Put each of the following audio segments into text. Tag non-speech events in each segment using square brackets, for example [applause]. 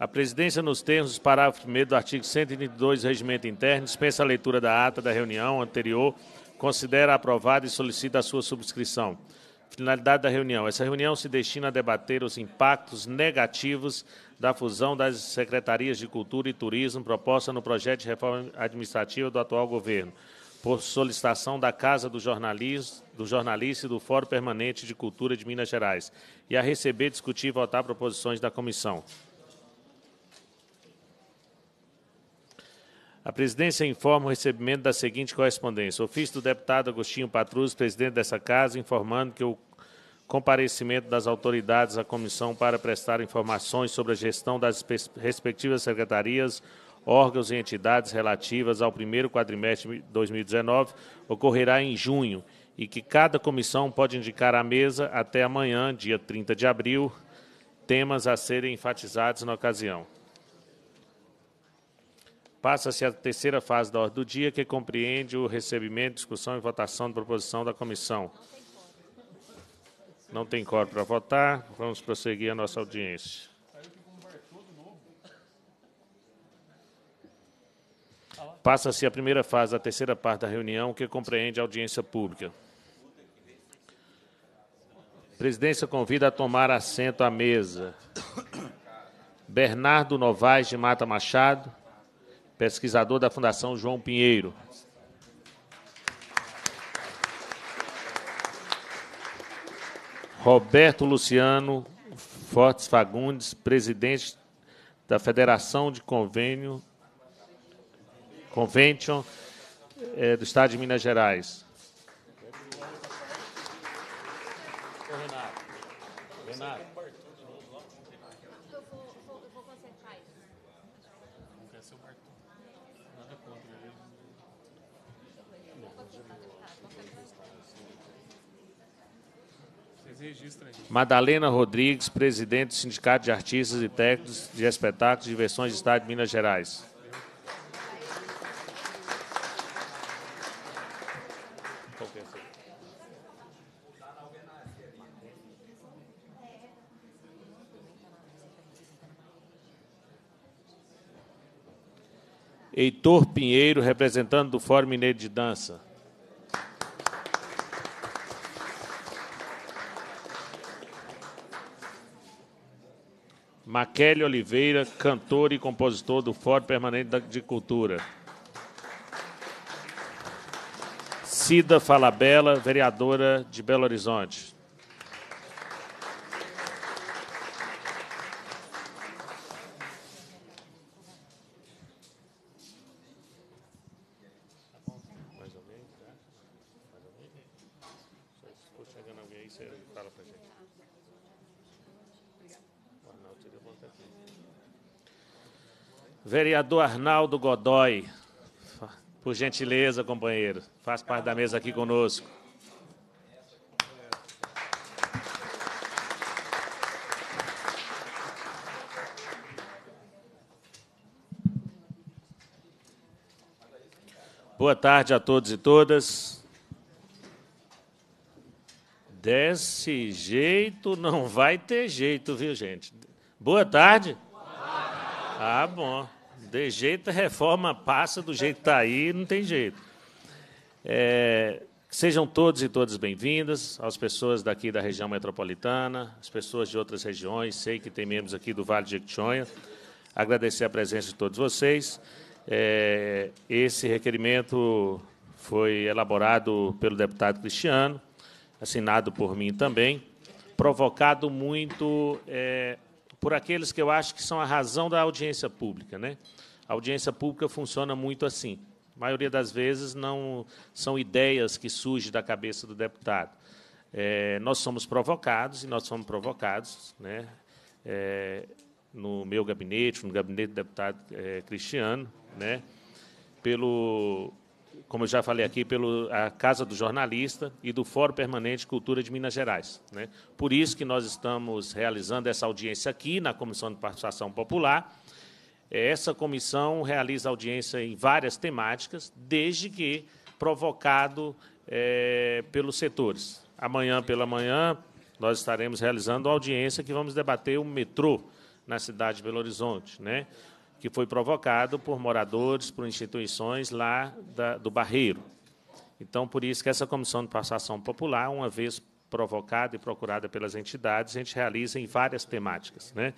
A presidência, nos termos do parágrafo 1 do artigo 122 do Regimento Interno, dispensa a leitura da ata da reunião anterior, considera aprovada e solicita a sua subscrição. Finalidade da reunião. Essa reunião se destina a debater os impactos negativos da fusão das secretarias de Cultura e Turismo proposta no projeto de reforma administrativa do atual governo, por solicitação da Casa do Jornalista, do Jornalista e do Fórum Permanente de Cultura de Minas Gerais, e a receber, discutir e votar proposições da comissão. A presidência informa o recebimento da seguinte correspondência. Ofício do deputado Agostinho Patrus, presidente dessa casa, informando que o comparecimento das autoridades à comissão para prestar informações sobre a gestão das respectivas secretarias, órgãos e entidades relativas ao primeiro quadrimestre de 2019 ocorrerá em junho e que cada comissão pode indicar à mesa até amanhã, dia 30 de abril, temas a serem enfatizados na ocasião. Passa-se a terceira fase da ordem do dia, que compreende o recebimento, discussão e votação da proposição da comissão. Não tem coro para votar. Vamos prosseguir a nossa audiência. Passa-se a primeira fase da terceira parte da reunião, que compreende a audiência pública. A presidência convida a tomar assento à mesa. Bernardo Novaes de Mata Machado pesquisador da Fundação João Pinheiro. Roberto Luciano Fortes Fagundes, presidente da Federação de Convênio Convention é, do Estado de Minas Gerais. Renato. Renato. Madalena Rodrigues, presidente do Sindicato de Artistas e Técnicos de Espetáculos e Diversões do Estado de Minas Gerais. Heitor Pinheiro, representante do Fórum Mineiro de Dança. Maquele Oliveira, cantor e compositor do Fórum Permanente de Cultura. Cida Falabella, vereadora de Belo Horizonte. Vereador Arnaldo Godoy, por gentileza, companheiro, faz parte da mesa aqui conosco. Boa tarde a todos e todas. Desse jeito não vai ter jeito, viu, gente? Boa tarde. Ah, bom. De jeito, a reforma passa do jeito que está aí, não tem jeito. É, sejam todos e todas bem-vindas, as pessoas daqui da região metropolitana, as pessoas de outras regiões, sei que tem membros aqui do Vale de Jequitinhonha. Agradecer a presença de todos vocês. É, esse requerimento foi elaborado pelo deputado Cristiano, assinado por mim também, provocado muito é, por aqueles que eu acho que são a razão da audiência pública. Né? A audiência pública funciona muito assim. A maioria das vezes não são ideias que surgem da cabeça do deputado. É, nós somos provocados, e nós somos provocados, né? É, no meu gabinete, no gabinete do deputado é, Cristiano, né? pelo como eu já falei aqui, pela Casa do Jornalista e do Fórum Permanente de Cultura de Minas Gerais. Né? Por isso que nós estamos realizando essa audiência aqui na Comissão de Participação Popular. Essa comissão realiza audiência em várias temáticas, desde que provocado é, pelos setores. Amanhã pela manhã, nós estaremos realizando audiência que vamos debater o metrô na cidade de Belo Horizonte. Né? que foi provocado por moradores, por instituições lá da, do Barreiro. Então, por isso que essa comissão de passação popular, uma vez provocada e procurada pelas entidades, a gente realiza em várias temáticas. Né?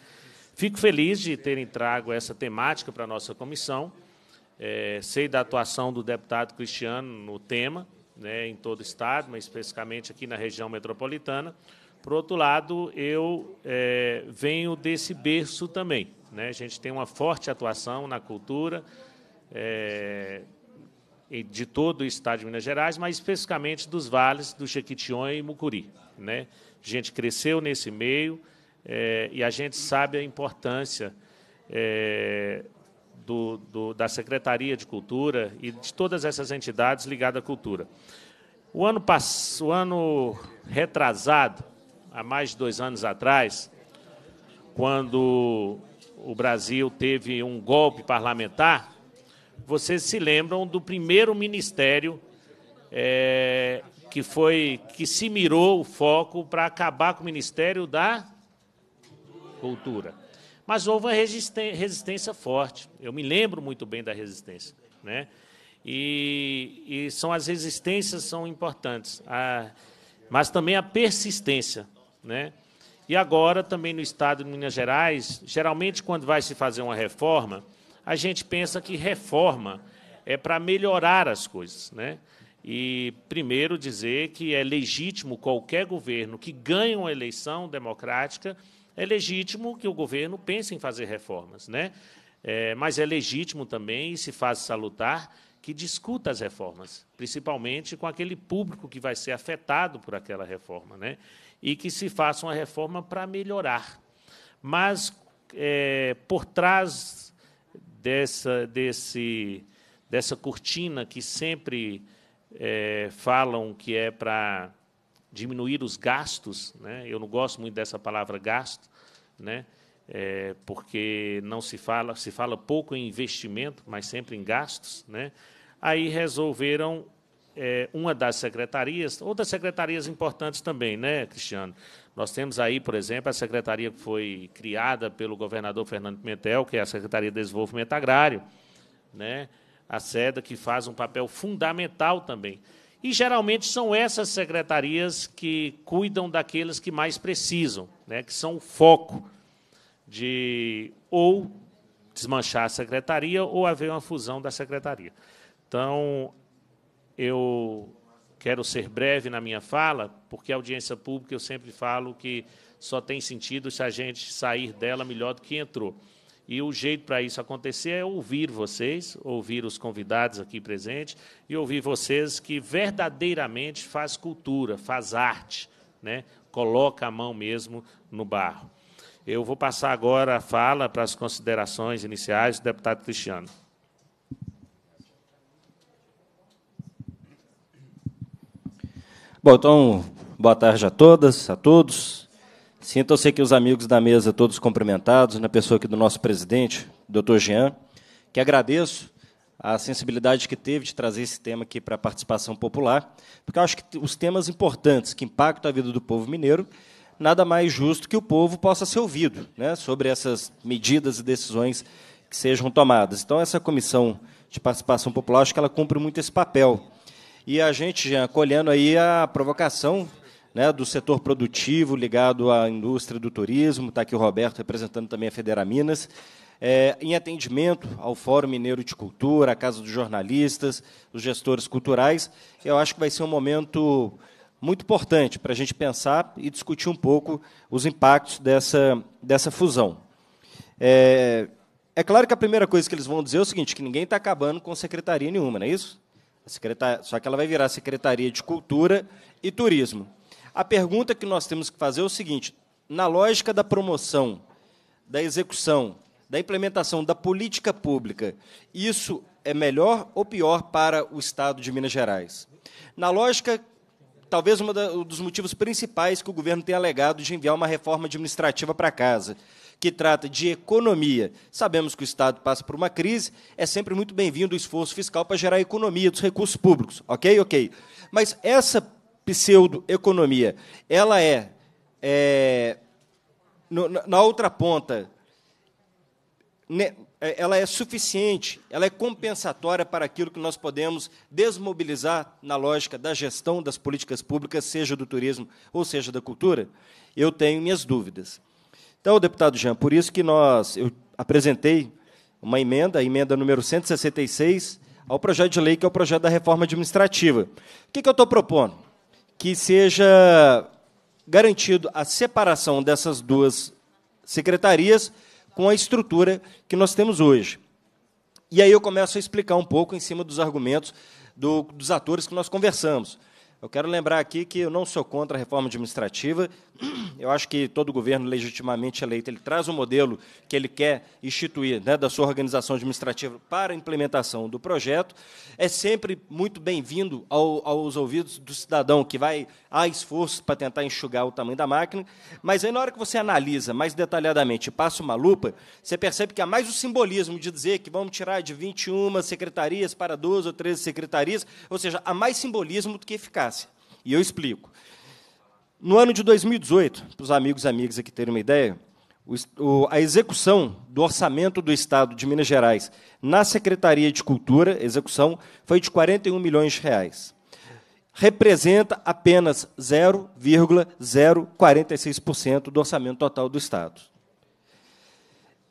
Fico feliz de terem trago essa temática para a nossa comissão. É, sei da atuação do deputado Cristiano no tema, né, em todo o Estado, mas especificamente aqui na região metropolitana. Por outro lado, eu é, venho desse berço também. Né? A gente tem uma forte atuação na cultura é, de todo o estado de Minas Gerais, mas especificamente dos vales do Jequitinhonha e Mucuri. Né? A gente cresceu nesse meio é, e a gente sabe a importância é, do, do, da Secretaria de Cultura e de todas essas entidades ligadas à cultura. O ano, pass... o ano retrasado, há mais de dois anos atrás, quando o Brasil teve um golpe parlamentar, vocês se lembram do primeiro ministério é, que foi que se mirou o foco para acabar com o Ministério da Cultura. Mas houve uma resistência forte. Eu me lembro muito bem da resistência, né? E, e são as resistências são importantes, a, mas também a persistência. Né? E agora, também no estado de Minas Gerais, geralmente quando vai se fazer uma reforma, a gente pensa que reforma é para melhorar as coisas. Né? E, primeiro, dizer que é legítimo qualquer governo que ganhe uma eleição democrática, é legítimo que o governo pense em fazer reformas. Né? É, mas é legítimo também, e se faz salutar, que discuta as reformas, principalmente com aquele público que vai ser afetado por aquela reforma. Né? e que se faça uma reforma para melhorar. Mas é, por trás dessa, desse, dessa cortina que sempre é, falam que é para diminuir os gastos, né? eu não gosto muito dessa palavra gasto, né? É, porque não se fala, se fala pouco em investimento, mas sempre em gastos, né? aí resolveram é, uma das secretarias, outras secretarias importantes também, né, Cristiano? Nós temos aí, por exemplo, a secretaria que foi criada pelo governador Fernando Pimentel, que é a Secretaria de Desenvolvimento Agrário, né? a SEDA, que faz um papel fundamental também. E geralmente são essas secretarias que cuidam daqueles que mais precisam, né? que são o foco de ou desmanchar a secretaria ou haver uma fusão da secretaria. Então, eu quero ser breve na minha fala, porque a audiência pública eu sempre falo que só tem sentido se a gente sair dela melhor do que entrou. E o jeito para isso acontecer é ouvir vocês, ouvir os convidados aqui presentes e ouvir vocês que verdadeiramente faz cultura, faz arte, né? coloca a mão mesmo no barro. Eu vou passar agora a fala para as considerações iniciais do deputado Cristiano. Bom, então, boa tarde a todas, a todos. Sintam-se aqui os amigos da mesa todos cumprimentados, na pessoa aqui do nosso presidente, doutor Jean, que agradeço a sensibilidade que teve de trazer esse tema aqui para a participação popular, porque eu acho que os temas importantes que impactam a vida do povo mineiro, nada mais justo que o povo possa ser ouvido né, sobre essas medidas e decisões que sejam tomadas. Então, essa comissão de participação popular, acho que ela cumpre muito esse papel e a gente, acolhendo colhendo aí a provocação né, do setor produtivo ligado à indústria do turismo, está aqui o Roberto representando também a Federa Minas, é, em atendimento ao Fórum Mineiro de Cultura, à Casa dos Jornalistas, os gestores culturais, eu acho que vai ser um momento muito importante para a gente pensar e discutir um pouco os impactos dessa, dessa fusão. É, é claro que a primeira coisa que eles vão dizer é o seguinte, que ninguém está acabando com secretaria nenhuma, não é isso? Secretar... Só que ela vai virar Secretaria de Cultura e Turismo. A pergunta que nós temos que fazer é o seguinte: na lógica da promoção, da execução, da implementação da política pública, isso é melhor ou pior para o Estado de Minas Gerais? Na lógica, talvez um dos motivos principais que o governo tem alegado de enviar uma reforma administrativa para casa que trata de economia. Sabemos que o Estado passa por uma crise, é sempre muito bem-vindo o esforço fiscal para gerar economia dos recursos públicos. Ok? Ok. Mas essa pseudo-economia, ela é, é no, na outra ponta, né, é, ela é suficiente, ela é compensatória para aquilo que nós podemos desmobilizar na lógica da gestão das políticas públicas, seja do turismo ou seja da cultura? Eu tenho minhas dúvidas. Então, deputado Jean, por isso que nós eu apresentei uma emenda, a emenda número 166, ao projeto de lei, que é o projeto da reforma administrativa. O que, que eu estou propondo? Que seja garantido a separação dessas duas secretarias com a estrutura que nós temos hoje. E aí eu começo a explicar um pouco em cima dos argumentos do, dos atores que nós conversamos. Eu quero lembrar aqui que eu não sou contra a reforma administrativa. Eu acho que todo governo legitimamente eleito ele traz um modelo que ele quer instituir né, da sua organização administrativa para a implementação do projeto. É sempre muito bem-vindo ao, aos ouvidos do cidadão que vai a esforço para tentar enxugar o tamanho da máquina. Mas aí na hora que você analisa mais detalhadamente, passa uma lupa, você percebe que há mais o simbolismo de dizer que vamos tirar de 21 secretarias para 12 ou 13 secretarias, ou seja, há mais simbolismo do que eficácia. E eu explico. No ano de 2018, para os amigos e amigas aqui terem uma ideia, a execução do orçamento do Estado de Minas Gerais na Secretaria de Cultura, execução, foi de 41 milhões de reais. Representa apenas 0,046% do orçamento total do Estado.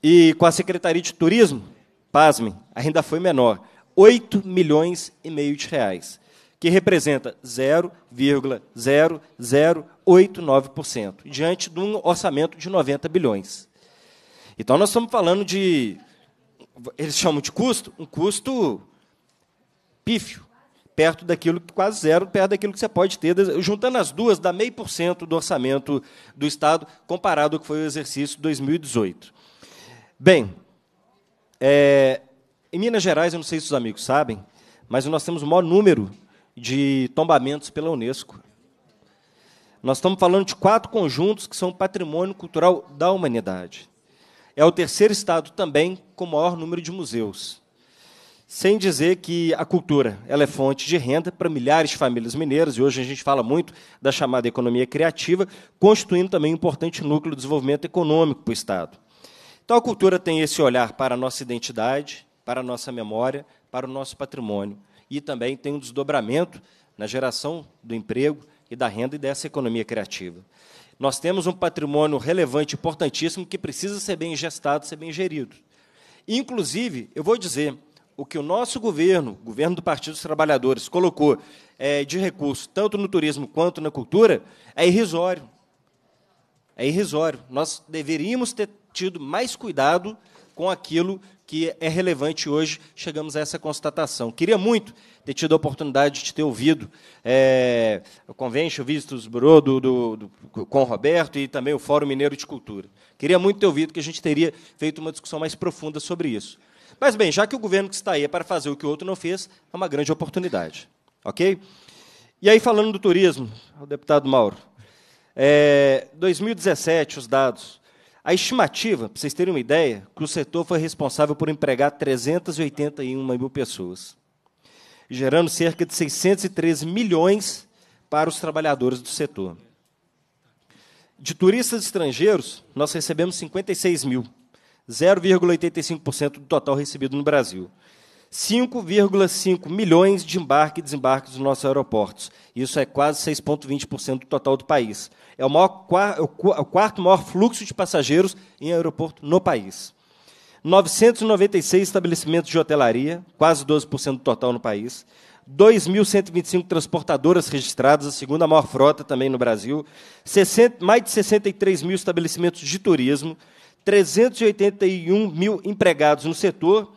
E com a Secretaria de Turismo, pasmem, ainda foi menor, 8 milhões e meio de reais que representa 0,0089%, diante de um orçamento de 90 bilhões. Então, nós estamos falando de. Eles chamam de custo, um custo pífio, perto daquilo, quase zero, perto daquilo que você pode ter. Juntando as duas, dá meio por cento do orçamento do Estado, comparado ao que foi o exercício 2018. Bem, é, em Minas Gerais, eu não sei se os amigos sabem, mas nós temos o maior número de tombamentos pela Unesco. Nós estamos falando de quatro conjuntos que são patrimônio cultural da humanidade. É o terceiro estado também com o maior número de museus. Sem dizer que a cultura ela é fonte de renda para milhares de famílias mineiras, e hoje a gente fala muito da chamada economia criativa, constituindo também um importante núcleo de desenvolvimento econômico para o Estado. Então, a cultura tem esse olhar para a nossa identidade, para a nossa memória, para o nosso patrimônio e também tem um desdobramento na geração do emprego e da renda e dessa economia criativa. Nós temos um patrimônio relevante, importantíssimo, que precisa ser bem gestado, ser bem gerido. Inclusive, eu vou dizer, o que o nosso governo, o governo do Partido dos Trabalhadores, colocou é, de recurso, tanto no turismo quanto na cultura, é irrisório. É irrisório. Nós deveríamos ter tido mais cuidado com aquilo que é relevante hoje, chegamos a essa constatação. Queria muito ter tido a oportunidade de ter ouvido é, o convênio visto os do, do, do, com o Roberto e também o Fórum Mineiro de Cultura. Queria muito ter ouvido que a gente teria feito uma discussão mais profunda sobre isso. Mas, bem, já que o governo que está aí é para fazer o que o outro não fez, é uma grande oportunidade. Ok? E aí, falando do turismo, o deputado Mauro. É, 2017, os dados. A estimativa, para vocês terem uma ideia, que o setor foi responsável por empregar 381 mil pessoas, gerando cerca de 603 milhões para os trabalhadores do setor. De turistas estrangeiros, nós recebemos 56 mil, 0,85% do total recebido no Brasil. 5,5 milhões de embarque e desembarques nos nossos aeroportos. Isso é quase 6,20% do total do país. É o, maior, é é o quarto maior fluxo de passageiros em aeroporto no país. 996 estabelecimentos de hotelaria, quase 12% do total no país. 2.125 transportadoras registradas, a segunda maior frota também no Brasil. 60, mais de 63 mil estabelecimentos de turismo. 381 mil empregados no setor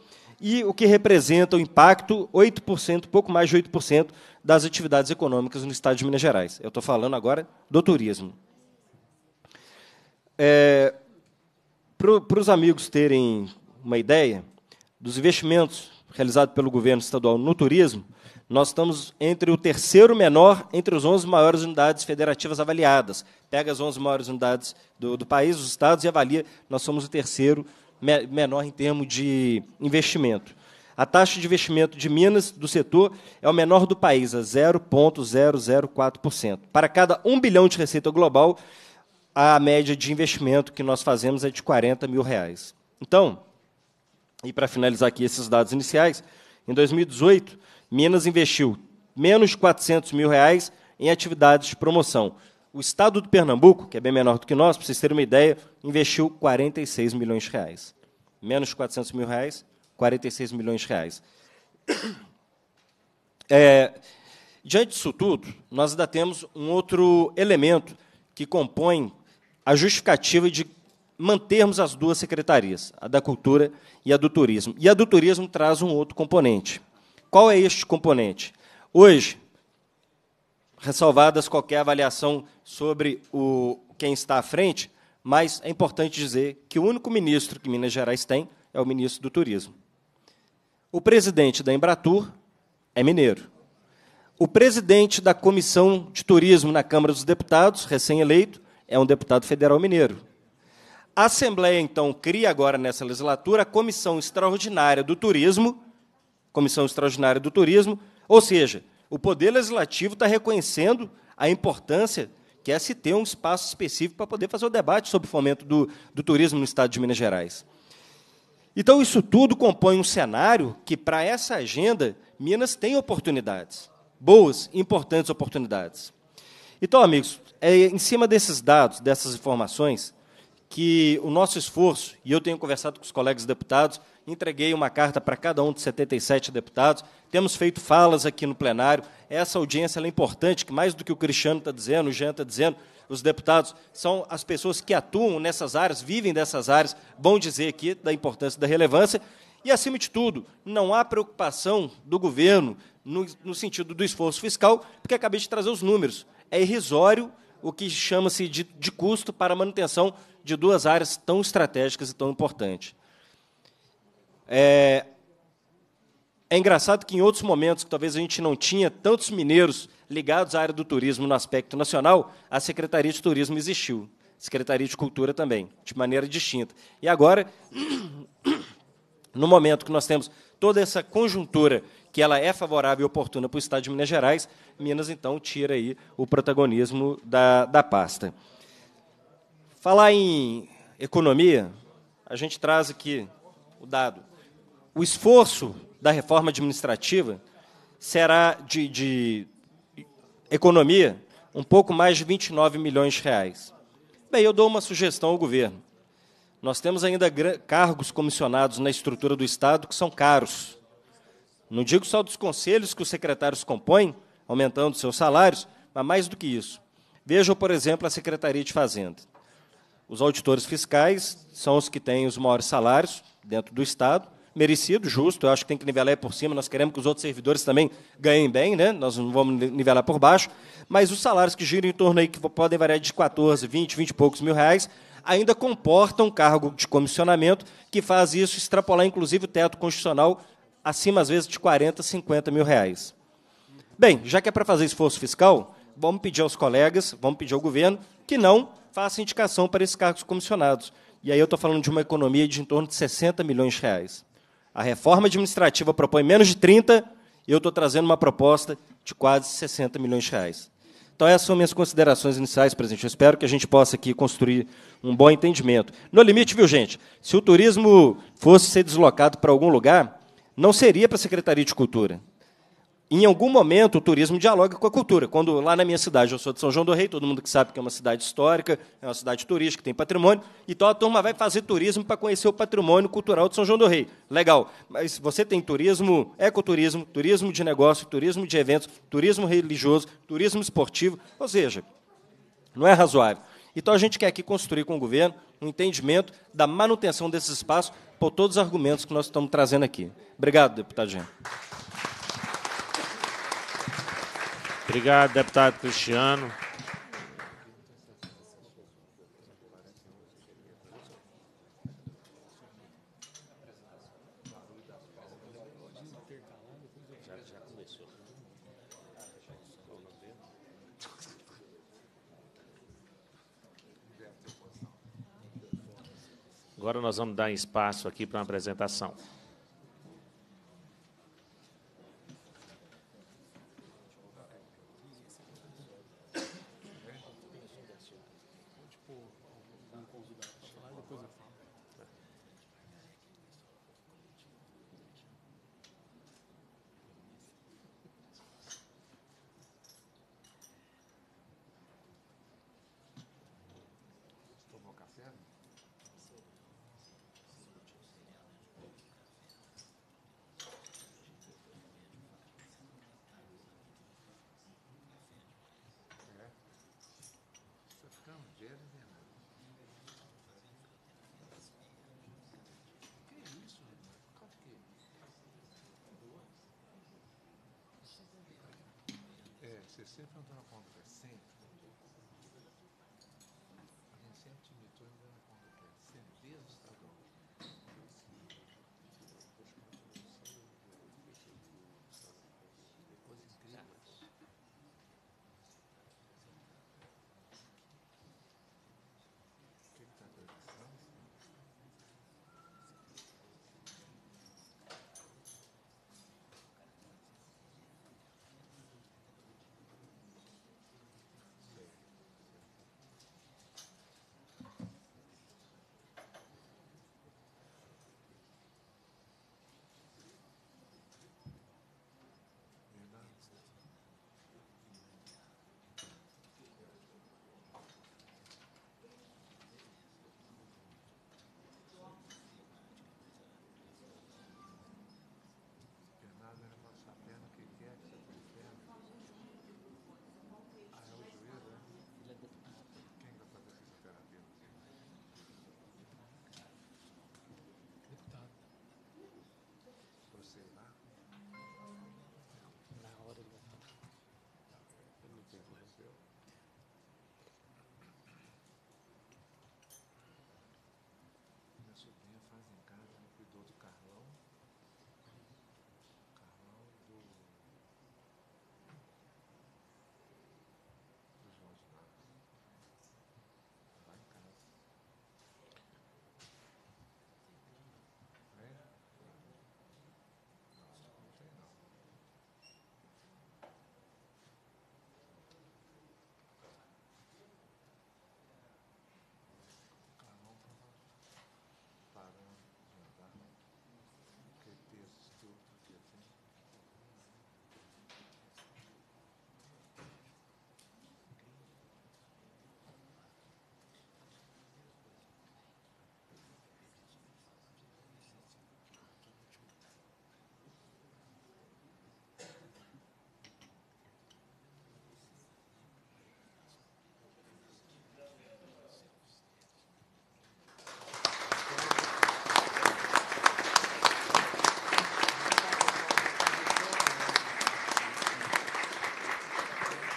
e o que representa o impacto, 8%, pouco mais de 8% das atividades econômicas no estado de Minas Gerais. Eu estou falando agora do turismo. É, Para os amigos terem uma ideia dos investimentos realizados pelo governo estadual no turismo, nós estamos entre o terceiro menor entre as 11 maiores unidades federativas avaliadas. Pega as 11 maiores unidades do, do país, os estados, e avalia, nós somos o terceiro menor menor em termos de investimento. A taxa de investimento de Minas do setor é o menor do país, a 0,004%. Para cada 1 bilhão de receita global, a média de investimento que nós fazemos é de 40 mil reais. Então, e para finalizar aqui esses dados iniciais, em 2018, Minas investiu menos de 400 mil reais em atividades de promoção. O estado do Pernambuco, que é bem menor do que nós, para vocês terem uma ideia, investiu 46 milhões de reais menos 400 mil reais, 46 milhões de reais. É, diante disso tudo, nós ainda temos um outro elemento que compõe a justificativa de mantermos as duas secretarias, a da cultura e a do turismo. E a do turismo traz um outro componente. Qual é este componente? Hoje, ressalvadas qualquer avaliação sobre o, quem está à frente, mas é importante dizer que o único ministro que Minas Gerais tem é o ministro do Turismo. O presidente da Embratur é mineiro. O presidente da Comissão de Turismo na Câmara dos Deputados, recém-eleito, é um deputado federal mineiro. A Assembleia, então, cria agora nessa legislatura a Comissão Extraordinária do Turismo, Comissão Extraordinária do Turismo, ou seja, o Poder Legislativo está reconhecendo a importância que é se ter um espaço específico para poder fazer o debate sobre o fomento do, do turismo no estado de Minas Gerais. Então, isso tudo compõe um cenário que, para essa agenda, Minas tem oportunidades, boas, importantes oportunidades. Então, amigos, é em cima desses dados, dessas informações, que o nosso esforço, e eu tenho conversado com os colegas deputados, entreguei uma carta para cada um dos 77 deputados, temos feito falas aqui no plenário. Essa audiência é importante, que mais do que o Cristiano está dizendo, o Jean está dizendo, os deputados são as pessoas que atuam nessas áreas, vivem dessas áreas, vão dizer aqui da importância da relevância. E, acima de tudo, não há preocupação do governo no, no sentido do esforço fiscal, porque acabei de trazer os números. É irrisório o que chama-se de, de custo para a manutenção de duas áreas tão estratégicas e tão importantes. É, é engraçado que em outros momentos, que talvez a gente não tinha tantos mineiros ligados à área do turismo no aspecto nacional, a Secretaria de Turismo existiu. Secretaria de Cultura também, de maneira distinta. E agora, [clears throat] no momento que nós temos toda essa conjuntura que ela é favorável e oportuna para o Estado de Minas Gerais, Minas então tira aí o protagonismo da, da pasta. Falar em economia, a gente traz aqui o dado o esforço da reforma administrativa será de, de economia um pouco mais de 29 milhões de reais. Bem, eu dou uma sugestão ao governo. Nós temos ainda cargos comissionados na estrutura do Estado que são caros. Não digo só dos conselhos que os secretários compõem, aumentando seus salários, mas mais do que isso. Vejam, por exemplo, a Secretaria de Fazenda. Os auditores fiscais são os que têm os maiores salários dentro do Estado, merecido, justo. Eu acho que tem que nivelar por cima. Nós queremos que os outros servidores também ganhem bem, né? Nós não vamos nivelar por baixo. Mas os salários que giram em torno aí, que podem variar de 14, 20, 20 e poucos mil reais, ainda comportam um cargo de comissionamento que faz isso extrapolar, inclusive, o teto constitucional acima, às vezes, de 40, 50 mil reais. Bem, já que é para fazer esforço fiscal, vamos pedir aos colegas, vamos pedir ao governo que não faça indicação para esses cargos comissionados. E aí eu estou falando de uma economia de em torno de 60 milhões de reais. A reforma administrativa propõe menos de 30 e eu estou trazendo uma proposta de quase 60 milhões de reais. Então, essas são minhas considerações iniciais, presidente. Eu espero que a gente possa aqui construir um bom entendimento. No limite, viu, gente? Se o turismo fosse ser deslocado para algum lugar, não seria para a Secretaria de Cultura em algum momento o turismo dialoga com a cultura. Quando lá na minha cidade, eu sou de São João do Rei, todo mundo que sabe que é uma cidade histórica, é uma cidade turística, tem patrimônio, então a turma vai fazer turismo para conhecer o patrimônio cultural de São João do Rei. Legal. Mas você tem turismo, ecoturismo, turismo de negócio, turismo de eventos, turismo religioso, turismo esportivo, ou seja, não é razoável. Então a gente quer aqui construir com o governo um entendimento da manutenção desses espaços por todos os argumentos que nós estamos trazendo aqui. Obrigado, deputado Obrigado, deputado Cristiano. Agora nós vamos dar espaço aqui para uma apresentação. Você sempre andou na contrassenso. Né?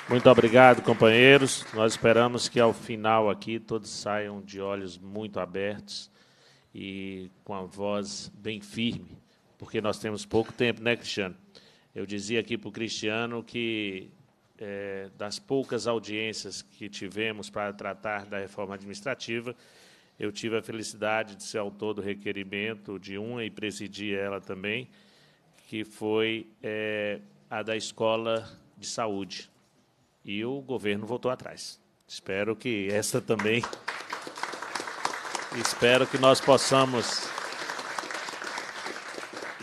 Muito obrigado, companheiros. Nós esperamos que ao final aqui todos saiam de olhos muito abertos e com a voz bem firme, porque nós temos pouco tempo, né, Cristiano? Eu dizia aqui para o Cristiano que é, das poucas audiências que tivemos para tratar da reforma administrativa, eu tive a felicidade de ser autor do requerimento de uma e presidir ela também, que foi é, a da escola de saúde e o governo voltou atrás. Espero que essa também. Espero que nós possamos.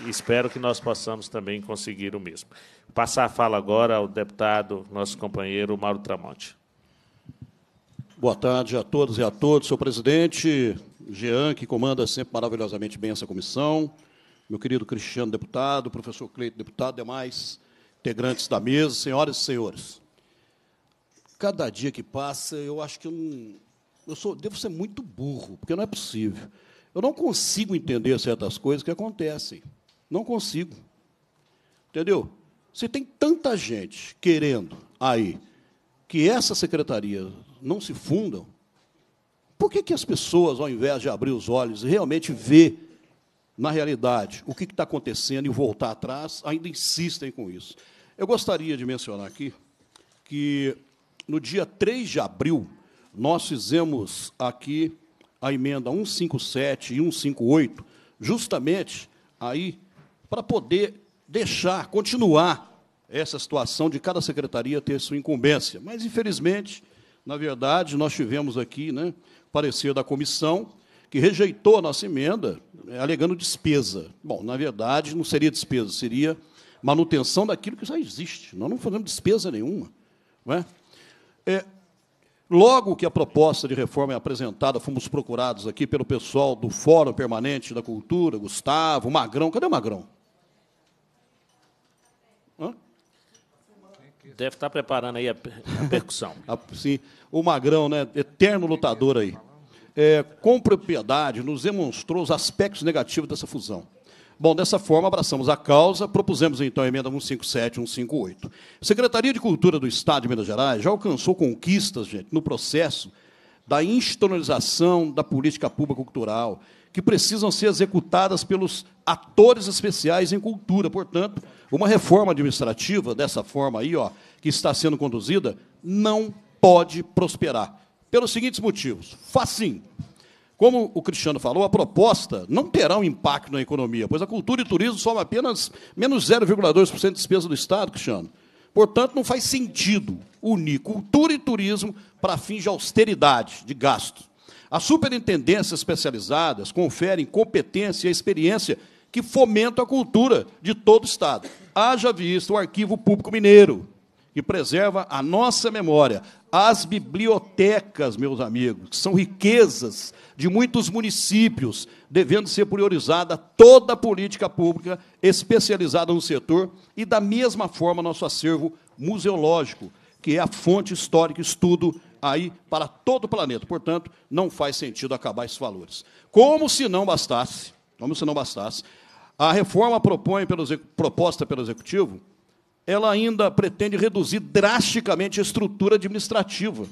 Espero que nós possamos também conseguir o mesmo. Passar a fala agora ao deputado, nosso companheiro Mauro Tramonte. Boa tarde a todos e a todos. Senhor presidente, Jean, que comanda sempre maravilhosamente bem essa comissão, meu querido Cristiano, deputado, professor Cleito, deputado, demais integrantes da mesa, senhoras e senhores cada dia que passa, eu acho que eu, não, eu sou, devo ser muito burro, porque não é possível. Eu não consigo entender certas coisas que acontecem. Não consigo. Entendeu? Se tem tanta gente querendo aí que essas secretarias não se fundam, por que, que as pessoas, ao invés de abrir os olhos e realmente ver na realidade o que está acontecendo e voltar atrás, ainda insistem com isso? Eu gostaria de mencionar aqui que no dia 3 de abril, nós fizemos aqui a emenda 157 e 158, justamente aí para poder deixar, continuar essa situação de cada secretaria ter sua incumbência. Mas, infelizmente, na verdade, nós tivemos aqui né, parecer da comissão que rejeitou a nossa emenda, né, alegando despesa. Bom, na verdade, não seria despesa, seria manutenção daquilo que já existe. Nós não fazemos despesa nenhuma. Não é? É, logo que a proposta de reforma é apresentada, fomos procurados aqui pelo pessoal do Fórum Permanente da Cultura, Gustavo, Magrão. Cadê o Magrão? Hã? Deve estar preparando aí a, a percussão. [laughs] a, sim, o Magrão, né? Eterno lutador aí. É, com propriedade, nos demonstrou os aspectos negativos dessa fusão. Bom, dessa forma, abraçamos a causa, propusemos então a emenda 157 e 158. A Secretaria de Cultura do Estado de Minas Gerais já alcançou conquistas, gente, no processo da institucionalização da política pública cultural, que precisam ser executadas pelos atores especiais em cultura. Portanto, uma reforma administrativa dessa forma aí, ó, que está sendo conduzida, não pode prosperar. Pelos seguintes motivos. Facinho. Como o Cristiano falou, a proposta não terá um impacto na economia, pois a cultura e turismo somam apenas menos 0,2% de despesa do Estado, Cristiano. Portanto, não faz sentido unir cultura e turismo para fins de austeridade, de gasto. As superintendências especializadas conferem competência e experiência que fomentam a cultura de todo o Estado. Haja visto o Arquivo Público Mineiro, que preserva a nossa memória, as bibliotecas, meus amigos, são riquezas de muitos municípios, devendo ser priorizada toda a política pública especializada no setor e, da mesma forma, nosso acervo museológico, que é a fonte histórica, estudo aí para todo o planeta. Portanto, não faz sentido acabar esses valores. Como se não bastasse, como se não bastasse, a reforma propõe pelo, proposta pelo Executivo ela ainda pretende reduzir drasticamente a estrutura administrativa,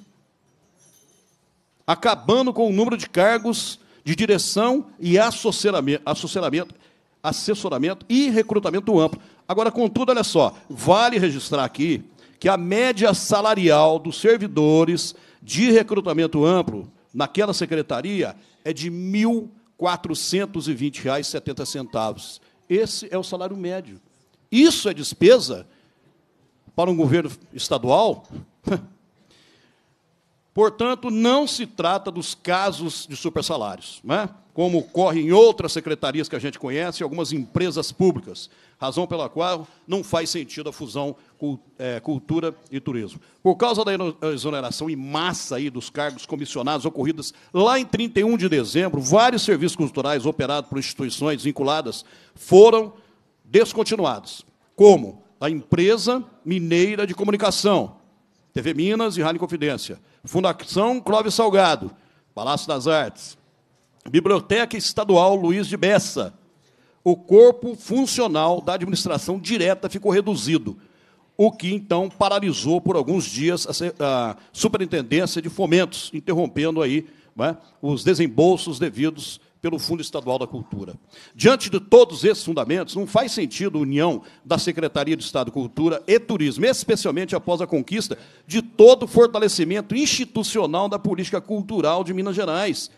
acabando com o número de cargos de direção e assessoramento, assessoramento, e recrutamento amplo. Agora, contudo, olha só, vale registrar aqui que a média salarial dos servidores de recrutamento amplo naquela secretaria é de R$ 1.420,70. Esse é o salário médio. Isso é despesa para um governo estadual. [laughs] Portanto, não se trata dos casos de supersalários, né? como ocorre em outras secretarias que a gente conhece, algumas empresas públicas, razão pela qual não faz sentido a fusão é, cultura e turismo. Por causa da exoneração em massa aí dos cargos comissionados ocorridas lá em 31 de dezembro, vários serviços culturais operados por instituições vinculadas foram descontinuados, como da Empresa Mineira de Comunicação, TV Minas e Rádio Confidência, Fundação Clóvis Salgado, Palácio das Artes, Biblioteca Estadual Luiz de Bessa. O corpo funcional da administração direta ficou reduzido, o que então paralisou por alguns dias a Superintendência de Fomentos, interrompendo aí né, os desembolsos devidos pelo Fundo Estadual da Cultura. Diante de todos esses fundamentos, não faz sentido a união da Secretaria de Estado de Cultura e Turismo, especialmente após a conquista de todo o fortalecimento institucional da política cultural de Minas Gerais.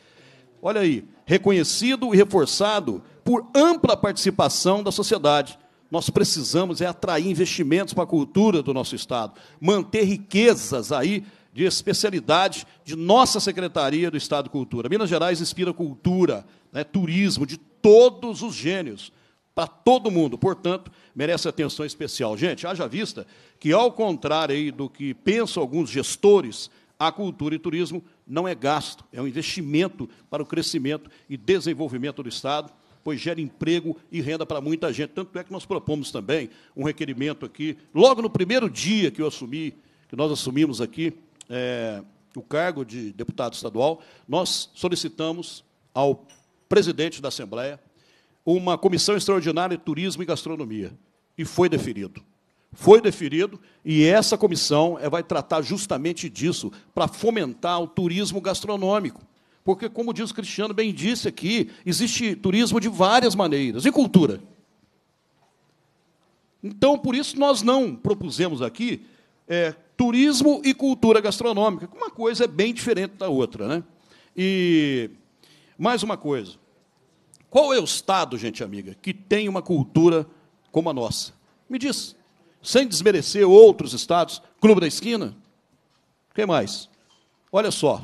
Olha aí, reconhecido e reforçado por ampla participação da sociedade. Nós precisamos é atrair investimentos para a cultura do nosso estado, manter riquezas aí de especialidade de nossa Secretaria do Estado de Cultura. Minas Gerais inspira cultura, né, turismo de todos os gênios, para todo mundo, portanto, merece atenção especial. Gente, haja vista que, ao contrário do que pensam alguns gestores, a cultura e turismo não é gasto, é um investimento para o crescimento e desenvolvimento do Estado pois gera emprego e renda para muita gente. Tanto é que nós propomos também um requerimento aqui, logo no primeiro dia que eu assumi, que nós assumimos aqui, é, o cargo de deputado estadual, nós solicitamos ao presidente da Assembleia uma comissão extraordinária de turismo e gastronomia. E foi deferido. Foi deferido, e essa comissão eh, vai tratar justamente disso, para fomentar o turismo gastronômico. Porque, como diz o Cristiano, bem disse aqui, existe turismo de várias maneiras, e cultura. Então, por isso, nós não propusemos aqui é, turismo e cultura gastronômica. Uma coisa é bem diferente da outra. Né? E mais uma coisa. Qual é o estado, gente amiga, que tem uma cultura como a nossa? Me diz. Sem desmerecer outros estados, Clube da Esquina? Quem mais? Olha só,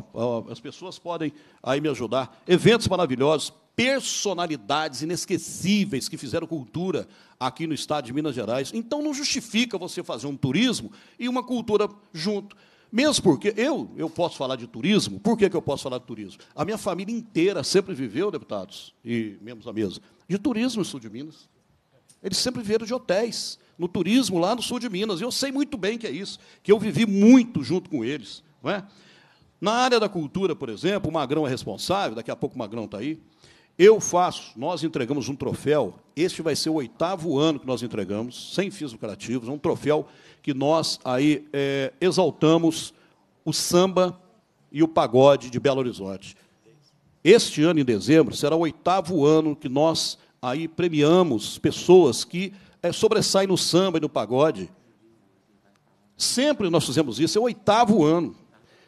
as pessoas podem aí me ajudar. Eventos maravilhosos, personalidades inesquecíveis que fizeram cultura aqui no estado de Minas Gerais. Então não justifica você fazer um turismo e uma cultura junto. Mesmo porque eu, eu posso falar de turismo, por que, que eu posso falar de turismo? A minha família inteira sempre viveu, deputados e membros da mesa, de turismo no sul de Minas. Eles sempre viveram de hotéis, no turismo lá no sul de Minas. E eu sei muito bem que é isso, que eu vivi muito junto com eles. Não é? Na área da cultura, por exemplo, o Magrão é responsável, daqui a pouco o Magrão está aí, eu faço, nós entregamos um troféu, este vai ser o oitavo ano que nós entregamos, sem fins lucrativos, é um troféu que nós aí é, exaltamos o samba e o pagode de Belo Horizonte. Este ano, em dezembro, será o oitavo ano que nós aí premiamos pessoas que é, sobressaem no samba e no pagode. Sempre nós fizemos isso, é o oitavo ano.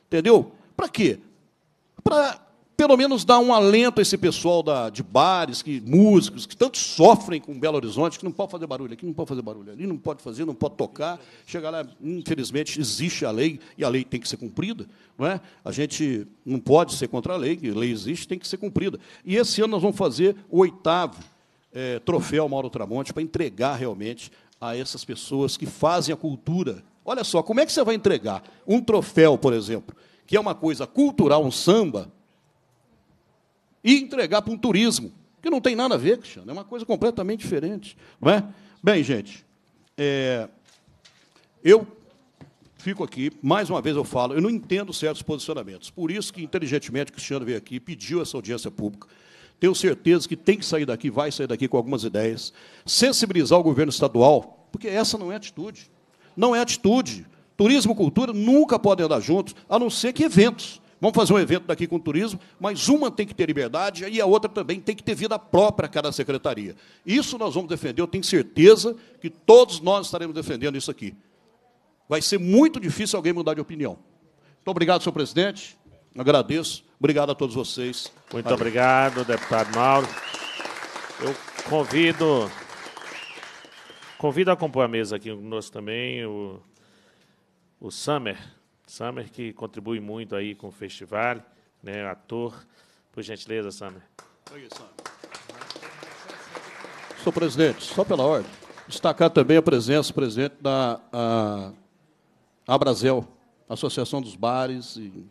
Entendeu? Para quê? Para pelo menos dar um alento a esse pessoal da, de bares, que músicos, que tanto sofrem com Belo Horizonte, que não pode fazer barulho aqui, não pode fazer barulho ali, não pode fazer, não pode tocar. Chega lá, infelizmente, existe a lei, e a lei tem que ser cumprida. Não é? A gente não pode ser contra a lei, a lei existe, tem que ser cumprida. E esse ano nós vamos fazer o oitavo é, troféu Mauro Tramonte para entregar realmente a essas pessoas que fazem a cultura. Olha só, como é que você vai entregar um troféu, por exemplo, que é uma coisa cultural, um samba, e entregar para um turismo, que não tem nada a ver, Cristiano, é uma coisa completamente diferente. Não é? Bem, gente, é, eu fico aqui, mais uma vez eu falo, eu não entendo certos posicionamentos. Por isso que, inteligentemente, Cristiano veio aqui, pediu essa audiência pública. Tenho certeza que tem que sair daqui, vai sair daqui com algumas ideias. Sensibilizar o governo estadual, porque essa não é atitude. Não é atitude. Turismo e cultura nunca podem andar juntos, a não ser que eventos. Vamos fazer um evento daqui com turismo, mas uma tem que ter liberdade e a outra também tem que ter vida própria cada secretaria. Isso nós vamos defender, eu tenho certeza que todos nós estaremos defendendo isso aqui. Vai ser muito difícil alguém mudar de opinião. Muito obrigado, senhor presidente. Agradeço. Obrigado a todos vocês. Muito obrigado, deputado Mauro. Eu convido convido a compor a mesa aqui conosco também o, o Summer. Summer, que contribui muito aí com o festival, né, ator. Por gentileza, Summer. Oi, Summer. Senhor presidente, só pela ordem, destacar também a presença, presidente, da a, Abrazel, Associação dos Bares de,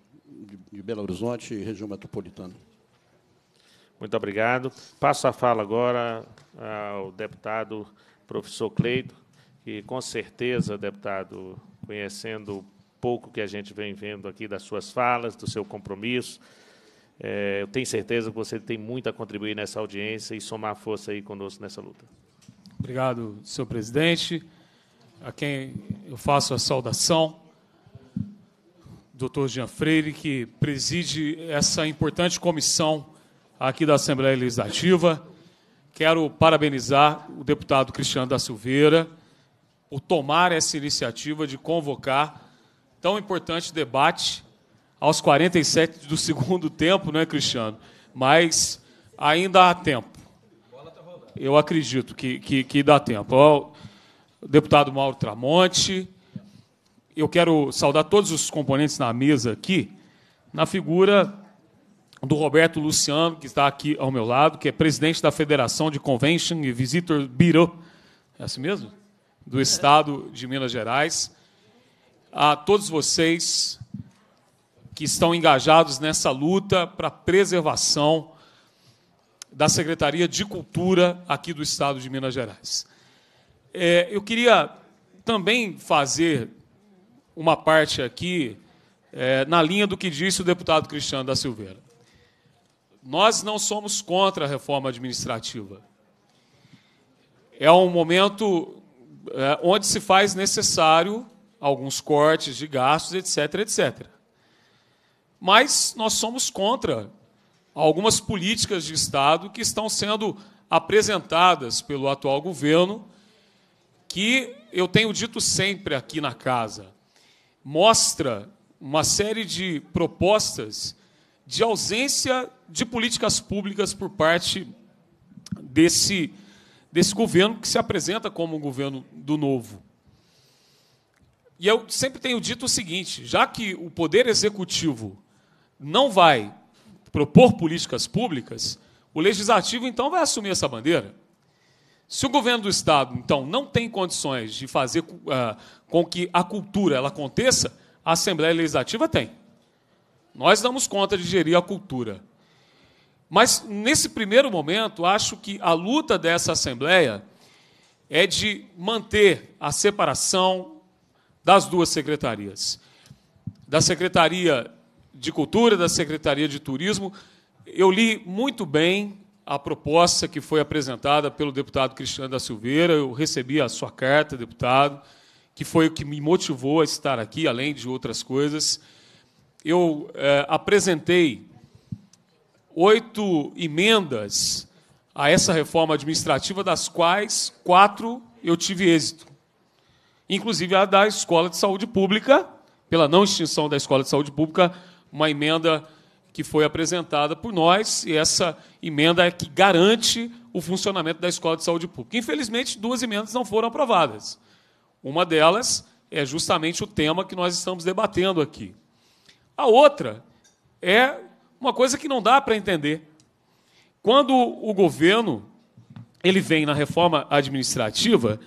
de Belo Horizonte e região metropolitana. Muito obrigado. Passo a fala agora ao deputado professor Cleito, que com certeza, deputado, conhecendo pouco que a gente vem vendo aqui das suas falas, do seu compromisso. É, eu tenho certeza que você tem muito a contribuir nessa audiência e somar força aí conosco nessa luta. Obrigado, senhor presidente. A quem eu faço a saudação, doutor Jean Freire, que preside essa importante comissão aqui da Assembleia Legislativa. Quero parabenizar o deputado Cristiano da Silveira por tomar essa iniciativa de convocar tão importante debate aos 47 do segundo tempo, não é, Cristiano? Mas ainda há tempo. Eu acredito que, que, que dá tempo. O deputado Mauro Tramonte, eu quero saudar todos os componentes na mesa aqui, na figura do Roberto Luciano, que está aqui ao meu lado, que é presidente da Federação de Convention e Visitor Bureau, é assim mesmo? Do Estado de Minas Gerais a todos vocês que estão engajados nessa luta para a preservação da Secretaria de Cultura aqui do Estado de Minas Gerais. É, eu queria também fazer uma parte aqui é, na linha do que disse o deputado Cristiano da Silveira. Nós não somos contra a reforma administrativa. É um momento é, onde se faz necessário alguns cortes de gastos, etc, etc. Mas nós somos contra algumas políticas de Estado que estão sendo apresentadas pelo atual governo, que eu tenho dito sempre aqui na casa, mostra uma série de propostas de ausência de políticas públicas por parte desse, desse governo que se apresenta como um governo do novo. E eu sempre tenho dito o seguinte: já que o Poder Executivo não vai propor políticas públicas, o Legislativo então vai assumir essa bandeira. Se o governo do Estado, então, não tem condições de fazer uh, com que a cultura ela aconteça, a Assembleia Legislativa tem. Nós damos conta de gerir a cultura. Mas, nesse primeiro momento, acho que a luta dessa Assembleia é de manter a separação, das duas secretarias, da Secretaria de Cultura, da Secretaria de Turismo. Eu li muito bem a proposta que foi apresentada pelo deputado Cristiano da Silveira. Eu recebi a sua carta, deputado, que foi o que me motivou a estar aqui, além de outras coisas. Eu eh, apresentei oito emendas a essa reforma administrativa, das quais quatro eu tive êxito inclusive a da Escola de Saúde Pública, pela não extinção da Escola de Saúde Pública, uma emenda que foi apresentada por nós, e essa emenda é que garante o funcionamento da Escola de Saúde Pública. Infelizmente, duas emendas não foram aprovadas. Uma delas é justamente o tema que nós estamos debatendo aqui. A outra é uma coisa que não dá para entender. Quando o governo ele vem na reforma administrativa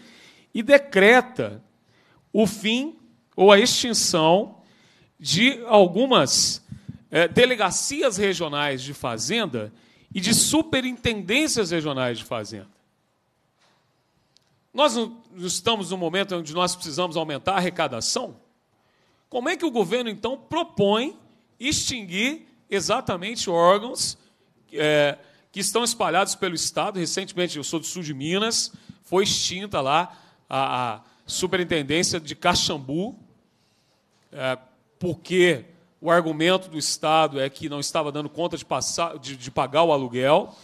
e decreta o fim ou a extinção de algumas é, delegacias regionais de fazenda e de superintendências regionais de fazenda. Nós estamos num momento onde nós precisamos aumentar a arrecadação? Como é que o governo, então, propõe extinguir exatamente órgãos é, que estão espalhados pelo Estado? Recentemente, eu sou do sul de Minas, foi extinta lá a, a superintendência de Caxambu, é, porque o argumento do Estado é que não estava dando conta de, passar, de, de pagar o aluguel.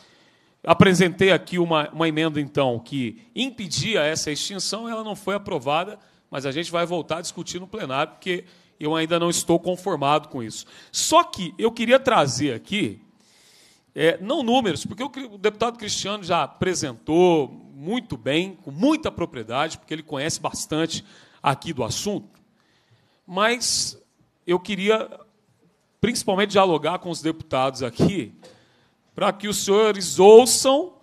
Apresentei aqui uma, uma emenda, então, que impedia essa extinção, ela não foi aprovada, mas a gente vai voltar a discutir no plenário, porque eu ainda não estou conformado com isso. Só que eu queria trazer aqui é, não números, porque o, o deputado Cristiano já apresentou muito bem, com muita propriedade, porque ele conhece bastante aqui do assunto, mas eu queria principalmente dialogar com os deputados aqui, para que os senhores ouçam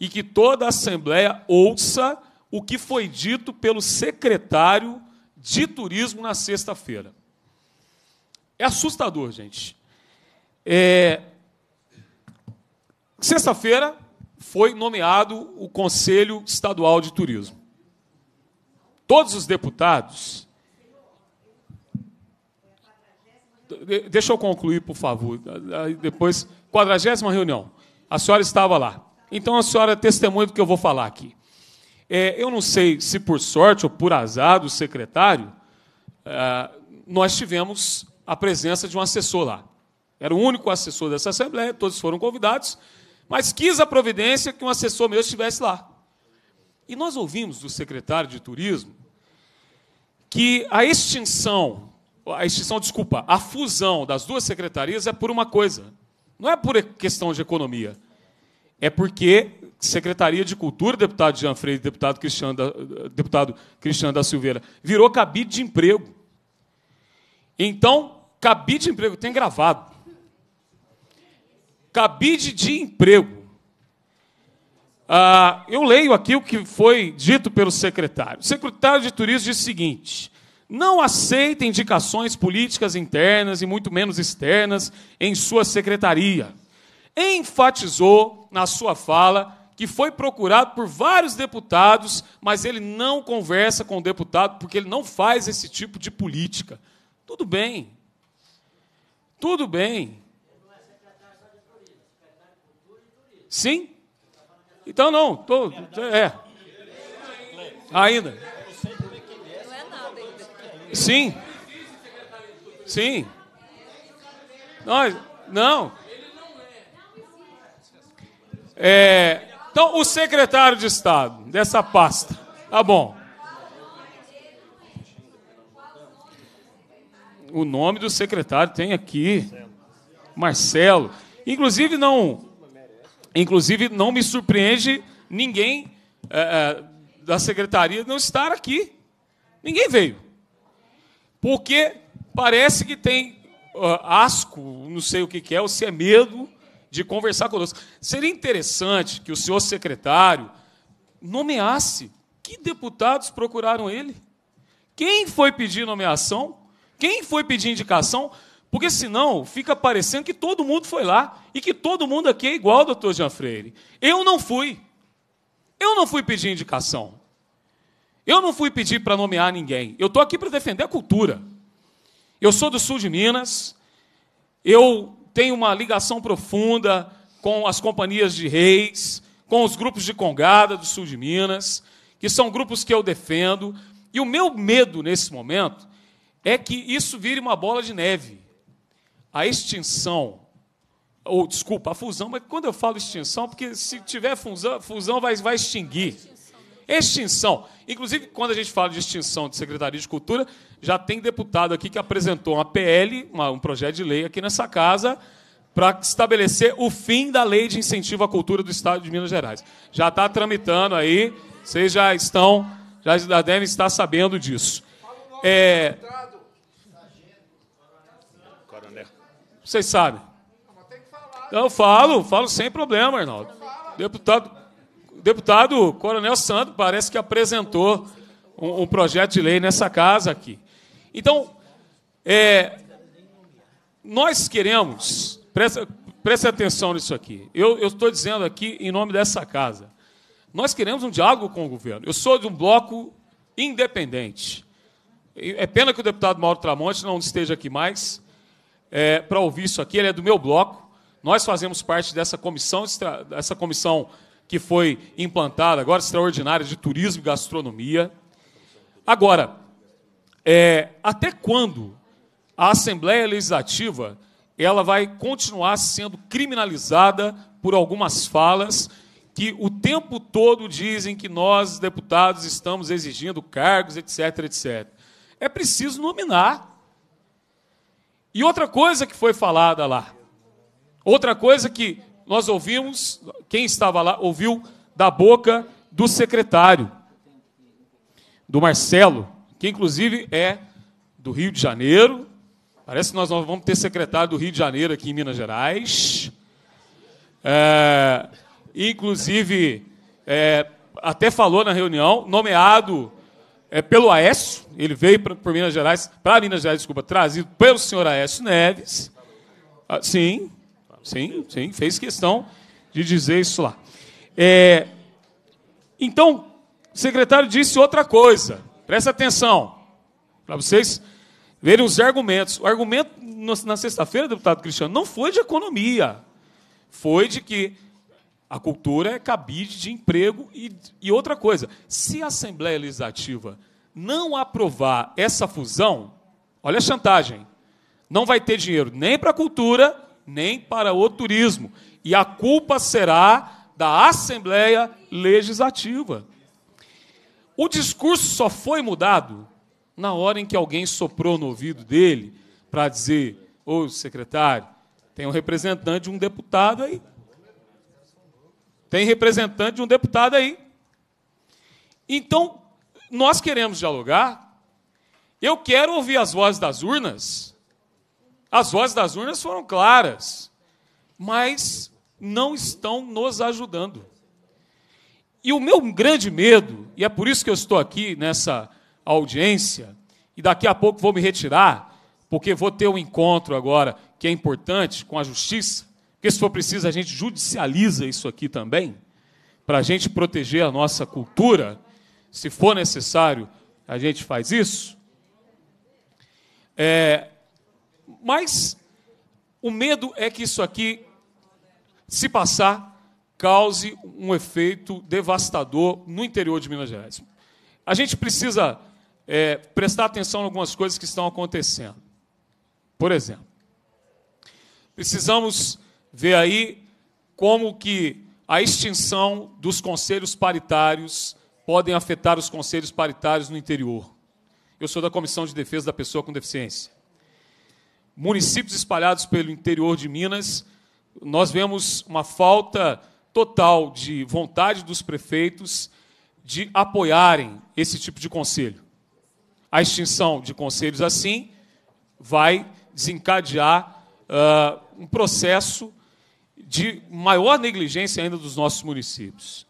e que toda a Assembleia ouça o que foi dito pelo secretário de Turismo na sexta-feira. É assustador, gente. É, Sexta-feira foi nomeado o Conselho Estadual de Turismo. Todos os deputados. Deixa eu concluir, por favor. Depois, quadragésima reunião. A senhora estava lá. Então a senhora é testemunha do que eu vou falar aqui. É, eu não sei se por sorte ou por azar do secretário, é, nós tivemos a presença de um assessor lá. Era o único assessor dessa Assembleia, todos foram convidados. Mas quis a providência que um assessor meu estivesse lá. E nós ouvimos do secretário de Turismo que a extinção, a extinção, desculpa, a fusão das duas secretarias é por uma coisa. Não é por questão de economia. É porque Secretaria de Cultura, deputado Jean Freire, deputado Cristiano da, deputado Cristiano da Silveira, virou cabide de emprego. Então, cabide de emprego tem gravado cabide de emprego. Ah, eu leio aqui o que foi dito pelo secretário. O secretário de Turismo disse o seguinte: não aceita indicações políticas internas e muito menos externas em sua secretaria. Enfatizou na sua fala que foi procurado por vários deputados, mas ele não conversa com o deputado porque ele não faz esse tipo de política. Tudo bem. Tudo bem. Sim? Então não, tô, é. Ainda. Sim. Sim. Nós, não. É, então, o secretário de Estado dessa pasta, tá bom. O nome do secretário tem aqui, Marcelo. Inclusive, não, Inclusive, não me surpreende ninguém é, é, da secretaria não estar aqui. Ninguém veio. Porque parece que tem uh, asco, não sei o que, que é, ou se é medo de conversar conosco. Seria interessante que o senhor secretário nomeasse que deputados procuraram ele. Quem foi pedir nomeação? Quem foi pedir indicação? Porque senão fica parecendo que todo mundo foi lá e que todo mundo aqui é igual doutor Jean Freire. Eu não fui. Eu não fui pedir indicação. Eu não fui pedir para nomear ninguém. Eu estou aqui para defender a cultura. Eu sou do sul de Minas. Eu tenho uma ligação profunda com as companhias de reis, com os grupos de congada do sul de Minas, que são grupos que eu defendo. E o meu medo nesse momento é que isso vire uma bola de neve a extinção, ou desculpa, a fusão, mas quando eu falo extinção, porque se tiver fusão, fusão vai, vai extinguir. Extinção. Inclusive, quando a gente fala de extinção de Secretaria de Cultura, já tem deputado aqui que apresentou uma PL, uma, um projeto de lei aqui nessa casa, para estabelecer o fim da lei de incentivo à cultura do Estado de Minas Gerais. Já está tramitando aí, vocês já estão, já devem estar sabendo disso. É, Vocês sabem. então eu falo, falo sem problema, Arnaldo. Deputado, deputado Coronel Santo parece que apresentou um, um projeto de lei nessa casa aqui. Então, é, nós queremos, preste, preste atenção nisso aqui, eu estou dizendo aqui em nome dessa casa, nós queremos um diálogo com o governo. Eu sou de um bloco independente. É pena que o deputado Mauro Tramonte não esteja aqui mais, é, para ouvir isso aqui, ele é do meu bloco. Nós fazemos parte dessa comissão, dessa comissão que foi implantada agora, extraordinária, de turismo e gastronomia. Agora, é, até quando a Assembleia Legislativa ela vai continuar sendo criminalizada por algumas falas que o tempo todo dizem que nós, deputados, estamos exigindo cargos, etc, etc. É preciso nominar e outra coisa que foi falada lá, outra coisa que nós ouvimos, quem estava lá ouviu da boca do secretário, do Marcelo, que inclusive é do Rio de Janeiro. Parece que nós vamos ter secretário do Rio de Janeiro aqui em Minas Gerais. É, inclusive, é, até falou na reunião, nomeado é, pelo Aécio, ele veio para Minas Gerais, para Minas Gerais, desculpa, trazido pelo senhor Aécio Neves. Ah, sim, sim, sim, fez questão de dizer isso lá. É, então, o secretário disse outra coisa, presta atenção, para vocês verem os argumentos. O argumento na sexta-feira, deputado Cristiano, não foi de economia, foi de que a cultura é cabide de emprego e, e outra coisa. Se a Assembleia Legislativa não aprovar essa fusão, olha a chantagem. Não vai ter dinheiro nem para a cultura, nem para o turismo. E a culpa será da Assembleia Legislativa. O discurso só foi mudado na hora em que alguém soprou no ouvido dele para dizer: Ô secretário, tem um representante, um deputado aí tem representante de um deputado aí. Então, nós queremos dialogar. Eu quero ouvir as vozes das urnas. As vozes das urnas foram claras, mas não estão nos ajudando. E o meu grande medo, e é por isso que eu estou aqui nessa audiência, e daqui a pouco vou me retirar, porque vou ter um encontro agora que é importante com a justiça. Porque se for preciso, a gente judicializa isso aqui também, para a gente proteger a nossa cultura. Se for necessário, a gente faz isso. É, mas o medo é que isso aqui, se passar, cause um efeito devastador no interior de Minas Gerais. A gente precisa é, prestar atenção em algumas coisas que estão acontecendo. Por exemplo, precisamos vê aí como que a extinção dos conselhos paritários podem afetar os conselhos paritários no interior. Eu sou da Comissão de Defesa da Pessoa com Deficiência. Municípios espalhados pelo interior de Minas, nós vemos uma falta total de vontade dos prefeitos de apoiarem esse tipo de conselho. A extinção de conselhos assim vai desencadear uh, um processo de maior negligência ainda dos nossos municípios.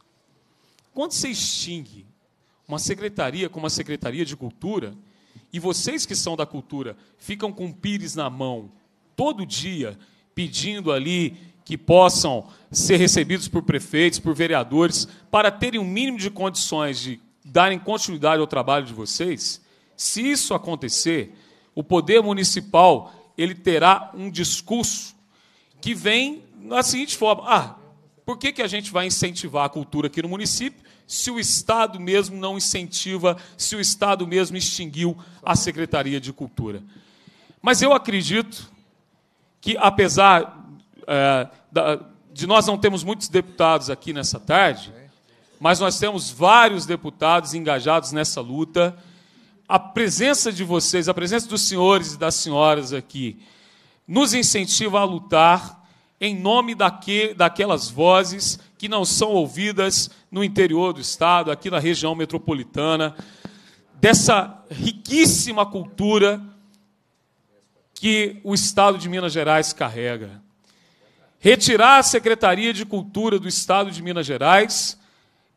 Quando você extingue uma secretaria como a Secretaria de Cultura, e vocês que são da cultura ficam com pires na mão todo dia, pedindo ali que possam ser recebidos por prefeitos, por vereadores, para terem um mínimo de condições de darem continuidade ao trabalho de vocês, se isso acontecer, o poder municipal ele terá um discurso que vem na seguinte forma: ah, por que, que a gente vai incentivar a cultura aqui no município se o Estado mesmo não incentiva, se o Estado mesmo extinguiu a Secretaria de Cultura? Mas eu acredito que, apesar é, de nós não termos muitos deputados aqui nessa tarde, mas nós temos vários deputados engajados nessa luta. A presença de vocês, a presença dos senhores e das senhoras aqui, nos incentiva a lutar em nome daque, daquelas vozes que não são ouvidas no interior do estado, aqui na região metropolitana, dessa riquíssima cultura que o estado de Minas Gerais carrega. Retirar a Secretaria de Cultura do estado de Minas Gerais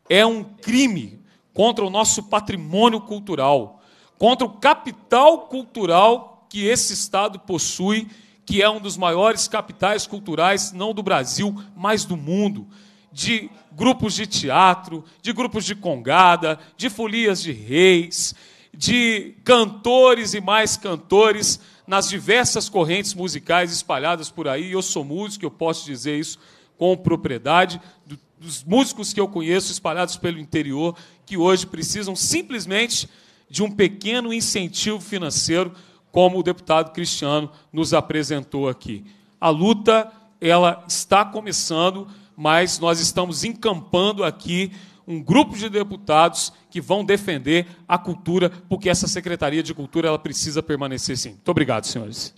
é um crime contra o nosso patrimônio cultural, contra o capital cultural que esse estado possui que é um dos maiores capitais culturais, não do Brasil, mas do mundo, de grupos de teatro, de grupos de congada, de folias de reis, de cantores e mais cantores nas diversas correntes musicais espalhadas por aí. Eu sou músico, eu posso dizer isso com propriedade, dos músicos que eu conheço espalhados pelo interior, que hoje precisam simplesmente de um pequeno incentivo financeiro como o deputado Cristiano nos apresentou aqui. A luta ela está começando, mas nós estamos encampando aqui um grupo de deputados que vão defender a cultura, porque essa Secretaria de Cultura ela precisa permanecer sim. Muito obrigado, senhores.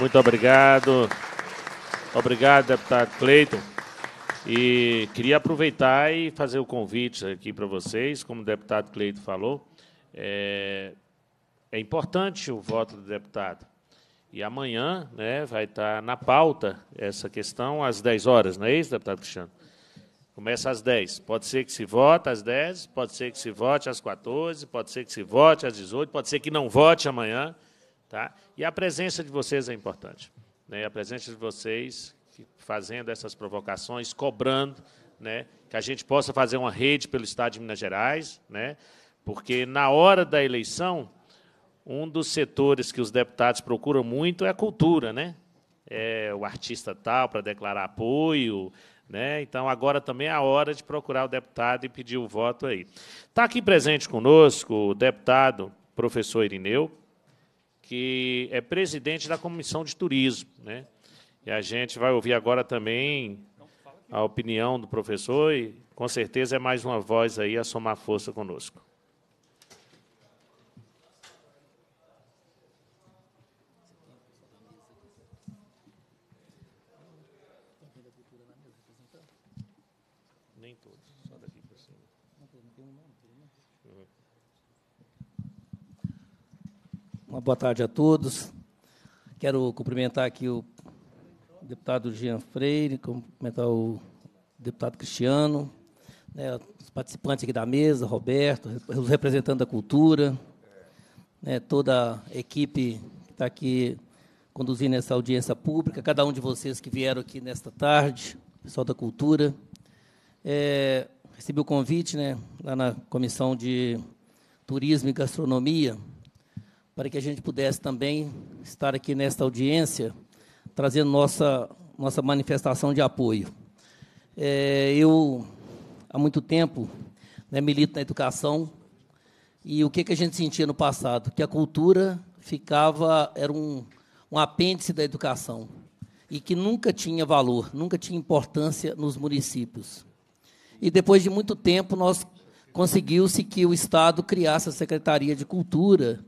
Muito obrigado. Obrigado, deputado Cleiton. E queria aproveitar e fazer o convite aqui para vocês, como o deputado Cleito falou, é, é importante o voto do deputado. E amanhã né, vai estar tá na pauta essa questão às 10 horas, não é isso, deputado Cristiano? Começa às 10. Pode ser que se vote às 10, pode ser que se vote às 14, pode ser que se vote às 18, pode ser que não vote amanhã. Tá? E a presença de vocês é importante. Né? A presença de vocês fazendo essas provocações, cobrando né, que a gente possa fazer uma rede pelo Estado de Minas Gerais, né, porque na hora da eleição um dos setores que os deputados procuram muito é a cultura, né? É o artista tal para declarar apoio, né? Então agora também é a hora de procurar o deputado e pedir o voto aí. Está aqui presente conosco o deputado professor Irineu, que é presidente da comissão de turismo, né? E a gente vai ouvir agora também a opinião do professor e com certeza é mais uma voz aí a somar força conosco. Uma boa tarde a todos. Quero cumprimentar aqui o deputado Jean Freire, cumprimentar o deputado Cristiano, né, os participantes aqui da mesa, Roberto, os representantes da cultura, né, toda a equipe que está aqui conduzindo essa audiência pública, cada um de vocês que vieram aqui nesta tarde, pessoal da cultura. É, recebi o convite né, lá na Comissão de Turismo e Gastronomia, para que a gente pudesse também estar aqui nesta audiência, trazendo nossa, nossa manifestação de apoio. É, eu, há muito tempo, né, milito na educação, e o que, que a gente sentia no passado? Que a cultura ficava, era um, um apêndice da educação, e que nunca tinha valor, nunca tinha importância nos municípios. E depois de muito tempo, nós conseguiu-se que o Estado criasse a Secretaria de Cultura,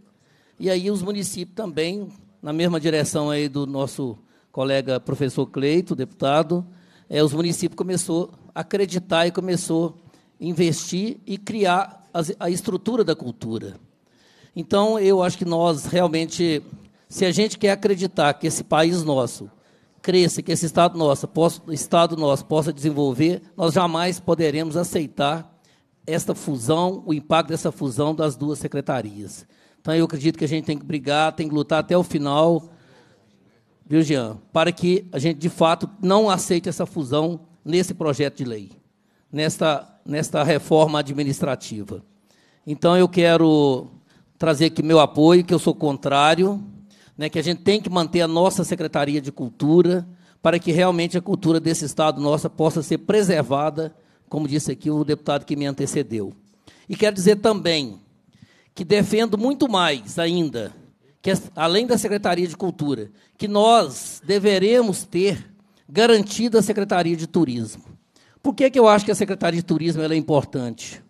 e aí os municípios também, na mesma direção aí do nosso colega professor Cleito, deputado, é, os municípios começou a acreditar e começou a investir e criar a, a estrutura da cultura. Então, eu acho que nós realmente, se a gente quer acreditar que esse país nosso cresça, que esse Estado nosso possa, Estado nosso possa desenvolver, nós jamais poderemos aceitar esta fusão, o impacto dessa fusão das duas secretarias. Então eu acredito que a gente tem que brigar, tem que lutar até o final, viu, Jean? Para que a gente, de fato, não aceite essa fusão nesse projeto de lei, nesta, nesta reforma administrativa. Então eu quero trazer aqui meu apoio, que eu sou contrário, né, que a gente tem que manter a nossa Secretaria de Cultura para que realmente a cultura desse Estado nossa possa ser preservada, como disse aqui o deputado que me antecedeu. E quero dizer também que defendo muito mais ainda, que além da Secretaria de Cultura, que nós deveremos ter garantida a Secretaria de Turismo. Por que, que eu acho que a Secretaria de Turismo é importante?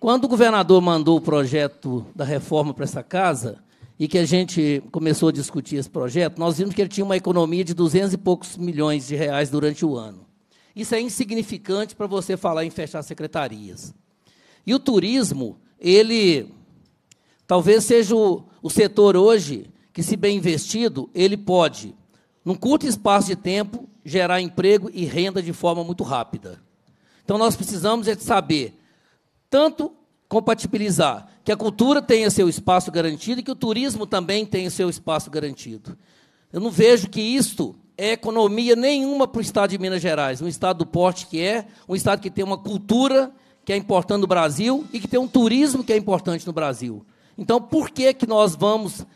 Quando o governador mandou o projeto da reforma para essa casa, e que a gente começou a discutir esse projeto, nós vimos que ele tinha uma economia de 200 e poucos milhões de reais durante o ano. Isso é insignificante para você falar em fechar secretarias. E o turismo, ele Talvez seja o, o setor hoje que, se bem investido, ele pode, num curto espaço de tempo, gerar emprego e renda de forma muito rápida. Então, nós precisamos é de saber tanto compatibilizar que a cultura tenha seu espaço garantido e que o turismo também tenha seu espaço garantido. Eu não vejo que isto é economia nenhuma para o Estado de Minas Gerais, um Estado do porte que é, um Estado que tem uma cultura que é importante no Brasil e que tem um turismo que é importante no Brasil. Então, por que, que nós vamos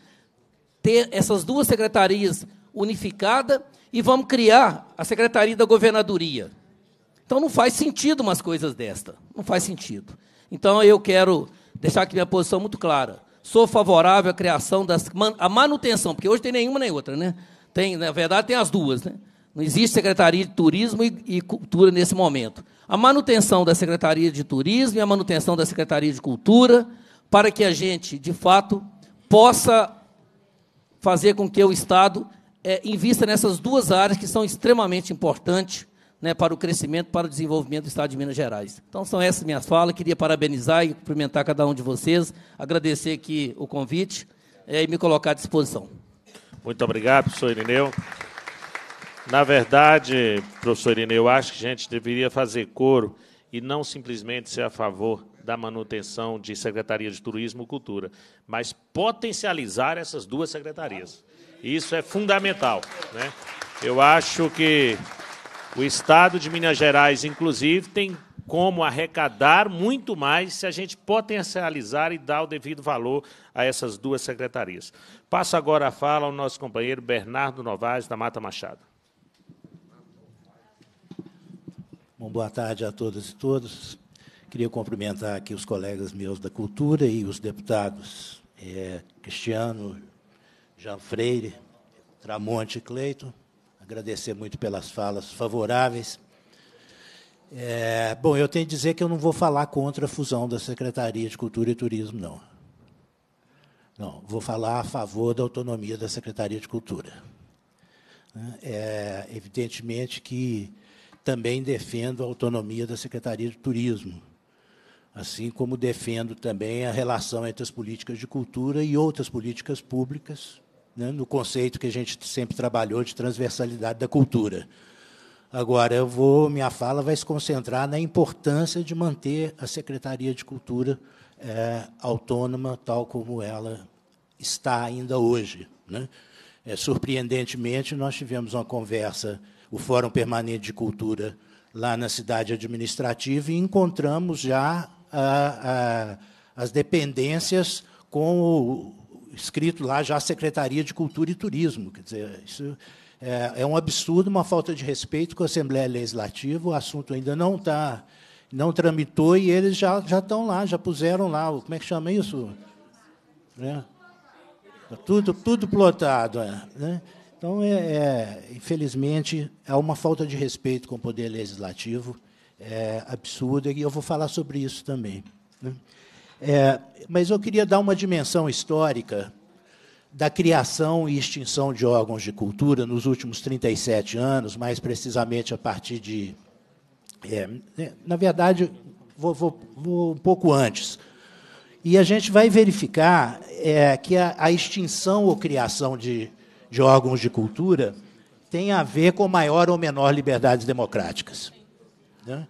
ter essas duas secretarias unificadas e vamos criar a Secretaria da Governadoria? Então, não faz sentido umas coisas desta. Não faz sentido. Então, eu quero deixar aqui minha posição muito clara. Sou favorável à criação das. a manutenção, porque hoje tem nenhuma nem outra, né? Tem, na verdade, tem as duas, né? Não existe Secretaria de Turismo e, e, Cultura nesse momento. A manutenção da Secretaria de Turismo e a manutenção da Secretaria de Cultura, para que a gente, de fato, possa fazer com que o Estado é, invista nessas duas áreas que são extremamente importantes né, para o crescimento, para o desenvolvimento do Estado de Minas Gerais. Então, são essas minhas falas. Queria parabenizar e cumprimentar cada um de vocês, agradecer aqui o convite é, e me colocar à disposição. Muito obrigado, professor Irineu. Na verdade, professor Irineu, acho que a gente deveria fazer coro e não simplesmente ser a favor da manutenção de Secretaria de Turismo e Cultura, mas potencializar essas duas secretarias. Isso é fundamental. Né? Eu acho que o Estado de Minas Gerais, inclusive, tem como arrecadar muito mais se a gente potencializar e dar o devido valor a essas duas secretarias. Passo agora a fala ao nosso companheiro Bernardo Novaes, da Mata Machado. Bom, boa tarde a todas e todos queria cumprimentar aqui os colegas meus da cultura e os deputados é, Cristiano, Jean Freire, Tramonte e Cleito. Agradecer muito pelas falas favoráveis. É, bom, eu tenho que dizer que eu não vou falar contra a fusão da Secretaria de Cultura e Turismo, não. Não, vou falar a favor da autonomia da Secretaria de Cultura. É, evidentemente que também defendo a autonomia da Secretaria de Turismo, assim como defendo também a relação entre as políticas de cultura e outras políticas públicas, né, no conceito que a gente sempre trabalhou de transversalidade da cultura. Agora, eu vou, minha fala vai se concentrar na importância de manter a Secretaria de Cultura é, autônoma, tal como ela está ainda hoje. Né? É, surpreendentemente, nós tivemos uma conversa, o Fórum Permanente de Cultura, lá na cidade administrativa, e encontramos já a, a, as dependências com o, escrito lá já Secretaria de Cultura e Turismo. Quer dizer, isso é, é, um absurdo, uma falta de respeito com a Assembleia Legislativa. O assunto ainda não está, não tramitou e eles já já estão lá, já puseram lá. Como é que chama isso? Né? Tudo tudo plotado, é, né? Então, é, é, infelizmente, há é uma falta de respeito com o poder legislativo é, absurda, e eu vou falar sobre isso também. Né? É, mas eu queria dar uma dimensão histórica da criação e extinção de órgãos de cultura nos últimos 37 anos, mais precisamente a partir de. É, né, na verdade, vou, vou, vou, um pouco antes. E a gente vai verificar é, que a, a, extinção ou criação de, de órgãos de cultura tem a ver com maior ou menor liberdades democráticas. Né?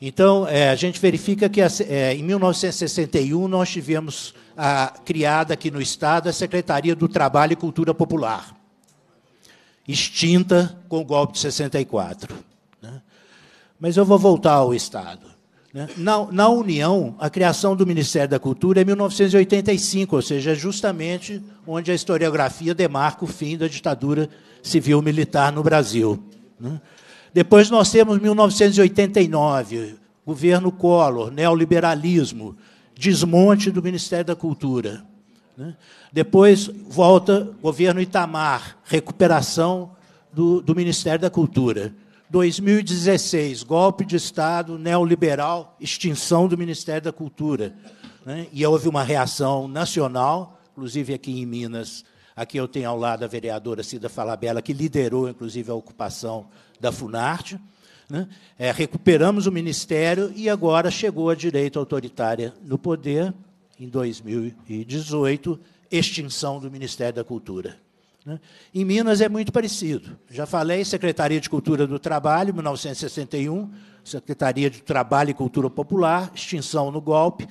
Então, é, a gente verifica que assim, é, em 1961 nós tivemos a, criada aqui no Estado a Secretaria do Trabalho e Cultura Popular, extinta com o golpe de 64. Né? Mas eu vou voltar ao Estado. Né? Na, na União, a criação do Ministério da Cultura é 1985, ou seja, é justamente onde a historiografia demarca o fim da ditadura civil-militar no Brasil. Né? Depois nós temos 1989, governo Collor, neoliberalismo, desmonte do Ministério da Cultura. Né? Depois volta governo Itamar, recuperação do, do Ministério da Cultura. 2016, golpe de Estado neoliberal, extinção do Ministério da Cultura. Né? E houve uma reação nacional, inclusive aqui em Minas. Aqui eu tenho ao lado a vereadora Cida Falabella, que liderou, inclusive, a ocupação da Funarte, né? é, recuperamos o Ministério e agora chegou a direita autoritária no poder, em 2018, extinção do Ministério da Cultura. Né? Em Minas é muito parecido. Já falei, Secretaria de Cultura do Trabalho, 1961, Secretaria de Trabalho e Cultura Popular, extinção no golpe.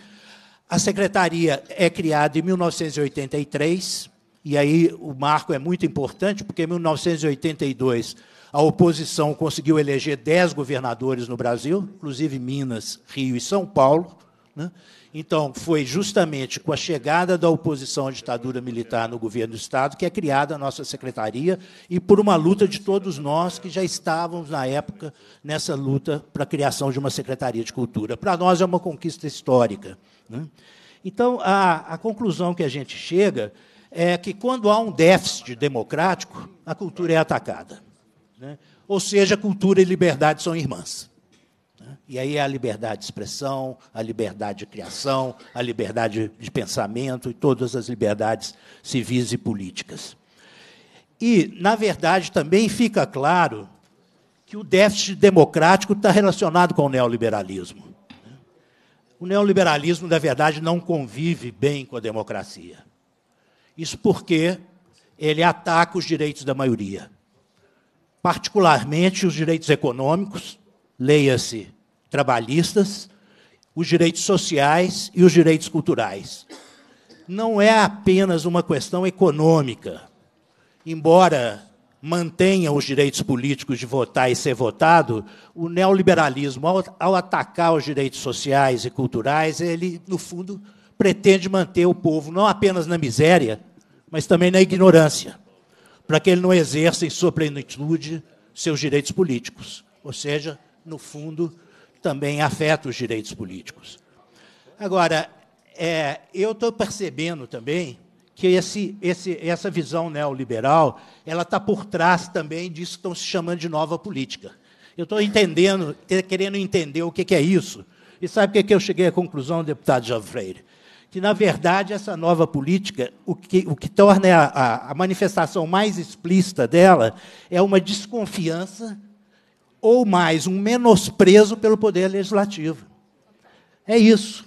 A secretaria é criada em 1983, e aí o marco é muito importante, porque em 1982 a oposição conseguiu eleger dez governadores no Brasil, inclusive Minas, Rio e São Paulo. Né? Então, foi justamente com a chegada da oposição à ditadura militar no governo do Estado que é criada a nossa secretaria e por uma luta de todos nós que já estávamos, na época, nessa luta para a criação de uma secretaria de cultura. Para nós é uma conquista histórica. Né? Então, a, a conclusão que a gente chega é que, quando há um déficit democrático, a cultura é atacada. Né? Ou seja, cultura e liberdade são irmãs. Né? E aí é a liberdade de expressão, a liberdade de criação, a liberdade de pensamento e todas as liberdades civis e políticas. E, na verdade, também fica claro que o déficit democrático está relacionado com o neoliberalismo. Né? O neoliberalismo, na verdade, não convive bem com a democracia. Isso porque ele ataca os direitos da maioria particularmente os direitos econômicos, leia-se trabalhistas, os direitos sociais e os direitos culturais. Não é apenas uma questão econômica. Embora mantenha os direitos políticos de votar e ser votado, o neoliberalismo, ao, ao atacar os direitos sociais e culturais, ele, no fundo, pretende manter o povo não apenas na miséria, mas também na ignorância para que ele não exerça em sua plenitude seus direitos políticos. Ou seja, no fundo, também afeta os direitos políticos. Agora, é, eu estou percebendo também que esse, esse, essa visão neoliberal ela está por trás também disso que estão se chamando de nova política. Eu estou entendendo, querendo entender o que, que é isso. E sabe o que, que eu cheguei à conclusão, deputado Jean Freire? que, na verdade, essa nova política, o que, o que torna a, a, a manifestação mais explícita dela é uma desconfiança ou mais um menosprezo pelo poder legislativo. É isso.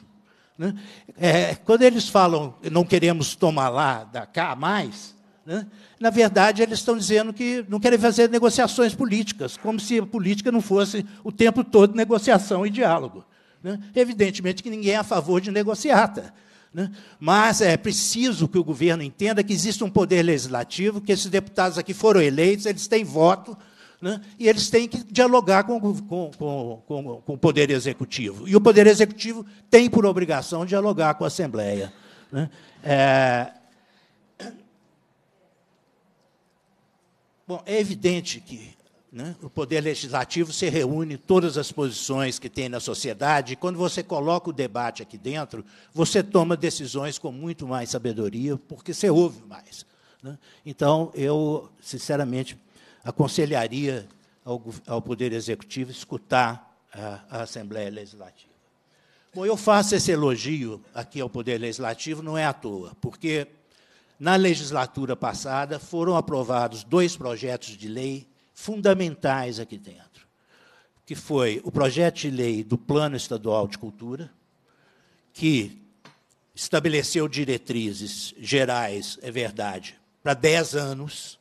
Né? É, quando eles falam não queremos tomar lá, da cá mais, né? na verdade eles estão dizendo que não querem fazer negociações políticas, como se a política não fosse o tempo todo negociação e diálogo. Né? Evidentemente que ninguém é a favor de negociata. Né? Mas é preciso que o governo entenda que existe um poder legislativo, que esses deputados aqui foram eleitos, eles têm voto, né? e eles têm que dialogar com, com, com, com, o Poder Executivo. E o Poder Executivo tem por obrigação dialogar com a Assembleia. Né? É... [coughs] Bom, é evidente que né? o Poder Legislativo se reúne todas as posições que tem na sociedade, e quando você coloca o debate aqui dentro, você toma decisões com muito mais sabedoria, porque você ouve mais. Né? Então, eu, sinceramente, aconselharia ao, ao Poder Executivo escutar a, a Assembleia Legislativa. Bom, eu faço esse elogio aqui ao Poder Legislativo, não é à toa, porque na legislatura passada foram aprovados dois projetos de lei fundamentais aqui dentro, que foi o projeto de lei do Plano Estadual de Cultura, que estabeleceu diretrizes gerais, é verdade, para 10 anos,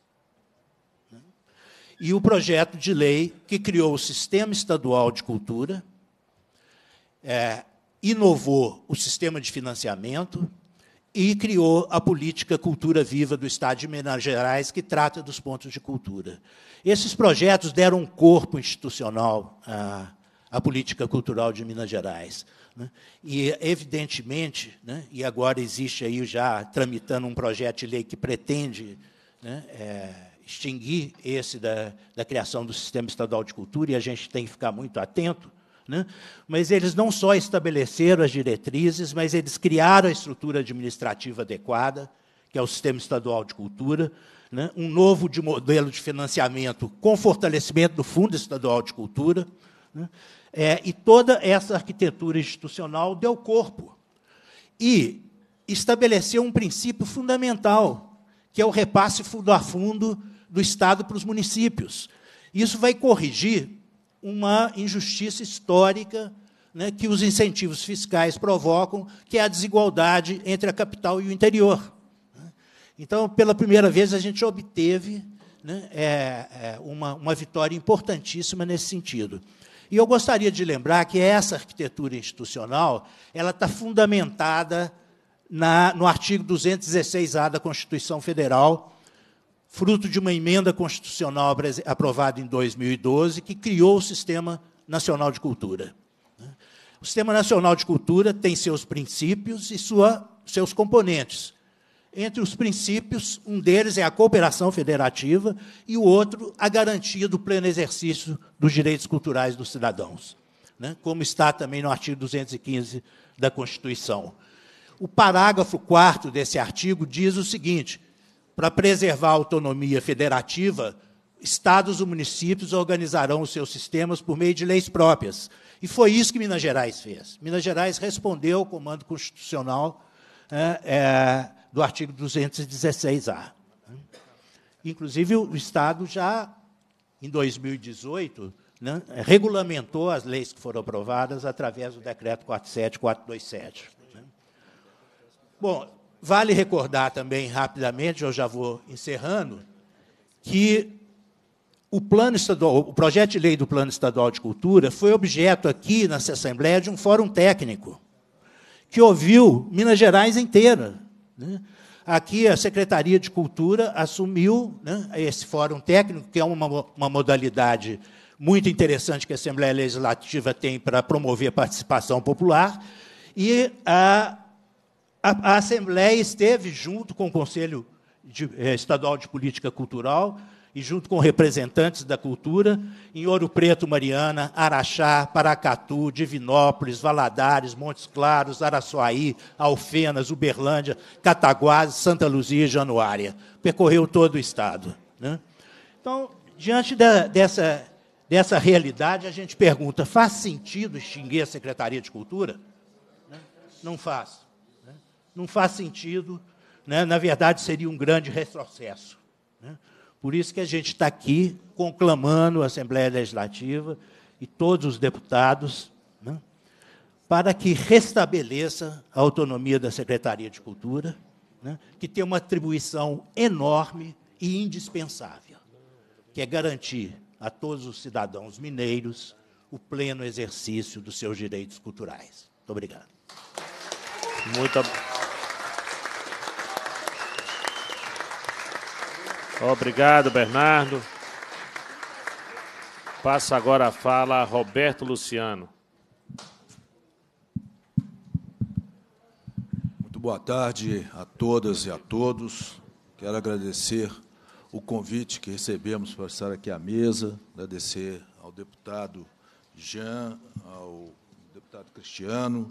né, e o projeto de lei que criou o Sistema Estadual de Cultura, é, inovou o sistema de financiamento e criou a política Cultura Viva do Estado de Minas Gerais, que trata dos pontos de cultura. Esses projetos deram um corpo institucional à, à política cultural de Minas Gerais. Né? E, evidentemente, né, e agora existe aí já tramitando um projeto de lei que pretende né, é, extinguir esse da, da criação do Sistema Estadual de Cultura, e a gente tem que ficar muito atento, né? Mas eles não só estabeleceram as diretrizes, mas eles criaram a estrutura administrativa adequada, que é o Sistema Estadual de Cultura, né, um novo de modelo de financiamento com fortalecimento do Fundo Estadual de Cultura, né, é, e toda essa arquitetura institucional deu corpo. E estabeleceu um princípio fundamental, que é o repasse fundo a fundo do Estado para os municípios. Isso vai corrigir uma injustiça histórica né, que os incentivos fiscais provocam, que é a desigualdade entre a capital e o interior. Então, pela primeira vez, a gente obteve né, é, é, uma, uma vitória importantíssima nesse sentido. E eu gostaria de lembrar que essa arquitetura institucional ela está fundamentada na, no artigo 216A da Constituição Federal, fruto de uma emenda constitucional aprovada em 2012, que criou o Sistema Nacional de Cultura. Né. O Sistema Nacional de Cultura tem seus princípios e sua, seus componentes, entre os princípios, um deles é a cooperação federativa e o outro, a garantia do pleno exercício dos direitos culturais dos cidadãos, né? como está também no artigo 215 da Constituição. O parágrafo 4 desse artigo diz o seguinte: para preservar a autonomia federativa, estados ou municípios organizarão os seus sistemas por meio de leis próprias. E foi isso que Minas Gerais fez. Minas Gerais respondeu ao comando constitucional né? é, é, do artigo 216-A. Inclusive, o Estado já, em 2018, né, regulamentou as leis que foram aprovadas através do decreto 47427. Né. Bom, vale recordar também, rapidamente, eu já vou encerrando, que o, plano estadual, o projeto de lei do Plano Estadual de Cultura foi objeto aqui, nessa Assembleia, de um fórum técnico, que ouviu Minas Gerais inteira, né? Aqui, a Secretaria de Cultura assumiu né, esse fórum técnico, que é uma, uma modalidade muito interessante que a Assembleia Legislativa tem para promover a participação popular, e a, a, a Assembleia esteve junto com o Conselho de, eh, Estadual de Política Cultural e junto com representantes da cultura, em Ouro Preto, Mariana, Araxá, Paracatu, Divinópolis, Valadares, Montes Claros, Araçuaí, Alfenas, Uberlândia, Cataguases, Santa Luzia e Januária. Percorreu todo o Estado. Né? Então, diante da, dessa, dessa realidade, a gente pergunta, faz sentido extinguir a Secretaria de Cultura? Né? Não faz. Né? Não faz sentido. Né? Na verdade, seria um grande retrocesso. Por isso que a gente está aqui conclamando a Assembleia Legislativa e todos os deputados né, para que restabeleça a autonomia da Secretaria de Cultura, né, que tem uma atribuição enorme e indispensável, que é garantir a todos os cidadãos mineiros o pleno exercício dos seus direitos culturais. Muito obrigado. Muito obrigado. Obrigado, Bernardo. Passa agora a fala Roberto Luciano. Muito boa tarde a todas e a todos. Quero agradecer o convite que recebemos para estar aqui à mesa, agradecer ao deputado Jean, ao deputado Cristiano,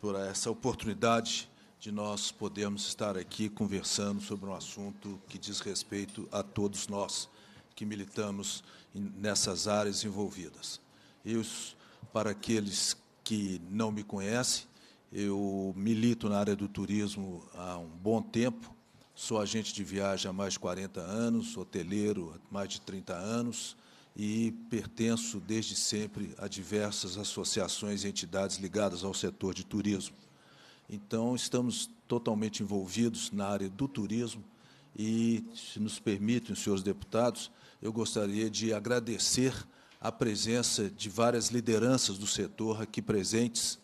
por essa oportunidade de nós podermos estar aqui conversando sobre um assunto que diz respeito a todos nós que militamos nessas áreas envolvidas. Eu, para aqueles que não me conhecem, eu milito na área do turismo há um bom tempo, sou agente de viagem há mais de 40 anos, hoteleiro há mais de 30 anos e pertenço desde sempre a diversas associações e entidades ligadas ao setor de turismo. Então, estamos totalmente envolvidos na área do turismo e, se nos permitem, senhores deputados, eu gostaria de agradecer a presença de várias lideranças do setor aqui presentes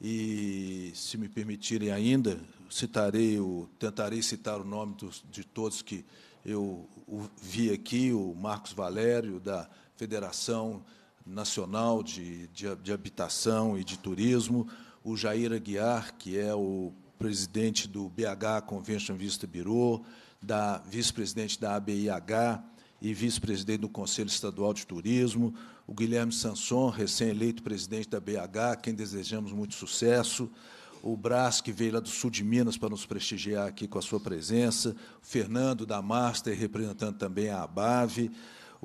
e, se me permitirem ainda, citarei, o, tentarei citar o nome dos, de todos que eu vi aqui, o Marcos Valério, da Federação Nacional de, de, de Habitação e de Turismo, o Jair Aguiar, que é o presidente do BH Convention Vista Bureau, da vice-presidente da ABIH e vice-presidente do Conselho Estadual de Turismo, o Guilherme Sanson, recém-eleito presidente da BH, quem desejamos muito sucesso, o Brás, que veio lá do sul de Minas para nos prestigiar aqui com a sua presença, o Fernando da Master, representando também a ABAVE,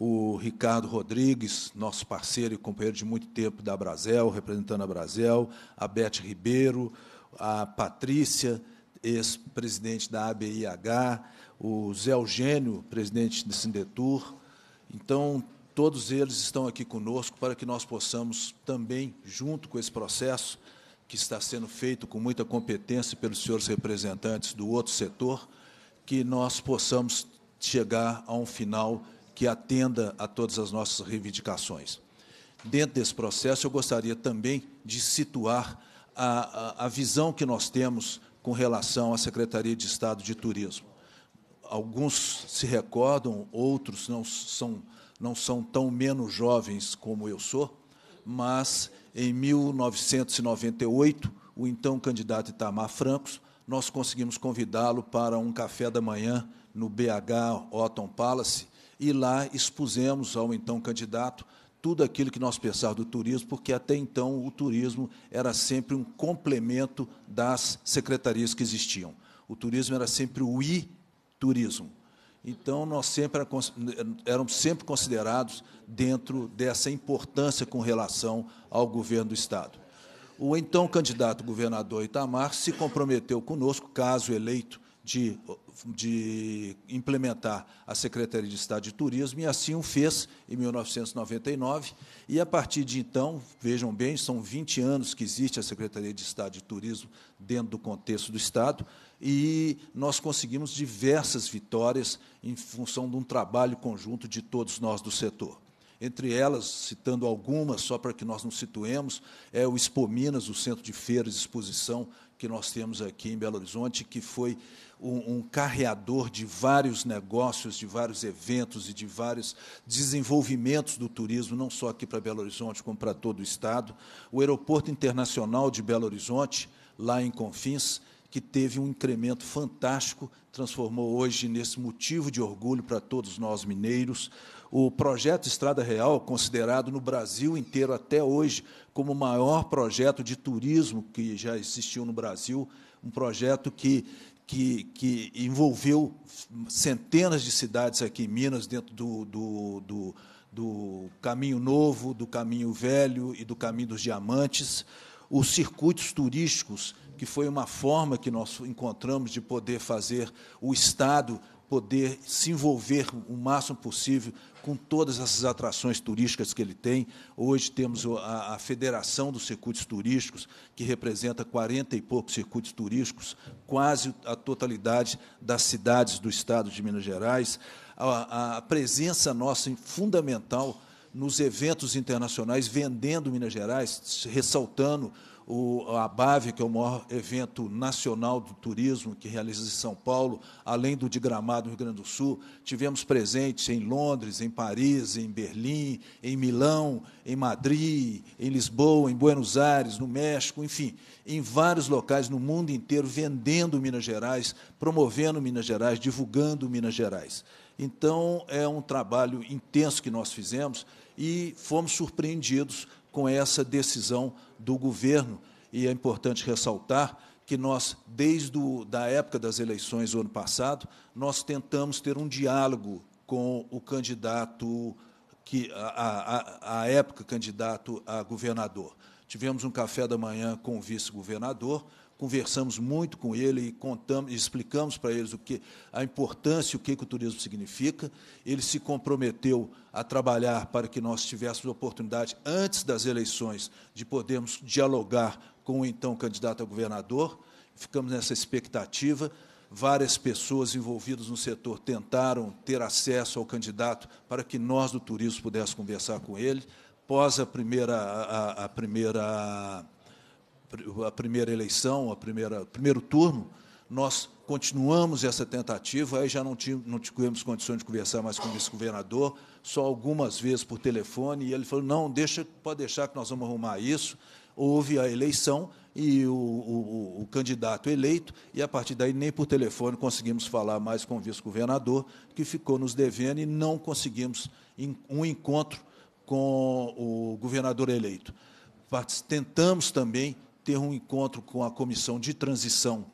o Ricardo Rodrigues, nosso parceiro e companheiro de muito tempo da Brasel, representando a Brasel, a Beth Ribeiro, a Patrícia, ex-presidente da ABIH, o Zé Eugênio, presidente do Sindetur. Então, todos eles estão aqui conosco para que nós possamos também, junto com esse processo, que está sendo feito com muita competência pelos senhores representantes do outro setor, que nós possamos chegar a um final que atenda a todas as nossas reivindicações. Dentro desse processo, eu gostaria também de situar a, a, a visão que nós temos com relação à Secretaria de Estado de Turismo. Alguns se recordam, outros não são, não são tão menos jovens como eu sou, mas em 1998, o então candidato Itamar Francos, nós conseguimos convidá-lo para um café da manhã no BH Otton Palace, e lá expusemos ao então candidato tudo aquilo que nós pensávamos do turismo, porque até então o turismo era sempre um complemento das secretarias que existiam. O turismo era sempre o i-turismo. Então, nós sempre éramos sempre considerados dentro dessa importância com relação ao governo do Estado. O então candidato governador Itamar se comprometeu conosco, caso eleito, de, de implementar a Secretaria de Estado de Turismo, e assim o fez em 1999. E, a partir de então, vejam bem, são 20 anos que existe a Secretaria de Estado de Turismo dentro do contexto do Estado, e nós conseguimos diversas vitórias em função de um trabalho conjunto de todos nós do setor. Entre elas, citando algumas, só para que nós nos situemos, é o Expo Minas, o centro de feiras e exposição que nós temos aqui em Belo Horizonte, que foi um, um carreador de vários negócios, de vários eventos e de vários desenvolvimentos do turismo, não só aqui para Belo Horizonte, como para todo o Estado. O Aeroporto Internacional de Belo Horizonte, lá em Confins, que teve um incremento fantástico, transformou hoje nesse motivo de orgulho para todos nós mineiros. O projeto Estrada Real, considerado no Brasil inteiro até hoje como o maior projeto de turismo que já existiu no Brasil, um projeto que que, que envolveu centenas de cidades aqui em Minas, dentro do, do, do, do Caminho Novo, do Caminho Velho e do Caminho dos Diamantes, os circuitos turísticos, que foi uma forma que nós encontramos de poder fazer o Estado poder se envolver o máximo possível com todas essas atrações turísticas que ele tem. Hoje temos a, a, Federação dos Circuitos Turísticos, que representa 40 e poucos circuitos turísticos, quase a totalidade das cidades do estado de Minas Gerais. A, a presença nossa fundamental nos eventos internacionais, vendendo Minas Gerais, ressaltando o, a BAVE, que é o maior evento nacional do turismo que realiza em São Paulo, além do de Gramado, no Rio Grande do Sul. Tivemos presentes em Londres, em Paris, em Berlim, em Milão, em Madrid, em Lisboa, em Buenos Aires, no México, enfim, em vários locais no mundo inteiro, vendendo Minas Gerais, promovendo Minas Gerais, divulgando Minas Gerais. Então, é um trabalho intenso que nós fizemos e fomos surpreendidos com essa decisão do governo. E é importante ressaltar que nós, desde o, da época das eleições do ano passado, nós tentamos ter um diálogo com o candidato que a, a, a época candidato a governador. Tivemos um café da manhã com o vice-governador conversamos muito com ele e contamos, explicamos para eles o que a importância, o que, que o turismo significa. Ele se comprometeu a trabalhar para que nós tivéssemos oportunidade, antes das eleições, de podermos dialogar com o então candidato a governador. Ficamos nessa expectativa. Várias pessoas envolvidas no setor tentaram ter acesso ao candidato para que nós do turismo pudéssemos conversar com ele. Após a primeira, a, a primeira a primeira eleição, a primeira primeiro turno, nós continuamos essa tentativa, aí já não, tínhamos, não tivemos condições de conversar mais com o vice-governador, só algumas vezes por telefone, e ele falou, não, deixa, pode deixar que nós vamos arrumar isso. Houve a eleição e o, o, o candidato eleito, e a partir daí nem por telefone conseguimos falar mais com o vice-governador, que ficou nos devendo e não conseguimos um encontro com o governador eleito. Tentamos também ter um encontro com a comissão de transição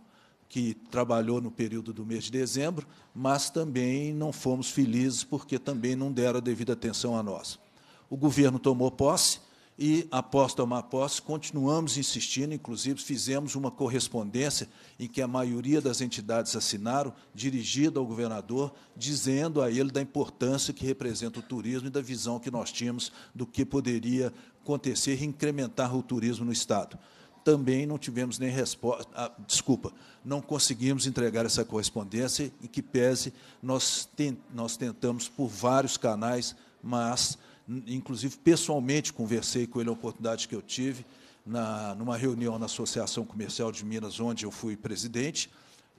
que trabalhou no período do mês de dezembro, mas também não fomos felizes porque também não deram a devida atenção a nós. O governo tomou posse e, após tomar posse, continuamos insistindo, inclusive fizemos uma correspondência em que a maioria das entidades assinaram, dirigida ao governador, dizendo a ele da importância que representa o turismo e da visão que nós tínhamos do que poderia acontecer e incrementar o turismo no Estado também não tivemos nem resposta, ah, desculpa, não conseguimos entregar essa correspondência, em que pese nós, ten, nós tentamos por vários canais, mas, inclusive, pessoalmente conversei com ele, a oportunidade que eu tive, na, numa reunião na Associação Comercial de Minas, onde eu fui presidente,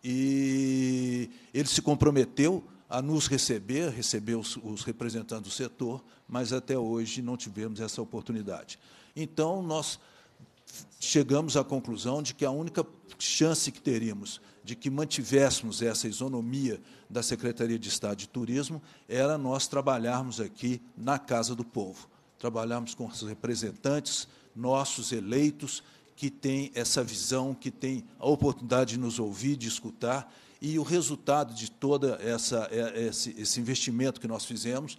e ele se comprometeu a nos receber, recebeu os, os representantes do setor, mas até hoje não tivemos essa oportunidade. Então, nós chegamos à conclusão de que a única chance que teríamos de que mantivéssemos essa isonomia da Secretaria de Estado de Turismo era nós trabalharmos aqui na Casa do Povo, trabalharmos com os representantes nossos eleitos que têm essa visão, que têm a oportunidade de nos ouvir, de escutar, e o resultado de todo é, esse, investimento que nós fizemos,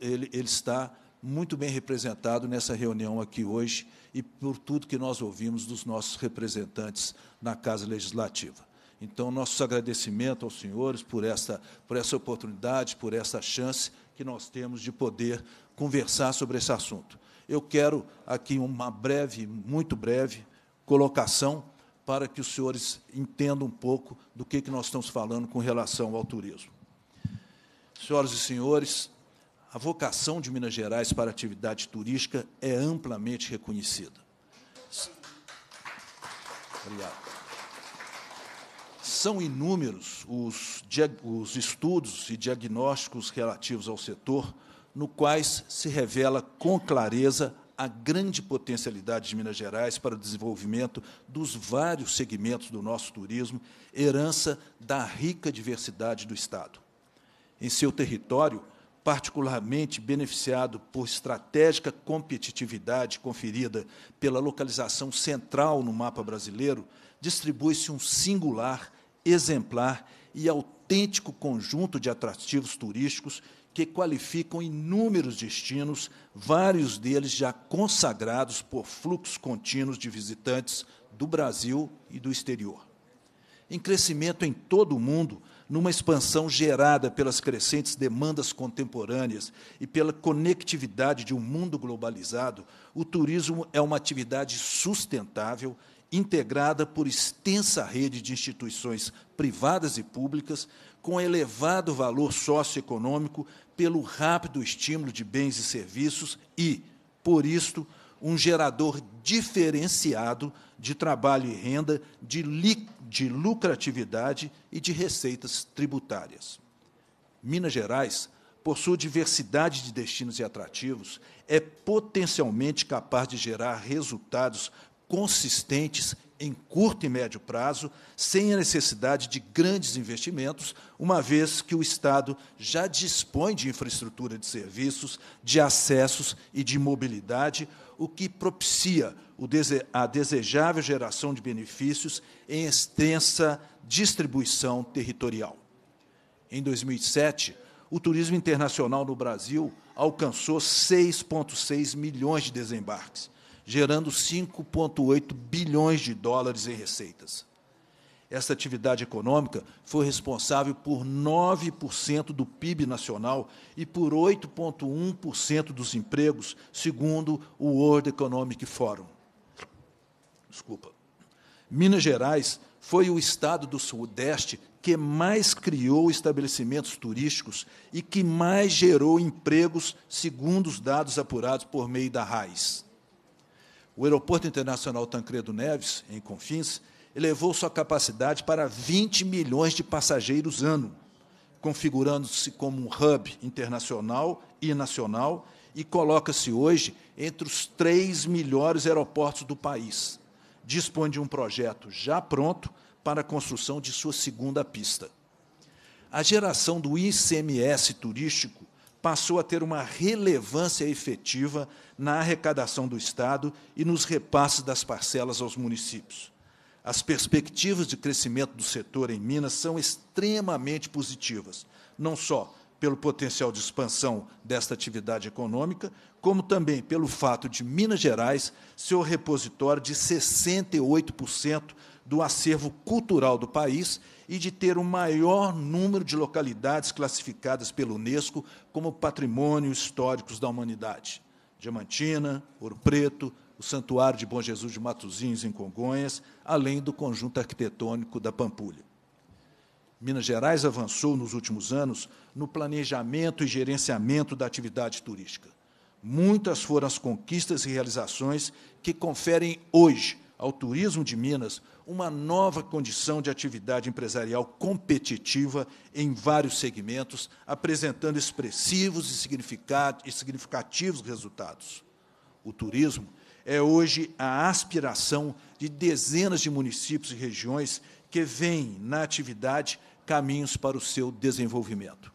ele, ele está muito bem representado nessa reunião aqui hoje e por tudo que nós ouvimos dos nossos representantes na Casa Legislativa. Então, nosso agradecimento aos senhores por esta, por essa oportunidade, por essa chance que nós temos de poder conversar sobre esse assunto. Eu quero aqui uma breve, muito breve, colocação para que os senhores entendam um pouco do que, que nós estamos falando com relação ao turismo. Senhoras e senhores, a vocação de Minas Gerais para a atividade turística é amplamente reconhecida. Obrigado. São inúmeros os, os estudos e diagnósticos relativos ao setor, no quais se revela com clareza a grande potencialidade de Minas Gerais para o desenvolvimento dos vários segmentos do nosso turismo, herança da rica diversidade do Estado. Em seu território, particularmente beneficiado por estratégica competitividade conferida pela localização central no mapa brasileiro, distribui-se um singular, exemplar e autêntico conjunto de atrativos turísticos que qualificam inúmeros destinos, vários deles já consagrados por fluxos contínuos de visitantes do Brasil e do exterior. Em crescimento em todo o mundo, numa expansão gerada pelas crescentes demandas contemporâneas e pela conectividade de um mundo globalizado, o turismo é uma atividade sustentável, integrada por extensa rede de instituições privadas e públicas, com elevado valor socioeconômico pelo rápido estímulo de bens e serviços e, por isto, um gerador diferenciado de trabalho e renda, de, li, de lucratividade e de receitas tributárias. Minas Gerais por sua diversidade de destinos e atrativos, é potencialmente capaz de gerar resultados consistentes em curto e médio prazo, sem a necessidade de grandes investimentos, uma vez que o Estado já dispõe de infraestrutura de serviços, de acessos e de mobilidade, o que propicia a desejável geração de benefícios em extensa distribuição territorial. Em 2007, o turismo internacional no Brasil alcançou 6,6 milhões de desembarques, gerando 5,8 bilhões de dólares em receitas. Essa atividade econômica foi responsável por 9% do PIB nacional e por 8,1% dos empregos, segundo o World Economic Forum desculpa, Minas Gerais foi o estado do Sudeste que mais criou estabelecimentos turísticos e que mais gerou empregos, segundo os dados apurados por meio da RAIS. O Aeroporto Internacional Tancredo Neves, em Confins, elevou sua capacidade para 20 milhões de passageiros ano, configurando-se como um hub internacional e nacional e coloca-se hoje entre os três melhores aeroportos do país dispõe de um projeto já pronto para a construção de sua segunda pista. A geração do ICMS turístico passou a ter uma relevância efetiva na arrecadação do Estado e nos repasses das parcelas aos municípios. As perspectivas de crescimento do setor em Minas são extremamente positivas, não só pelo potencial de expansão desta atividade econômica, como também pelo fato de Minas Gerais ser o repositório de 68% do acervo cultural do país e de ter o maior número de localidades classificadas pela Unesco como patrimônio históricos da humanidade. Diamantina, Ouro Preto, o Santuário de Bom Jesus de Matozinhos, em Congonhas, além do conjunto arquitetônico da Pampulha. Minas Gerais avançou nos últimos anos no planejamento e gerenciamento da atividade turística. Muitas foram as conquistas e realizações que conferem hoje ao turismo de Minas uma nova condição de atividade empresarial competitiva em vários segmentos, apresentando expressivos e significativos resultados. O turismo é hoje a aspiração de dezenas de municípios e regiões que veem na atividade caminhos para o seu desenvolvimento.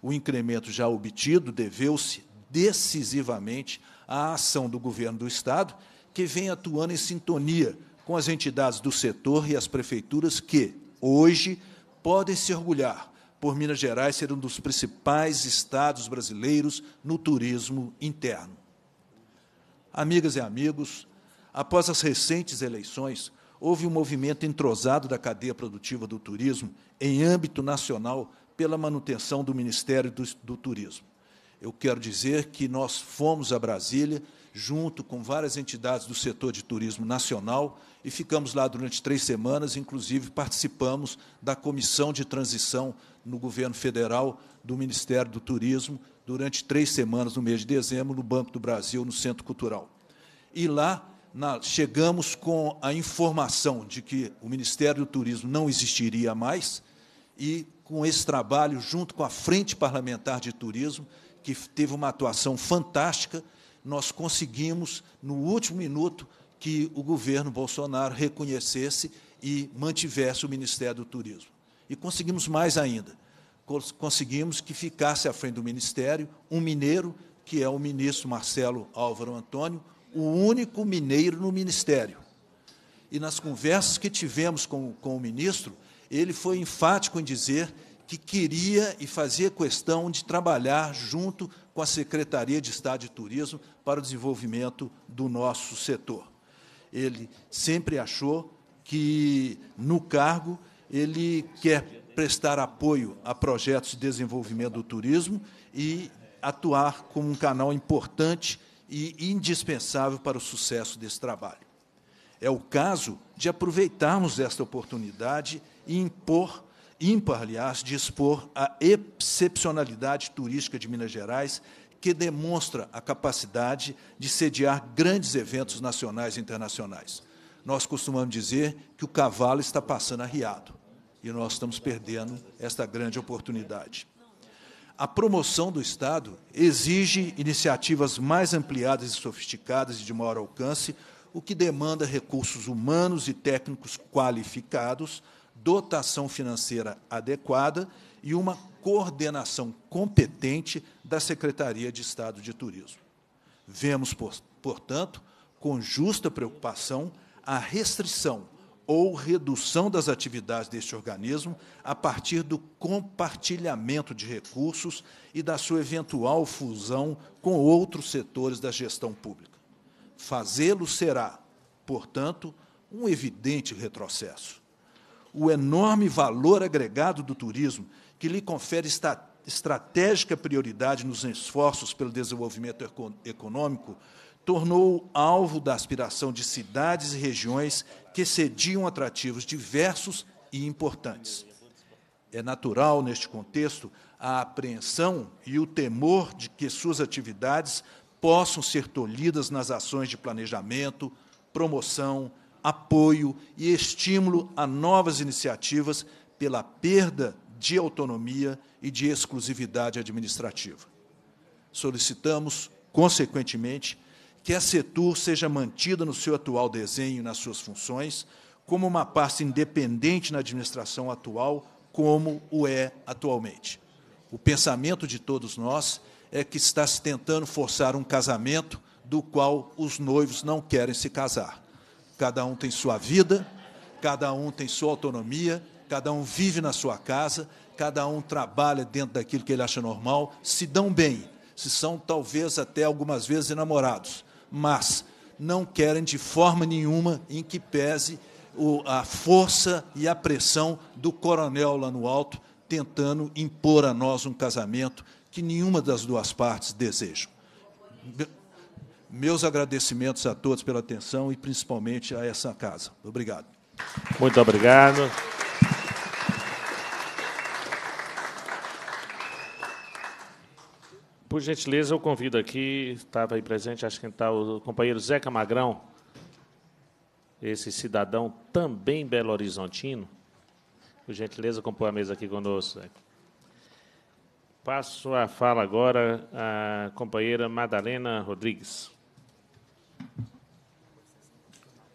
O incremento já obtido deveu-se decisivamente à ação do governo do Estado, que vem atuando em sintonia com as entidades do setor e as prefeituras que, hoje, podem se orgulhar por Minas Gerais ser um dos principais estados brasileiros no turismo interno. Amigas e amigos, após as recentes eleições, houve um movimento entrosado da cadeia produtiva do turismo em âmbito nacional pela manutenção do Ministério do, do Turismo. Eu quero dizer que nós fomos a Brasília, junto com várias entidades do setor de turismo nacional, e ficamos lá durante três semanas, inclusive participamos da comissão de transição no governo federal do Ministério do Turismo, durante três semanas, no mês de dezembro, no Banco do Brasil, no Centro Cultural. E lá na, chegamos com a informação de que o Ministério do Turismo não existiria mais e com esse trabalho, junto com a Frente Parlamentar de Turismo, que teve uma atuação fantástica, nós conseguimos, no último minuto, que o governo Bolsonaro reconhecesse e mantivesse o Ministério do Turismo. E conseguimos mais ainda. Conseguimos que ficasse à frente do Ministério um mineiro, que é o ministro Marcelo Álvaro Antônio, o único mineiro no ministério. E nas conversas que tivemos com, com o ministro, ele foi enfático em dizer que queria e fazia questão de trabalhar junto com a Secretaria de Estado de Turismo para o desenvolvimento do nosso setor. Ele sempre achou que, no cargo, ele quer prestar apoio a projetos de desenvolvimento do turismo e atuar como um canal importante e indispensável para o sucesso desse trabalho. É o caso de aproveitarmos esta oportunidade e impor, ímpar, aliás, de expor a excepcionalidade turística de Minas Gerais, que demonstra a capacidade de sediar grandes eventos nacionais e internacionais. Nós costumamos dizer que o cavalo está passando arriado e nós estamos perdendo esta grande oportunidade a promoção do Estado exige iniciativas mais ampliadas e sofisticadas e de maior alcance, o que demanda recursos humanos e técnicos qualificados, dotação financeira adequada e uma coordenação competente da Secretaria de Estado de Turismo. Vemos, portanto, com justa preocupação a restrição ou redução das atividades deste organismo a partir do compartilhamento de recursos e da sua eventual fusão com outros setores da gestão pública. Fazê-lo será, portanto, um evidente retrocesso. O enorme valor agregado do turismo, que lhe confere estratégica prioridade nos esforços pelo desenvolvimento econômico, tornou-o alvo da aspiração de cidades e regiões que cediam atrativos diversos e importantes. É natural, neste contexto, a apreensão e o temor de que suas atividades possam ser tolhidas nas ações de planejamento, promoção, apoio e estímulo a novas iniciativas pela perda de autonomia e de exclusividade administrativa. Solicitamos, consequentemente, que a CETUR seja mantida no seu atual desenho e nas suas funções, como uma parte independente na administração atual, como o é atualmente. O pensamento de todos nós é que está se tentando forçar um casamento do qual os noivos não querem se casar. Cada um tem sua vida, cada um tem sua autonomia, cada um vive na sua casa, cada um trabalha dentro daquilo que ele acha normal, se dão bem, se são talvez até algumas vezes enamorados, mas não querem de forma nenhuma em que pese o, a força e a pressão do coronel lá no alto, tentando impor a nós um casamento que nenhuma das duas partes deseja. Meus agradecimentos a todos pela atenção e principalmente a essa casa. Obrigado. Muito obrigado. Por gentileza, eu convido aqui, estava aí presente, acho que está o companheiro Zeca Magrão, esse cidadão também belo-horizontino. Por gentileza, compor a mesa aqui conosco, Zeca. Passo a fala agora à companheira Madalena Rodrigues.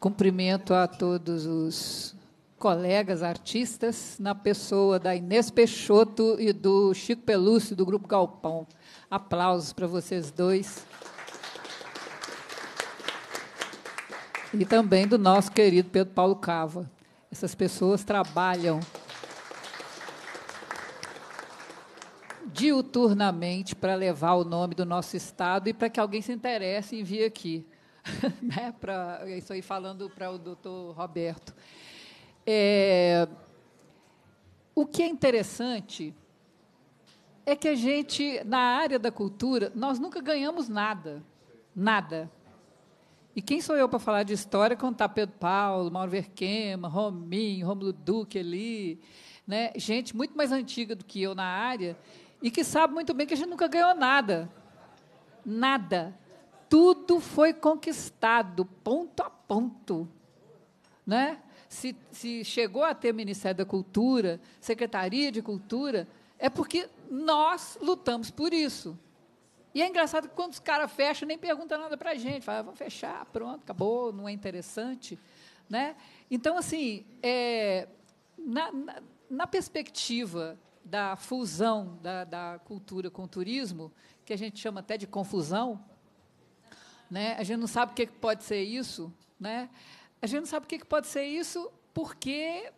Cumprimento a todos os colegas artistas, na pessoa da Inês Peixoto e do Chico Pelúcio, do Grupo Galpão. Aplausos para vocês dois. E também do nosso querido Pedro Paulo Cava. Essas pessoas trabalham diuturnamente para levar o nome do nosso Estado e para que alguém se interesse em vir aqui. [laughs] né? pra, isso aí falando para o doutor Roberto. É, o que é interessante é que a gente, na área da cultura, nós nunca ganhamos nada. Nada. E quem sou eu para falar de história contar tá Pedro Paulo, Mauro Verquema, Rominho, Romulo Duque ali, né? gente muito mais antiga do que eu na área e que sabe muito bem que a gente nunca ganhou nada. Nada. Tudo foi conquistado, ponto a ponto. Né? se, se chegou a ter Ministério da Cultura, Secretaria de Cultura, é porque nós lutamos por isso. E é engraçado que quando os caras fecham, nem perguntam nada para a gente. Fala, ah, vamos fechar, pronto, acabou, não é interessante. Né? Então, assim, é, na, na, na, perspectiva da fusão da, da, cultura com o turismo, que a gente chama até de confusão, né? a gente não sabe o que pode ser isso, né? A gente não sabe o que pode ser isso, porque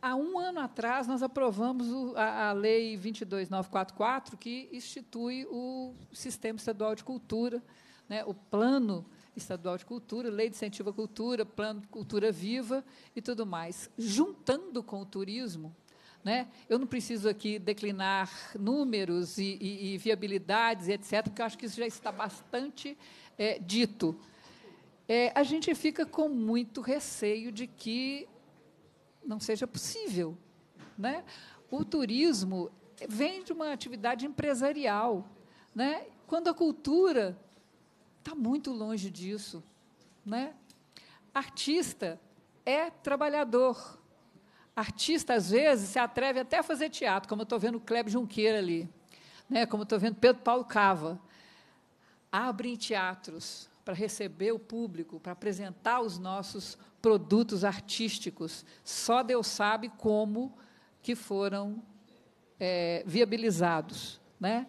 há um ano atrás nós aprovamos a, Lei 22.944, que institui o Sistema Estadual de Cultura, né, o Plano Estadual de Cultura, Lei de Incentivo à Cultura, Plano Cultura Viva e tudo mais. Juntando com o turismo, né? Eu não preciso aqui declinar números e, e, e viabilidades, etc., porque acho que isso já está bastante é, dito é, a gente fica com muito receio de que não seja possível. Né? O turismo vem de uma atividade empresarial, né? quando a cultura está muito longe disso. Né? Artista é trabalhador. Artista, às vezes, se atreve até a fazer teatro, como eu estou vendo o Kleber Junqueira ali, né? como estou vendo Pedro Paulo Cava. Abrem teatros, para receber o público, para apresentar os nossos produtos artísticos. Só Deus sabe como que foram é, viabilizados, né?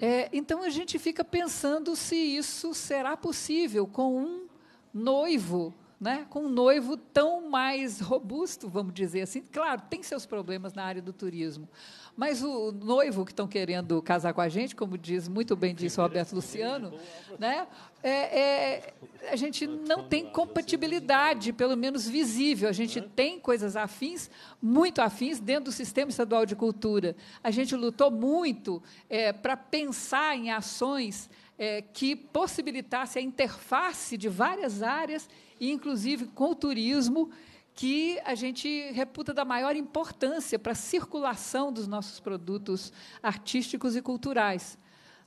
É, então a gente fica pensando se isso será possível com um noivo, né? Com um noivo tão mais robusto, vamos dizer assim. Claro, tem seus problemas na área do turismo, mas o noivo que estão querendo casar com a gente, como diz muito bem disse o Roberto Luciano, né? É, é, a gente não tem compatibilidade, pelo menos visível. A gente tem coisas afins, muito afins, dentro do sistema estadual de cultura. A gente lutou muito é, para pensar em ações é, que possibilitasse a interface de várias áreas, inclusive com o turismo que a gente reputa da maior importância para a circulação dos nossos produtos artísticos e culturais.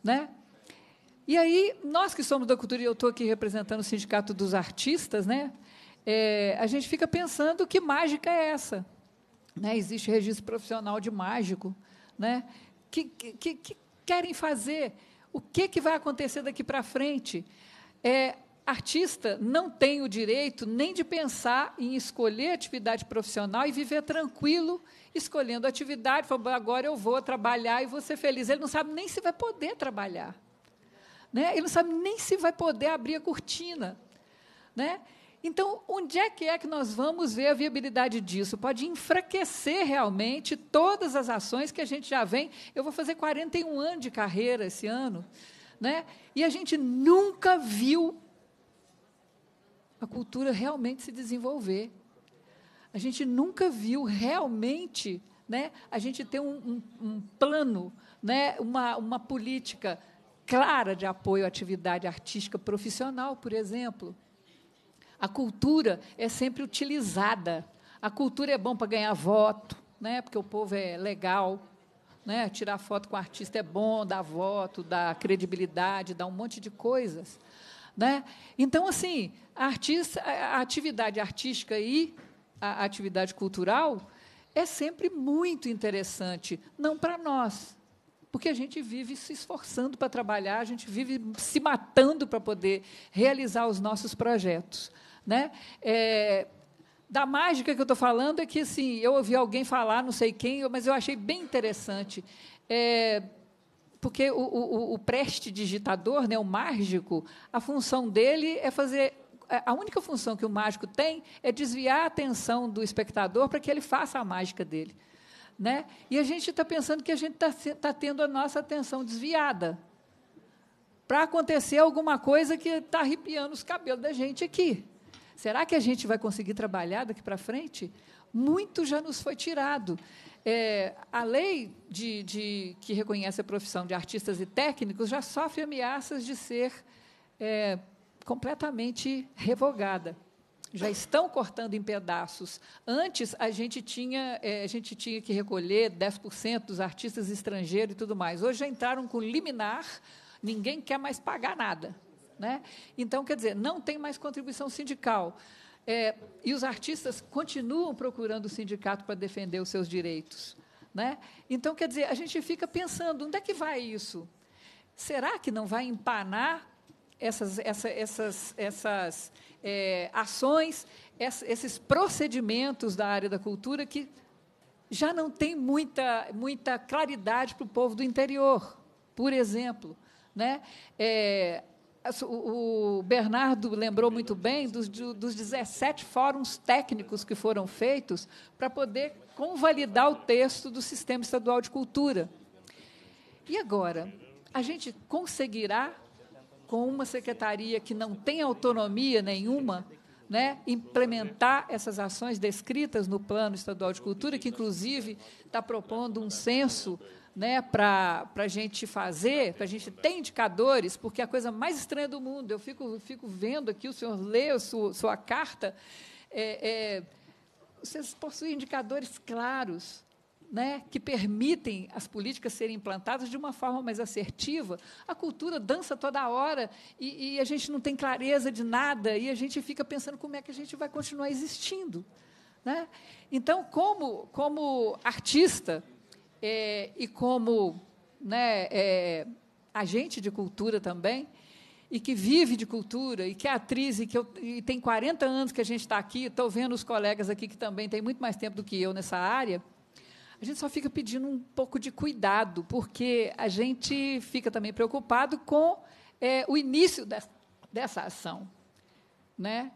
Né? E aí, nós que somos da cultura, e eu estou aqui representando o Sindicato dos Artistas, né? É, a gente fica pensando que mágica é essa. Né? Existe registro profissional de mágico. Né? Que, que, que querem fazer? O que, que vai acontecer daqui para frente? É, artista não tem o direito nem de pensar em escolher atividade profissional e viver tranquilo escolhendo atividade, falando, agora eu vou trabalhar e vou ser feliz. Ele não sabe nem se vai poder trabalhar. Né? Ele não sabe nem se vai poder abrir a cortina. Né? Então, onde é que é que nós vamos ver a viabilidade disso? Pode enfraquecer realmente todas as ações que a gente já vem. Eu vou fazer 41 anos de carreira esse ano, né? E a gente nunca viu a cultura realmente se desenvolver. A gente nunca viu realmente né, a gente ter um, um, um plano, né, uma, uma política clara de apoio à atividade artística profissional, por exemplo. A cultura é sempre utilizada. A cultura é bom para ganhar voto, né, porque o povo é legal. Né, tirar foto com o artista é bom, dá voto, dá credibilidade, dá um monte de coisas. Né? Então, assim, a, artista, a atividade artística e a atividade cultural é sempre muito interessante, não para nós, porque a gente vive se esforçando para trabalhar, a gente vive se matando para poder realizar os nossos projetos. Né? É, da mágica que eu estou falando é que assim, eu ouvi alguém falar, não sei quem, mas eu achei bem interessante. É, porque o, o, o prestidigitador, né, o mágico, a função dele é fazer. É, a única função que o mágico tem é desviar a atenção do espectador para que ele faça a mágica dele. Né? E a gente está pensando que a gente está tá tendo a nossa atenção desviada para acontecer alguma coisa que está arrepiando os cabelos da gente aqui. Será que a gente vai conseguir trabalhar daqui para frente? Muito já nos foi tirado. É, a lei de, de, que reconhece a profissão de artistas e técnicos já sofre ameaças de ser é, completamente revogada. Já estão cortando em pedaços. Antes, a gente tinha, é, a gente tinha que recolher 10% dos artistas estrangeiros e tudo mais. Hoje já entraram com liminar, ninguém quer mais pagar nada. Né? Então, quer dizer, não tem mais contribuição sindical. É, e os artistas continuam procurando o sindicato para defender os seus direitos. Né? Então, quer dizer, a gente fica pensando: onde é que vai isso? Será que não vai empanar essas, essa, essas, essas é, ações, esses procedimentos da área da cultura que já não tem muita, muita claridade para o povo do interior, por exemplo? Né? É, o Bernardo lembrou muito bem dos, dos 17 fóruns técnicos que foram feitos para poder convalidar o texto do Sistema Estadual de Cultura. E agora, a gente conseguirá, com uma secretaria que não tem autonomia nenhuma, né, implementar essas ações descritas no Plano Estadual de Cultura, que, inclusive, está propondo um censo né, para a gente fazer, para a gente ter indicadores, porque é a coisa mais estranha do mundo. Eu fico, fico vendo aqui, o senhor lê a sua, sua carta. É, é, vocês possuem indicadores claros. Né, que permitem as políticas serem implantadas de uma forma mais assertiva. A cultura dança toda hora e, e, a gente não tem clareza de nada e a gente fica pensando como é que a gente vai continuar existindo. Né? Então, como, como artista, é, e como né, é, agente de cultura também, e que vive de cultura, e que é atriz, e que eu, e tem 40 anos que a gente está aqui, estou vendo os colegas aqui que também têm muito mais tempo do que eu nessa área, a gente só fica pedindo um pouco de cuidado, porque a gente fica também preocupado com é, o início de, dessa ação. Né?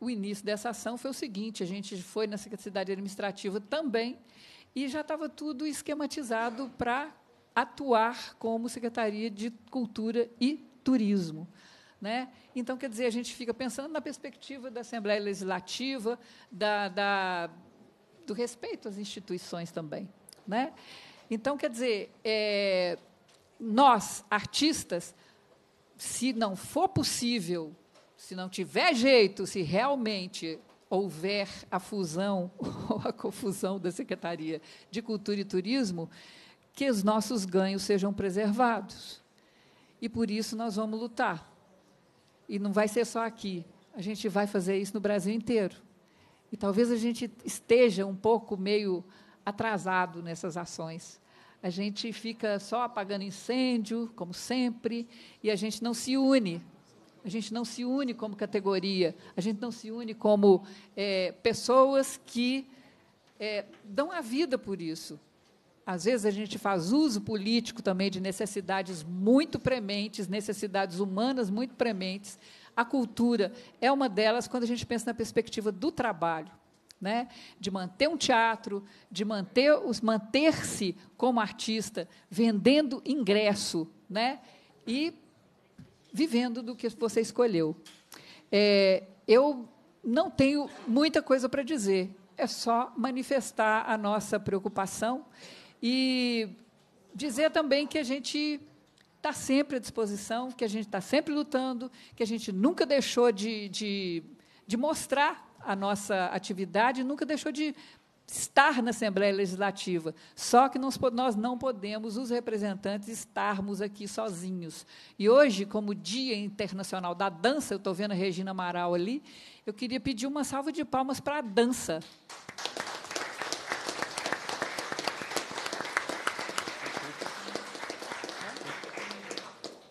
O início dessa ação foi o seguinte: a gente foi na Secretaria Administrativa também e já estava tudo esquematizado para atuar como Secretaria de Cultura e Turismo. Né? Então, quer dizer, a gente fica pensando na perspectiva da Assembleia Legislativa, da, da do respeito às instituições também. Né? Então, quer dizer, é, nós, artistas, se não for possível, se não tiver jeito, se realmente houver a fusão [laughs] ou a confusão da Secretaria de Cultura e Turismo, que os nossos ganhos sejam preservados. E por isso nós vamos lutar. E não vai ser só aqui. A gente vai fazer isso no Brasil inteiro. E talvez a gente esteja um pouco meio atrasado nessas ações. A gente fica só apagando incêndio, como sempre, e a gente não se une a gente não se une como categoria, a gente não se une como é, pessoas que é, dão a vida por isso. Às vezes a gente faz uso político também de necessidades muito prementes, necessidades humanas muito prementes. A cultura é uma delas quando a gente pensa na perspectiva do trabalho. Né? de manter um teatro, de manter os manter-se como artista, vendendo ingresso, né? E vivendo do que você escolheu. É, eu não tenho muita coisa para dizer, é só manifestar a nossa preocupação e dizer também que a gente está sempre à disposição, que a gente está sempre lutando, que a gente nunca deixou de, de, de mostrar a nossa atividade, nunca deixou de estar na Assembleia Legislativa. Só que nós não podemos, os representantes, estarmos aqui sozinhos. E hoje, como Dia Internacional da Dança, eu estou vendo a Regina Amaral ali, eu queria pedir uma salva de palmas para a dança.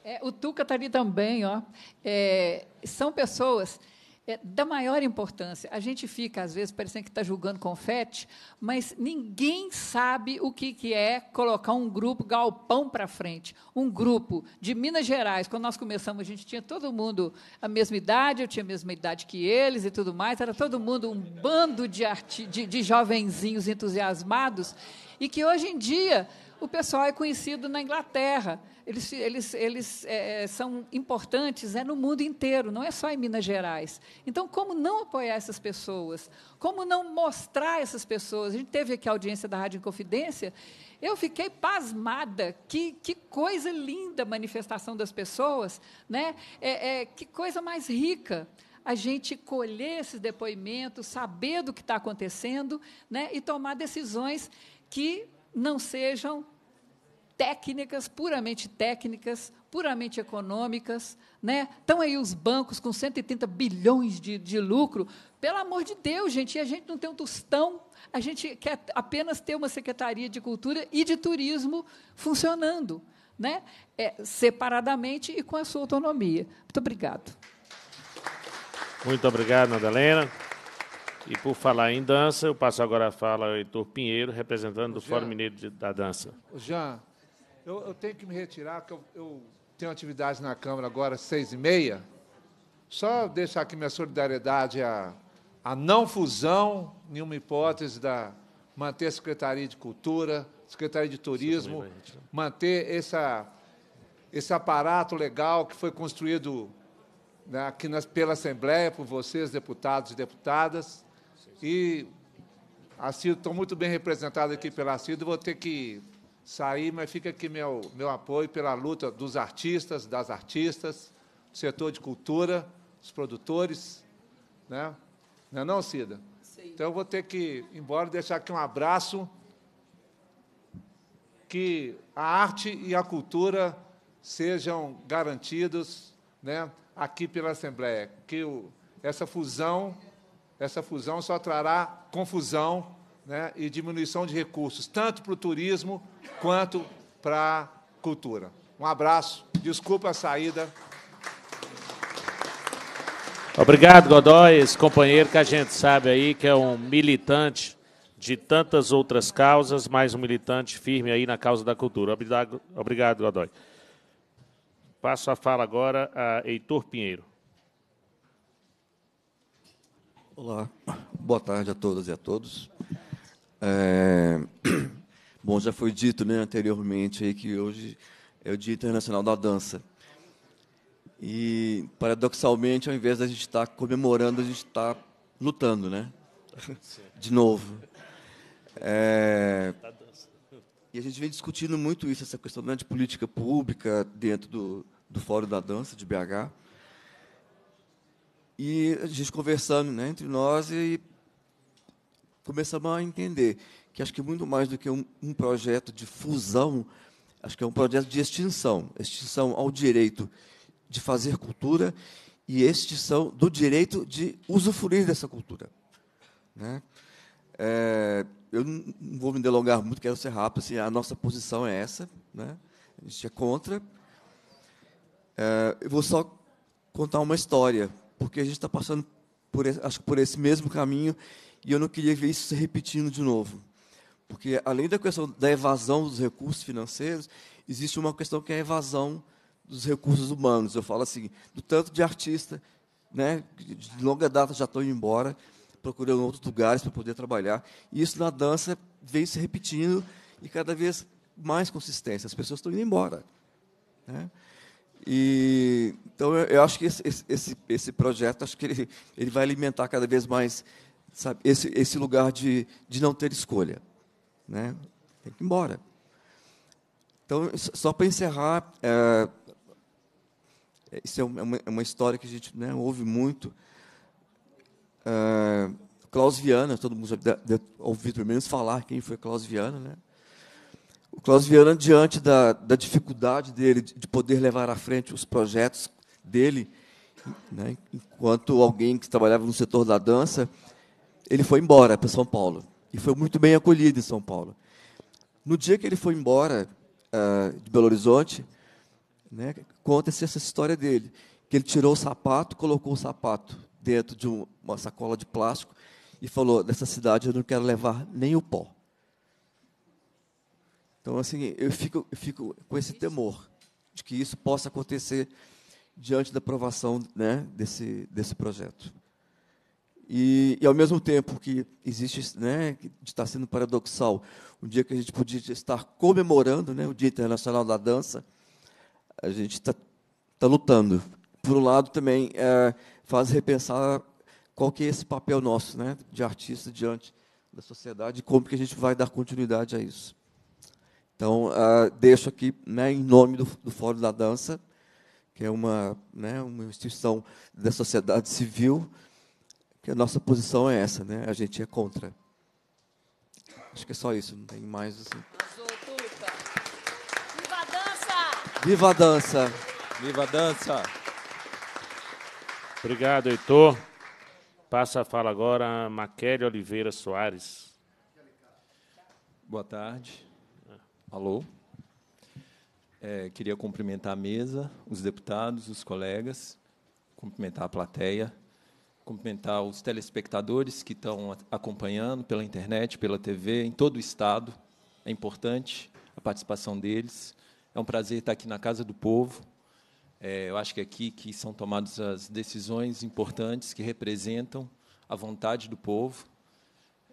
É, o Tuca está ali também. Ó. É, são pessoas é da maior importância. A gente fica, às vezes, parecendo que está julgando confete, mas ninguém sabe o que, que é colocar um grupo galpão para frente. Um grupo de Minas Gerais. Quando nós começamos, a gente tinha todo mundo a mesma idade, eu tinha a mesma idade que eles e tudo mais. Era todo mundo um bando de, arti de, de jovenzinhos entusiasmados e que, hoje em dia, o pessoal é conhecido na Inglaterra eles, eles, eles é, é são importantes é, no mundo inteiro, não é só em Minas Gerais. Então, como não apoiar essas pessoas? Como não mostrar essas pessoas? A gente teve aqui a audiência da Rádio Inconfidência, eu fiquei pasmada. Que, que coisa linda a manifestação das pessoas, né? É, é, que coisa mais rica a gente colher esses depoimentos, saber do que está acontecendo né? e tomar decisões que não sejam técnicas, puramente técnicas, puramente econômicas. Né? Estão aí os bancos com 130 bilhões de, de lucro. Pelo amor de Deus, gente, e a gente não tem um tostão. A gente quer apenas ter uma Secretaria de Cultura e de Turismo funcionando, né? É, separadamente e com a sua autonomia. Muito obrigado. Muito obrigado, Madalena. E por falar em dança, eu passo agora a fala ao Heitor Pinheiro, representando o Fórum Mineiro da Dança. Já, eu, eu tenho que me retirar, porque eu, eu tenho atividade na Câmara agora às seis e meia. Só deixar aqui minha solidariedade à, à não fusão, nenhuma hipótese, da manter a Secretaria de Cultura, Secretaria de Turismo, manter essa, esse aparato legal que foi construído né, aqui nas, pela Assembleia, por vocês, deputados e deputadas. E a CIDO, estou muito bem representado aqui pela CIDO, vou ter que sair, mas fica aqui meu, meu apoio pela luta dos artistas, das artistas, do setor de cultura, dos produtores. Né? Não é não, Cida? Sim. Então, eu vou ter que ir embora, deixar aqui um abraço, que a arte e a cultura sejam garantidos né, aqui pela Assembleia, que o, essa fusão essa fusão só trará confusão né, e diminuição de recursos, tanto para o turismo quanto para a cultura. Um abraço, desculpa a saída. Obrigado, Godoy, esse companheiro que a gente sabe aí que é um militante de tantas outras causas, mas um militante firme aí na causa da cultura. Obrigado, obrigado Godoy. Passo a fala agora a Heitor Pinheiro. Olá, boa tarde a todas e a todos. É... [clears throat] Bom, já foi dito né, anteriormente aí que hoje é o Dia Internacional da Dança. E, paradoxalmente, ao invés da gente estar tá comemorando, a gente está lutando, né? [laughs] De novo. É... E a gente vem discutindo muito isso, essa questão né, de política pública dentro do, do Fórum da Dança de BH. E a gente conversando né, entre nós e começamos a entender que acho que muito mais do que um, um projeto de fusão, acho que é um projeto de extinção extinção ao direito de fazer cultura e extinção do direito de usufruir dessa cultura. Né? É, eu não vou me delongar muito, quero ser rápido. Assim, a nossa posição é essa, né? a gente é contra. É, eu vou só contar uma história, porque a gente está passando por, acho, por esse mesmo caminho e eu não queria ver isso se repetindo de novo. Porque, além da questão da evasão dos recursos financeiros, existe uma questão que é a evasão dos recursos humanos. Eu falo assim, do tanto de artista, né, de longa data já estão indo embora, procurando outros lugares para poder trabalhar. E isso na dança vem se repetindo e cada vez mais consistência. As pessoas estão indo embora. Né? E, então, eu, eu acho que esse, esse, esse projeto acho que ele, ele vai alimentar cada vez mais sabe, esse, esse lugar de, de não ter escolha. Né? Tem que ir embora. Então, só para encerrar, é, é isso é, é uma, é uma, história que a gente né, ouve muito. É, Klaus Viana, todo mundo já deve pelo menos falar quem foi Klaus Viana. Né? O Klaus Viana, diante da, da dificuldade dele de poder levar à frente os projetos dele, né, enquanto alguém que trabalhava no setor da dança, ele foi embora para São Paulo e foi muito bem acolhido em São Paulo. No dia que ele foi embora uh, de Belo Horizonte, né, conta-se essa história dele, que ele tirou o sapato, colocou o sapato dentro de um, uma sacola de plástico e falou: "Nessa cidade eu não quero levar nem o pó". Então assim, eu fico, eu fico com esse temor de que isso possa acontecer diante da aprovação né, desse, desse projeto. E, e, ao mesmo tempo que existe, né, que está sendo paradoxal, um dia que a gente podia estar comemorando, né, o Dia Internacional da Dança, a gente está está lutando. Por um lado, também é, faz repensar qual que é esse papel nosso, né, de artista diante da sociedade, e como que a gente vai dar continuidade a isso. Então, é, deixo aqui, né, em nome do, do Fórum da Dança, que é uma, né, uma instituição da sociedade civil, que a nossa posição é essa, né? A gente é contra. Acho que é só isso, não tem mais assim. Viva a dança! Viva a dança! Obrigado, Heitor. Passa a fala agora a Maquele Oliveira Soares. Boa tarde. Alô. É, queria cumprimentar a mesa, os deputados, os colegas, cumprimentar a plateia cumprimentar os telespectadores que estão acompanhando pela internet, pela TV, em todo o estado. É importante a participação deles. É um prazer estar aqui na Casa do Povo. É, eu acho que é aqui que são tomadas as decisões importantes que representam a vontade do povo.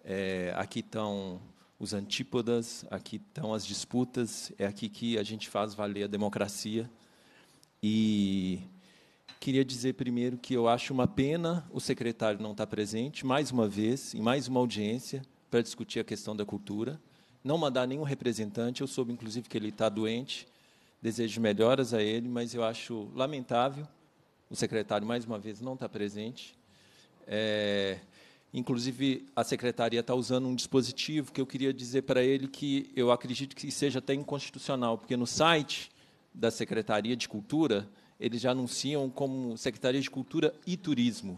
É, aqui estão os antípodas, aqui estão as disputas, é aqui que a gente faz valer a democracia. E queria dizer primeiro que eu acho uma pena o secretário não estar presente, mais uma vez, em mais uma audiência, para discutir a questão da cultura. Não mandar nenhum representante, eu soube, inclusive, que ele está doente, desejo melhoras a ele, mas eu acho lamentável o secretário, mais uma vez, não estar presente. É, inclusive, a secretaria está usando um dispositivo que eu queria dizer para ele que eu acredito que seja até inconstitucional, porque no site da Secretaria de Cultura eles já anunciam como Secretaria de Cultura e Turismo.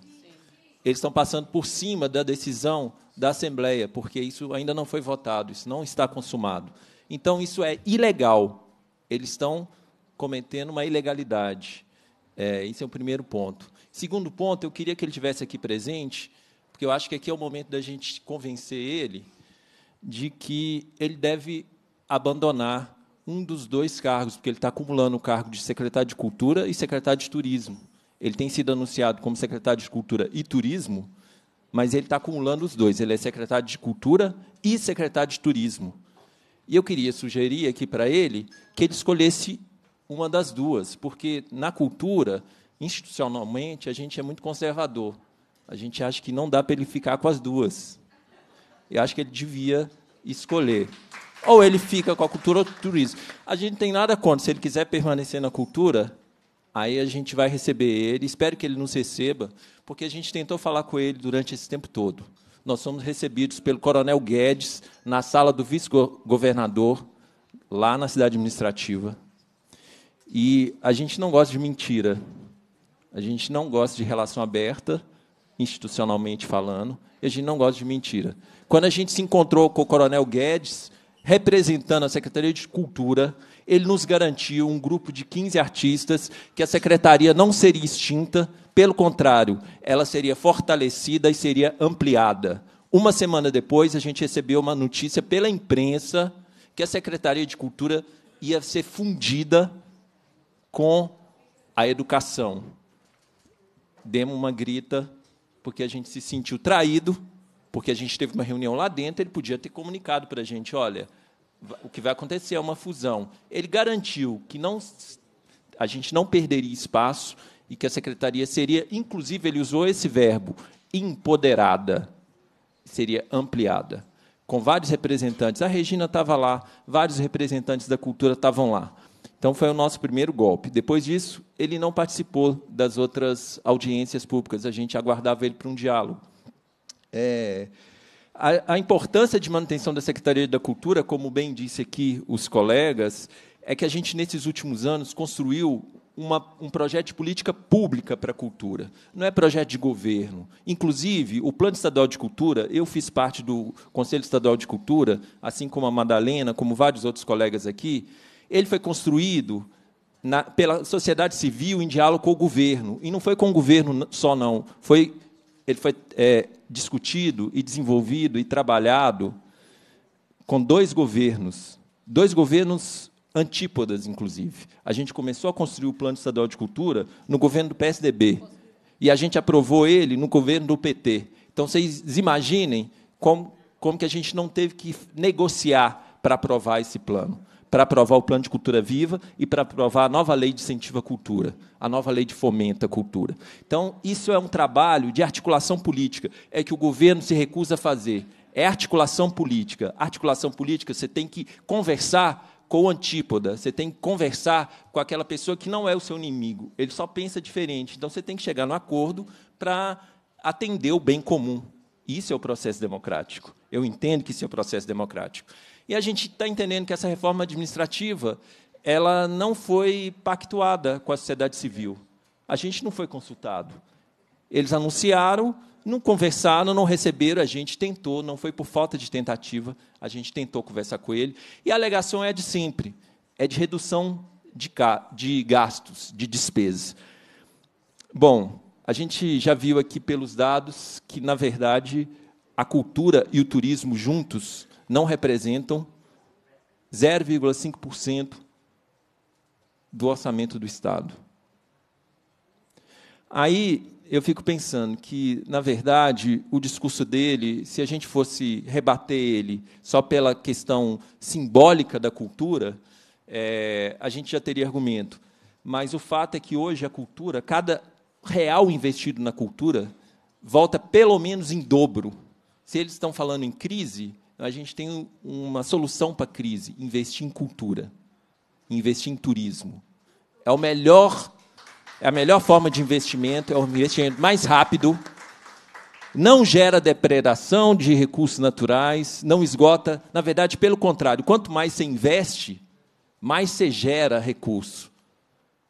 Eles estão passando por cima da decisão da Assembleia, porque isso ainda não foi votado, isso não está consumado. Então, isso é ilegal. Eles estão cometendo uma ilegalidade. É, esse é o primeiro ponto. Segundo ponto, eu queria que ele estivesse aqui presente, porque eu acho que aqui é o momento da gente convencer ele de que ele deve abandonar um dos dois cargos, porque ele está acumulando o cargo de secretário de Cultura e secretário de Turismo. Ele tem sido anunciado como secretário de Cultura e Turismo, mas ele está acumulando os dois. Ele é secretário de Cultura e secretário de Turismo. E eu queria sugerir aqui para ele que ele escolhesse uma das duas, porque na cultura, institucionalmente, a gente é muito conservador. A gente acha que não dá para ele ficar com as duas. Eu acho que ele devia escolher. Ou ele fica com a cultura ou o turismo. A gente não tem nada contra. Se ele quiser permanecer na cultura, aí a gente vai receber ele. Espero que ele nos receba, porque a gente tentou falar com ele durante esse tempo todo. Nós somos recebidos pelo Coronel Guedes na sala do vice-governador, lá na cidade administrativa. E a gente não gosta de mentira. A gente não gosta de relação aberta, institucionalmente falando, e a gente não gosta de mentira. Quando a gente se encontrou com o Coronel Guedes, representando a Secretaria de Cultura, ele nos garantiu um grupo de 15 artistas que a secretaria não seria extinta, pelo contrário, ela seria fortalecida e seria ampliada. Uma semana depois, a gente recebeu uma notícia pela imprensa que a Secretaria de Cultura ia ser fundida com a educação. Demos uma grita, porque a gente se sentiu traído, porque a gente teve uma reunião lá dentro, ele podia ter comunicado para a gente, olha, o que vai acontecer é uma fusão. Ele garantiu que não, a gente não perderia espaço e que a secretaria seria, inclusive, ele usou esse verbo, empoderada, seria ampliada, com vários representantes. A Regina estava lá, vários representantes da cultura estavam lá. Então foi o nosso primeiro golpe. Depois disso, ele não participou das outras audiências públicas. A gente aguardava ele para um diálogo. É, a, a importância de manutenção da Secretaria da Cultura, como bem disse aqui os colegas, é que a gente, nesses últimos anos, construiu uma, um projeto de política pública para a cultura, não é projeto de governo. Inclusive, o Plano Estadual de Cultura, eu fiz parte do Conselho Estadual de Cultura, assim como a Madalena, como vários outros colegas aqui, ele foi construído na, pela sociedade civil em diálogo com o governo. E não foi com o governo só, não. Foi ele foi é, discutido e desenvolvido e trabalhado com dois governos, dois governos antípodas, inclusive. A gente começou a construir o Plano Estadual de Cultura no governo do PSDB e a gente aprovou ele no governo do PT. Então, vocês imaginem como, como que a gente não teve que negociar para aprovar esse plano para aprovar o plano de cultura viva e para aprovar a nova lei de incentivo à cultura, a nova lei de fomento à cultura. Então, isso é um trabalho de articulação política, é que o governo se recusa a fazer. É articulação política. Articulação política, você tem que conversar com o antípoda, você tem que conversar com aquela pessoa que não é o seu inimigo, ele só pensa diferente. Então, você tem que chegar no acordo para atender o bem comum. Isso é o processo democrático. Eu entendo que isso é o processo democrático. E a gente está entendendo que essa reforma administrativa ela não foi pactuada com a sociedade civil. A gente não foi consultado. Eles anunciaram, não conversaram, não receberam, a gente tentou, não foi por falta de tentativa, a gente tentou conversar com ele. E a alegação é de sempre, é de redução de, de gastos, de despesas. Bom, a gente já viu aqui pelos dados que, na verdade, a cultura e o turismo juntos não representam 0,5% do orçamento do Estado. Aí eu fico pensando que, na verdade, o discurso dele, se a gente fosse rebater ele só pela questão simbólica da cultura, é, a gente já teria argumento. Mas o fato é que hoje a cultura, cada real investido na cultura, volta pelo menos em dobro. Se eles estão falando em crise, a gente tem uma solução para a crise: investir em cultura, investir em turismo. É o melhor, é a melhor forma de investimento, é o investimento mais rápido, não gera depredação de recursos naturais, não esgota. Na verdade, pelo contrário, quanto mais você investe, mais você gera recurso,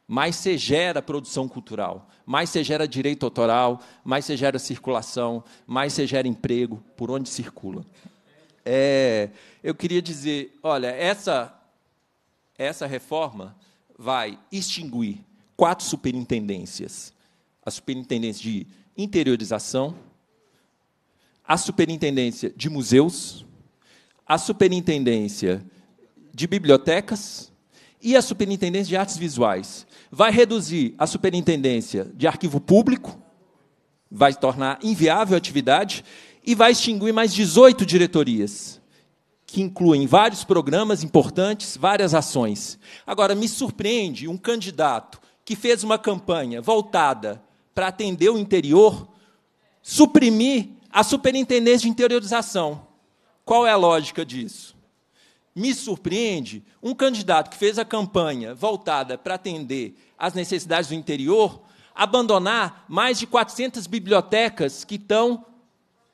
mais você gera produção cultural, mais você gera direito autoral, mais você gera circulação, mais você gera emprego, por onde circula. É, eu queria dizer, olha, essa essa reforma vai extinguir quatro superintendências: a superintendência de interiorização, a superintendência de museus, a superintendência de bibliotecas e a superintendência de artes visuais. Vai reduzir a superintendência de arquivo público, vai tornar inviável a atividade e vai extinguir mais 18 diretorias, que incluem vários programas importantes, várias ações. Agora, me surpreende um candidato que fez uma campanha voltada para atender o interior suprimir a superintendência de interiorização. Qual é a lógica disso? Me surpreende um candidato que fez a campanha voltada para atender às necessidades do interior abandonar mais de 400 bibliotecas que estão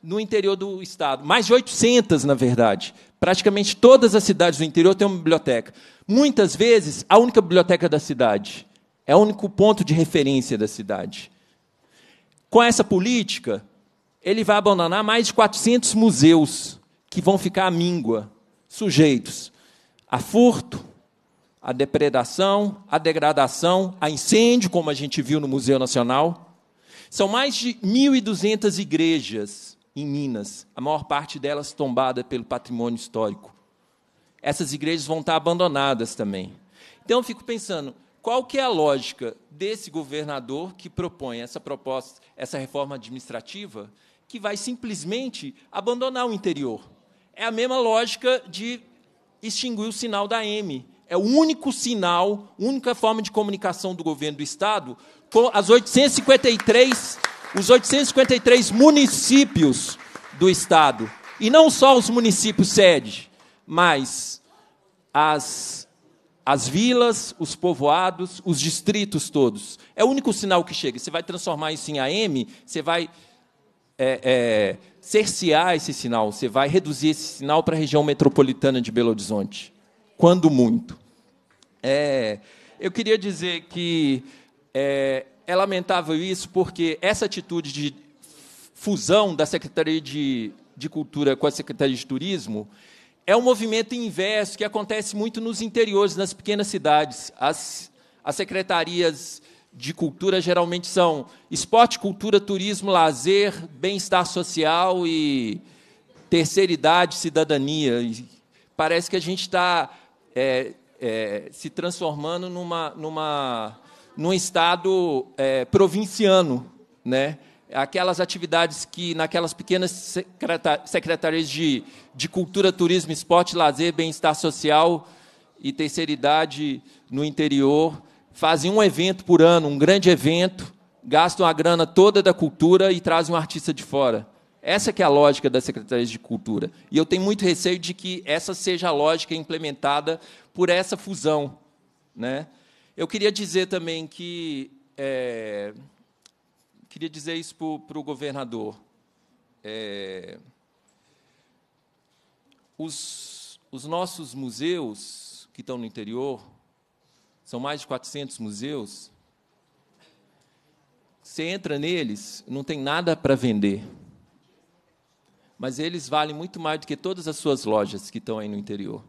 no interior do estado. Mais de 800, na verdade. Praticamente todas as cidades do interior têm uma biblioteca. Muitas vezes, a única biblioteca da cidade. É o único ponto de referência da cidade. Com essa política, ele vai abandonar mais de 400 museus que vão ficar à míngua, sujeitos a furto, a depredação, a degradação, a incêndio, como a gente viu no Museu Nacional. São mais de 1.200 igrejas em Minas, a maior parte delas tombada pelo patrimônio histórico. Essas igrejas vão estar abandonadas também. Então eu fico pensando, qual que é a lógica desse governador que propõe essa proposta, essa reforma administrativa, que vai simplesmente abandonar o interior? É a mesma lógica de extinguir o sinal da M. É o único sinal, única forma de comunicação do governo do Estado, com as 853 os 853 municípios do estado. E não só os municípios sede, mas as, as vilas, os povoados, os distritos todos. É o único sinal que chega. Você vai transformar isso em AM, você vai é, é, cercear esse sinal, você vai reduzir esse sinal para a região metropolitana de Belo Horizonte. Quando muito. É, eu queria dizer que é, é lamentável isso porque essa atitude de fusão da Secretaria de, de Cultura com a Secretaria de Turismo é um movimento inverso que acontece muito nos interiores, nas pequenas cidades. As, as secretarias de cultura geralmente são esporte, cultura, turismo, lazer, bem-estar social e terceira idade, cidadania. E parece que a gente está é, é, se transformando numa, numa num estado é, provinciano, né? Aquelas atividades que, naquelas pequenas secretarias de, de cultura, turismo, esporte, lazer, bem-estar social e terceira idade no interior, fazem um evento por ano, um grande evento, gastam a grana toda da cultura e trazem um artista de fora. Essa que é a lógica das secretarias de cultura. E eu tenho muito receio de que essa seja a lógica implementada por essa fusão, né? Eu queria dizer também que. É, queria dizer isso para o governador. É, os, os nossos museus que estão no interior, são mais de 400 museus, você entra neles, não tem nada para vender. Mas eles valem muito mais do que todas as suas lojas que estão aí no interior.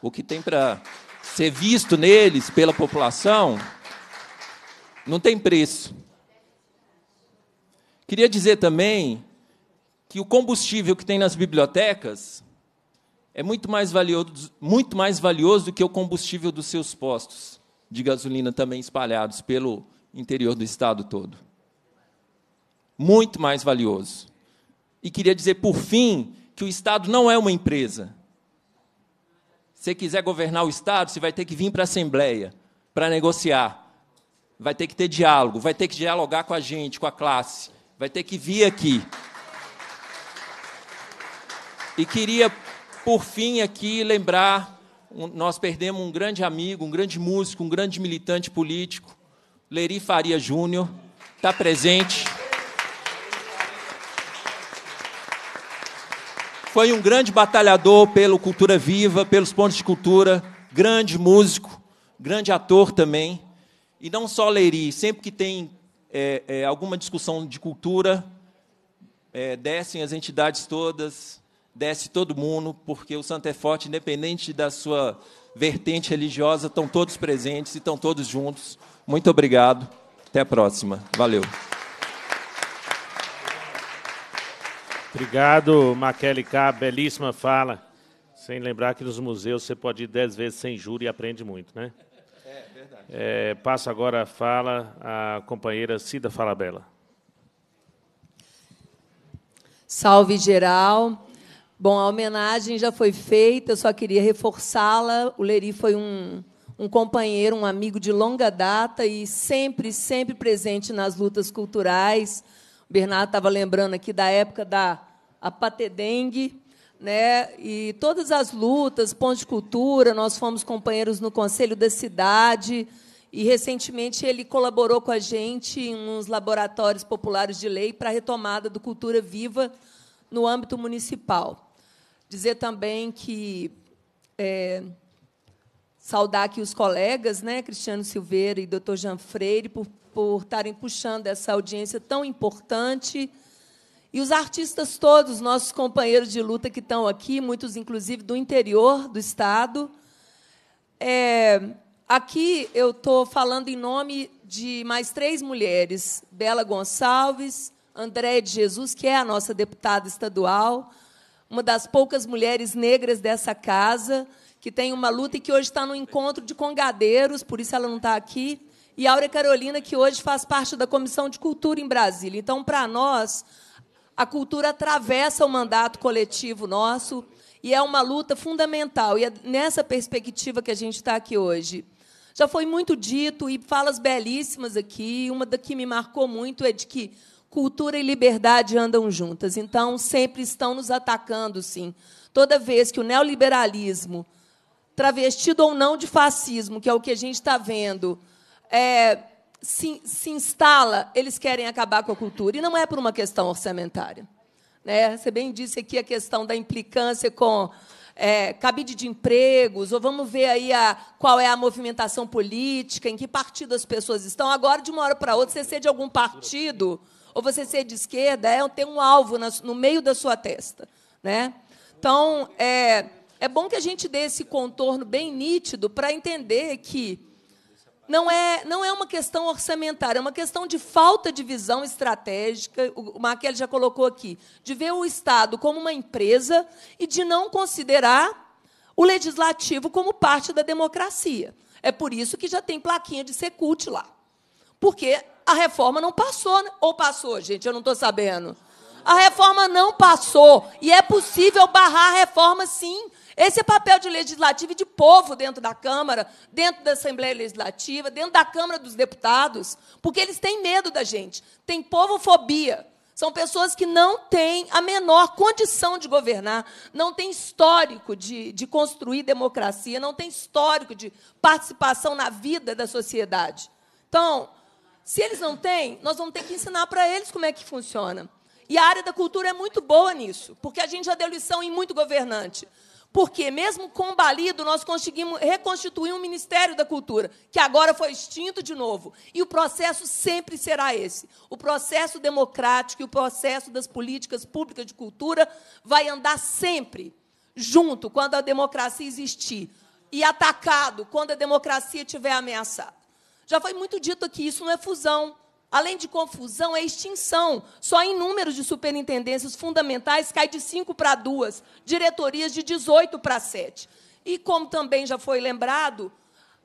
O que tem para ser visto neles pela população, não tem preço. Queria dizer também que o combustível que tem nas bibliotecas é muito mais valioso, muito mais valioso do que o combustível dos seus postos de gasolina também espalhados pelo interior do estado todo. Muito mais valioso. E queria dizer, por fim, que o Estado não é uma empresa. Se quiser governar o Estado, você vai ter que vir para a Assembleia para negociar. Vai ter que ter diálogo, vai ter que dialogar com a gente, com a classe, vai ter que vir aqui. E queria, por fim, aqui lembrar: nós perdemos um grande amigo, um grande músico, um grande militante político, Leri Faria Júnior, está presente. foi um grande batalhador pelo Cultura Viva, pelos pontos de cultura, grande músico, grande ator também. E não só Leiri, sempre que tem é, é, alguma discussão de cultura, é, descem as entidades todas, desce todo mundo, porque o Santo é Forte, independente da sua vertente religiosa, estão todos presentes e estão todos juntos. Muito obrigado. Até a próxima. Valeu. Obrigado, Maquele K. Belíssima fala. Sem lembrar que nos museus você pode ir dez vezes sem juro e aprende muito, né? É, verdade. É, passo agora a fala à companheira Cida Falabella. Salve, geral. Bom, a homenagem já foi feita, eu só queria reforçá-la. O Leri foi um, um companheiro, um amigo de longa data e sempre, sempre presente nas lutas culturais, Bernardo estava lembrando aqui da época da Apatedengue, né? E todas as lutas, pontos de cultura, nós fomos companheiros no conselho da cidade e recentemente ele colaborou com a gente em uns laboratórios populares de lei para a retomada do cultura viva no âmbito municipal. Dizer também que é, saudar aqui os colegas, né, Cristiano Silveira e Dr. Jean Freire, por por estarem puxando essa audiência tão importante. E os artistas todos, nossos companheiros de luta que estão aqui, muitos inclusive do interior do estado. É, aqui eu estou falando em nome de mais três mulheres: Bela Gonçalves, Andréia de Jesus, que é a nossa deputada estadual, uma das poucas mulheres negras dessa casa, que tem uma luta e que hoje está no encontro de congadeiros, por isso ela não está aqui e Áurea Carolina, que hoje faz parte da Comissão de Cultura em Brasília. Então, para nós, a cultura atravessa o mandato coletivo nosso e é uma luta fundamental. E é nessa perspectiva que a gente está aqui hoje. Já foi muito dito e falas belíssimas aqui. Uma da que me marcou muito é de que cultura e liberdade andam juntas. Então, sempre estão nos atacando, sim. Toda vez que o neoliberalismo, travestido ou não de fascismo, que é o que a gente está vendo, é, se, se instala, eles querem acabar com a cultura. E não é por uma questão orçamentária. Né? Você bem disse aqui a questão da implicância com é, cabide de empregos, ou vamos ver aí a, qual é a movimentação política, em que partido as pessoas estão. Agora, de uma hora para outra, você ser de algum partido ou você ser de esquerda, é ter um alvo no meio da sua testa. Né? Então, é, é bom que a gente dê esse contorno bem nítido para entender que não é, não é uma questão orçamentária, é uma questão de falta de visão estratégica, o Maquiel já colocou aqui, de ver o Estado como uma empresa e de não considerar o legislativo como parte da democracia. É por isso que já tem plaquinha de secult lá. Porque a reforma não passou, né? ou passou, gente, eu não estou sabendo. A reforma não passou e é possível barrar a reforma sim. Esse é papel de legislativo e de povo dentro da Câmara, dentro da Assembleia Legislativa, dentro da Câmara dos Deputados, porque eles têm medo da gente. Tem povofobia. São pessoas que não têm a menor condição de governar, não têm histórico de, de construir democracia, não têm histórico de participação na vida da sociedade. Então, se eles não têm, nós vamos ter que ensinar para eles como é que funciona. E a área da cultura é muito boa nisso, porque a gente já deu lição em muito governante. Porque mesmo com nós conseguimos reconstituir um Ministério da Cultura, que agora foi extinto de novo. E o processo sempre será esse. O processo democrático e o processo das políticas públicas de cultura vai andar sempre junto quando a democracia existir e atacado quando a democracia estiver ameaçada. Já foi muito dito aqui, isso não é fusão, além de confusão, é extinção. Só em números de superintendências fundamentais cai de 5 para 2, diretorias de 18 para 7. E como também já foi lembrado,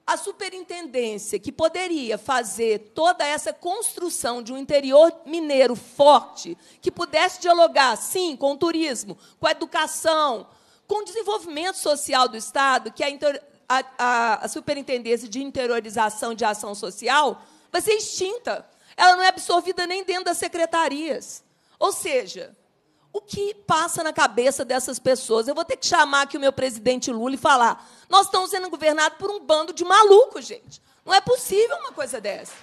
a superintendência que poderia fazer toda essa construção de um interior mineiro forte, que pudesse dialogar, sim, com o turismo, com a educação, com o desenvolvimento social do Estado, que a, a, a Superintendência de Interiorização de Ação Social vai ser extinta ela não é absorvida nem dentro das secretarias. Ou seja, o que passa na cabeça dessas pessoas? Eu vou ter que chamar aqui o meu presidente Lula e falar: nós estamos sendo governados por um bando de malucos, gente. Não é possível uma coisa dessa.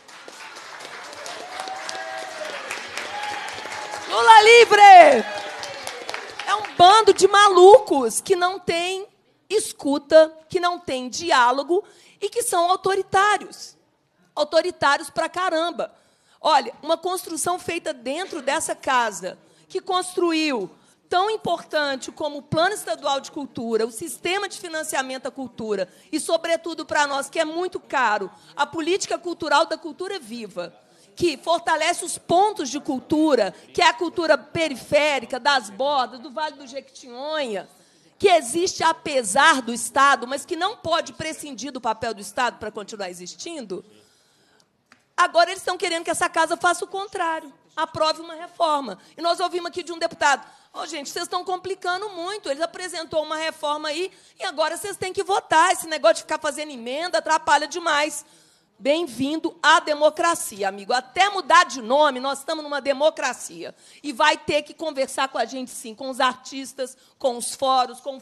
Lula livre! É um bando de malucos que não tem escuta, que não tem diálogo e que são autoritários. Autoritários pra caramba. Olha, uma construção feita dentro dessa casa, que construiu tão importante como o Plano Estadual de Cultura, o sistema de financiamento à cultura e, sobretudo, para nós, que é muito caro, a política cultural da cultura viva, que fortalece os pontos de cultura, que é a cultura periférica, das bordas, do Vale do Jequitinhonha, que existe apesar do Estado, mas que não pode prescindir do papel do Estado para continuar existindo. Agora eles estão querendo que essa casa faça o contrário, aprove uma reforma. E nós ouvimos aqui de um deputado: oh, gente, vocês estão complicando muito. Eles apresentou uma reforma aí e agora vocês têm que votar. Esse negócio de ficar fazendo emenda atrapalha demais. Bem-vindo à democracia, amigo. Até mudar de nome, nós estamos numa democracia. E vai ter que conversar com a gente, sim, com os artistas, com os fóruns, com o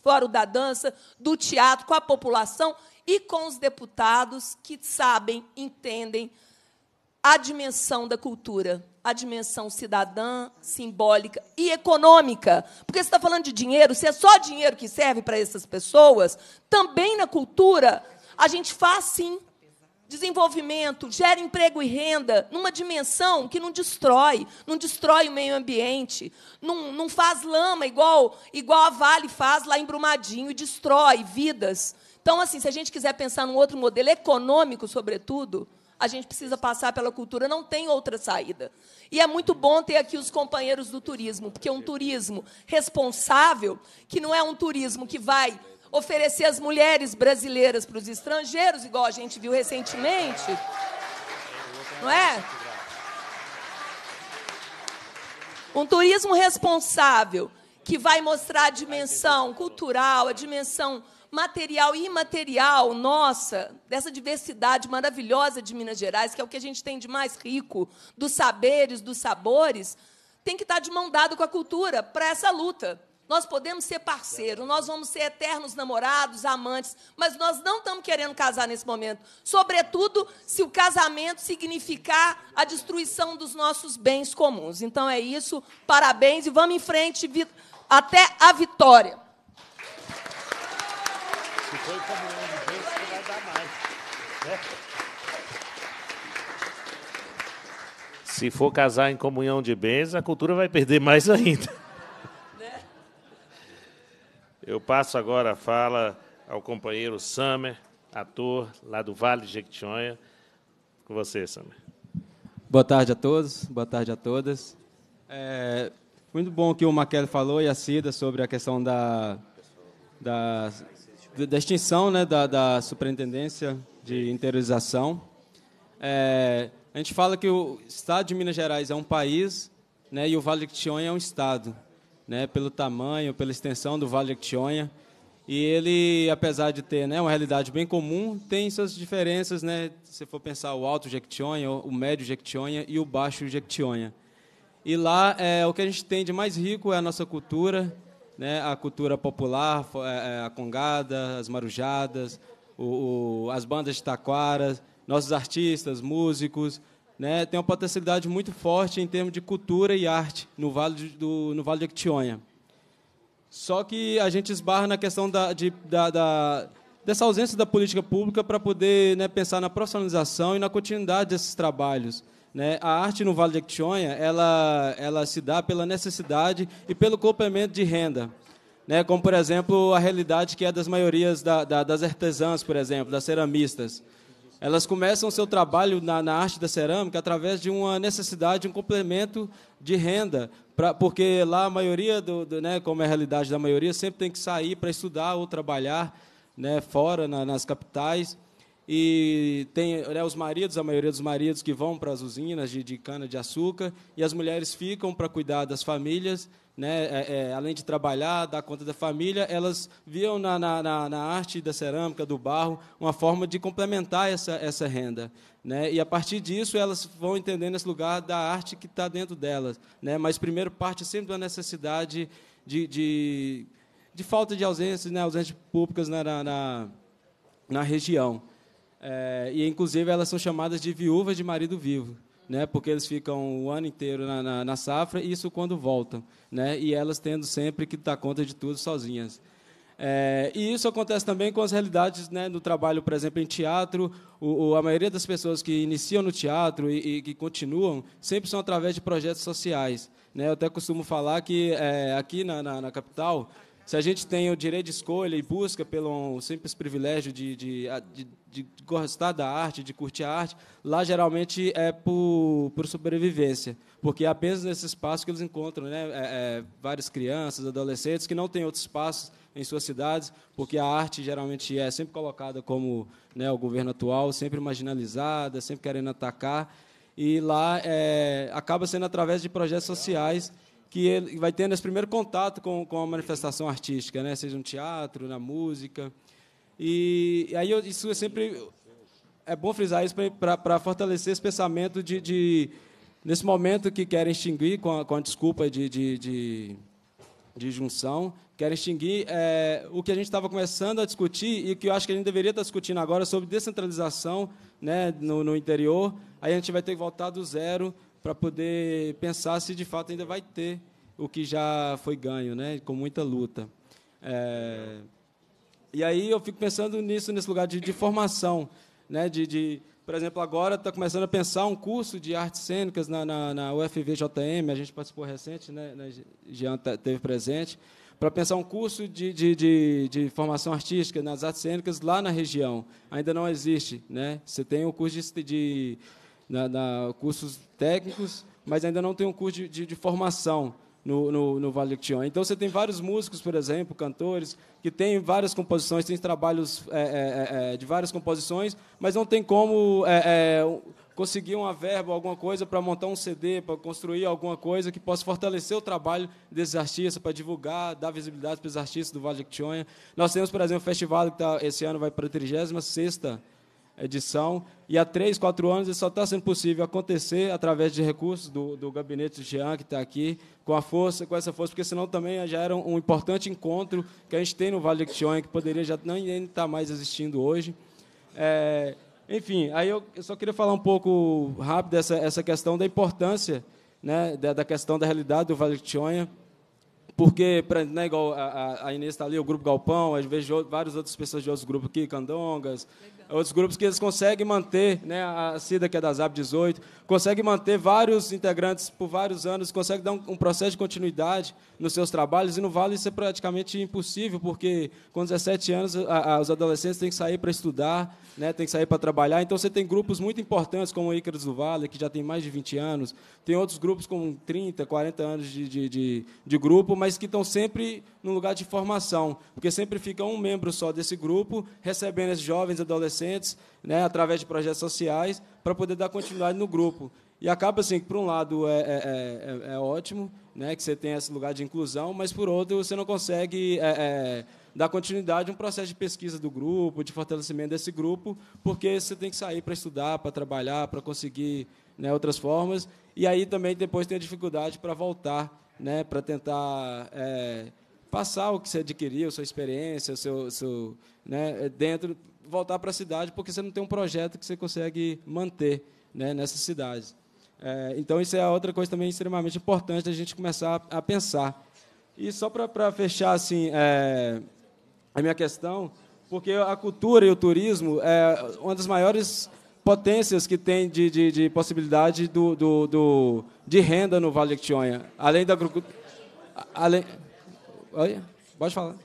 fórum da dança, do teatro, com a população e com os deputados que sabem, entendem a dimensão da cultura, a dimensão cidadã, simbólica e econômica. Porque você está falando de dinheiro, se é só dinheiro que serve para essas pessoas, também na cultura a gente faz sim desenvolvimento, gera emprego e renda numa dimensão que não destrói, não destrói o meio ambiente, não, não faz lama igual, igual a Vale faz lá em Brumadinho e destrói vidas. Então, assim, se a gente quiser pensar num outro modelo econômico, sobretudo, a gente precisa passar pela cultura, não tem outra saída. E é muito bom ter aqui os companheiros do turismo, porque é um turismo responsável, que não é um turismo que vai oferecer as mulheres brasileiras para os estrangeiros, igual a gente viu recentemente. Não é? Um turismo responsável, que vai mostrar a dimensão cultural, a dimensão material e imaterial nossa, dessa diversidade maravilhosa de Minas Gerais, que é o que a gente tem de mais rico, dos saberes, dos sabores, tem que estar tá de mão dada com a cultura para essa luta. Nós podemos ser parceiros, nós vamos ser eternos namorados, amantes, mas nós não estamos querendo casar nesse momento. Sobretudo se o casamento significar a destruição dos nossos bens comuns. Então é isso, parabéns e vamos em frente até a vitória. Se foi comunhão de Deus, vai dar mais. Né? Se for casar em comunhão de bens, a cultura vai perder mais ainda. Né? Eu passo agora a fala ao companheiro Samer, ator lá do Vale de Jequitinhonha. Com você, Samer. Boa tarde a todos, boa tarde a todas. É muito bom que o Maquel falou e a Cida sobre a questão da, da da extinção né, da, da Superintendência de Interiorização. É, a gente fala que o Estado de Minas Gerais é um país né, e o Vale do Quitionha é um Estado, né, pelo tamanho, pela extensão do Vale do Quitionha. E ele, apesar de ter né, uma realidade bem comum, tem suas diferenças, né, se for pensar o alto Jequitinhonha, o médio Jequitinhonha e o baixo Jequitinhonha. E lá, é, o que a gente tem de mais rico é a nossa cultura, né, a cultura popular, é, é, a congada, as marujadas, o, o, as bandas de taquaras, nossos artistas, músicos, né, tem uma potencialidade muito forte em termos de cultura e arte no Vale, de, do, no vale de Actionha. Só que a gente esbarra na questão da, de, da, da dessa ausência da política pública para poder né, pensar na profissionalização e na continuidade desses trabalhos. Né? A arte no Vale de Actionha, ela, ela se dá pela necessidade e pelo complemento de renda. Né? Como, por exemplo, a realidade que é das maiorias da, da, das artesãs, por exemplo, das ceramistas. Elas começam o seu trabalho na, na, arte da cerâmica através de uma necessidade, um complemento de renda, pra, porque lá a maioria, do, do, né, como é a realidade da maioria, sempre tem que sair para estudar ou trabalhar né, fora, na, nas capitais e tem né, os maridos, a maioria dos maridos que vão para as usinas de, de cana-de-açúcar, e as mulheres ficam para cuidar das famílias, né, é, é, além de trabalhar, dar conta da família, elas viam na, na, na, arte da cerâmica, do barro, uma forma de complementar essa, essa renda. Né, e a partir disso elas vão entendendo esse lugar da arte que está dentro delas. Né, mas primeiro parte sempre da necessidade de, de, de falta de ausências, né, ausências públicas na, na, na região. É, e, inclusive, elas são chamadas de viúvas de marido vivo, né? porque eles ficam o ano inteiro na, na, na safra, e isso quando voltam. Né? E elas tendo sempre que dar conta de tudo sozinhas. É, e isso acontece também com as realidades né, no trabalho, por exemplo, em teatro. O, o, a maioria das pessoas que iniciam no teatro e, e, que continuam sempre são através de projetos sociais. Né? Eu até costumo falar que é, aqui na, na, na capital se a gente tem o direito de escolha e busca pelo simples privilégio de, de, de, de gostar da arte, de curtir a arte, lá geralmente é por, por sobrevivência, porque é apenas nesse espaço que eles encontram né? É, é, várias crianças, adolescentes que não têm outros espaços em suas cidades, porque a arte geralmente é sempre colocada como né, o governo atual, sempre marginalizada, sempre querendo atacar, e lá é, acaba sendo através de projetos sociais que ele vai tendo esse primeiro contato com, com a manifestação artística, né? seja no teatro, na música. E, e aí eu, isso é sempre é bom frisar isso para fortalecer esse pensamento de, de, nesse momento que querem extinguir com a, com a desculpa de, de, de, de junção, querem extinguir é, o que a gente estava começando a discutir e que eu acho que a gente deveria estar tá discutindo agora sobre descentralização né, no, no interior. Aí a gente vai ter que voltar do zero para poder pensar se de fato ainda vai ter o que já foi ganho, né? com muita luta. É... E aí eu fico pensando nisso, nesse lugar de, de formação, né? de, de por exemplo, agora está começando a pensar um curso de artes cênicas na, na, na UFVJM, a gente participou recente, né, né Jean tá, teve presente, para pensar um curso de, de, de, de, formação artística nas artes cênicas lá na região. Ainda não existe. Né? Você tem o curso de, de na, na cursos técnicos, mas ainda não tem um curso de, de, de formação no, no, no Vale Então, você tem vários músicos, por exemplo, cantores, que têm várias composições, têm trabalhos é, é, é, é de várias composições, mas não tem como é, é, conseguir uma verba, ou alguma coisa, para montar um CD, para construir alguma coisa que possa fortalecer o trabalho desses artistas, para divulgar, dar visibilidade para os artistas do Vale de Tionha. Nós temos, por exemplo, o um festival que tá, esse ano vai para a 36ª edição. E há três, quatro anos isso só está sendo possível acontecer através de recursos do, do gabinete do Jean, que está aqui, com a força, com essa força, porque senão também já era um, importante encontro que a gente tem no Vale do Quichonha, que poderia já não estar tá mais existindo hoje. É, enfim, aí eu, eu, só queria falar um pouco rápido essa, essa questão da importância né, da, da questão da realidade do Vale do Quichonha, porque, né, igual a, a Inês está ali, o Grupo Galpão, às vezes várias outras pessoas de outros grupos aqui, Candongas, outros grupos que eles conseguem manter, né, a Cida, que é da ZAP 18, consegue manter vários integrantes por vários anos, consegue dar um, um, processo de continuidade nos seus trabalhos, e no Vale isso é praticamente impossível, porque com 17 anos a, a, os adolescentes têm que sair para estudar, né, têm que sair para trabalhar, então você tem grupos muito importantes, como o Ícaros do Vale, que já tem mais de 20 anos, tem outros grupos com 30, 40 anos de, de, de, de grupo, mas que estão sempre num lugar de formação, porque sempre fica um membro só desse grupo recebendo esses jovens adolescentes adolescentes, né, através de projetos sociais, para poder dar continuidade no grupo. E acaba assim que, por um lado, é, é, é, é, ótimo né, que você tenha esse lugar de inclusão, mas, por outro, você não consegue dar continuidade a um processo de pesquisa do grupo, de fortalecimento desse grupo, porque você tem que sair para estudar, para trabalhar, para conseguir né, outras formas. E aí também depois tem a dificuldade para voltar, né, para tentar passar o que você adquiriu, sua experiência, seu, seu né, dentro, voltar para a cidade, porque você não tem um projeto que você consegue manter né, nessas cidades. É, então, isso é outra coisa também extremamente importante da gente começar a, a pensar. E só para fechar assim, é, a minha questão, porque a cultura e o turismo é uma das maiores potências que tem de, de, de possibilidade do, do, do, de renda no Vale do Tionha, além da além Olha, pode falar.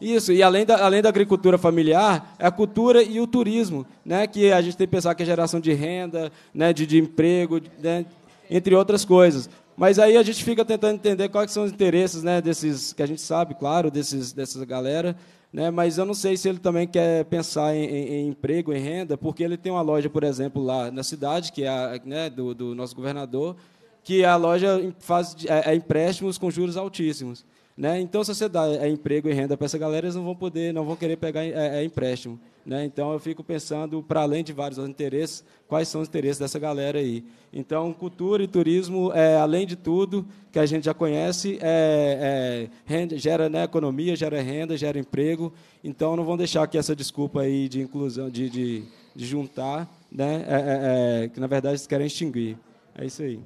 Isso, e além da, além da agricultura familiar, é a cultura e o turismo, né? que a gente tem que pensar que é geração de renda, né? de, de emprego, né? entre outras coisas. Mas aí a gente fica tentando entender quais são os interesses né? desses, que a gente sabe, claro, desses, dessas galera, né? mas eu não sei se ele também quer pensar em, em, em emprego, em renda, porque ele tem uma loja, por exemplo, lá na cidade, que é a, né? do, do nosso governador, que a loja faz é, é empréstimos com juros altíssimos. Né? Então, se você dá é, é emprego e renda para essa galera, eles não vão poder, não vão querer pegar é, é empréstimo. Né? Então, eu fico pensando, para além de vários interesses, quais são os interesses dessa galera aí. Então, cultura e turismo, é, além de tudo que a gente já conhece, é, é renda, gera né, economia, gera renda, gera emprego. Então, não vão deixar que essa desculpa aí de inclusão, de, de, de juntar, né, que, na verdade, eles querem extinguir. É isso aí.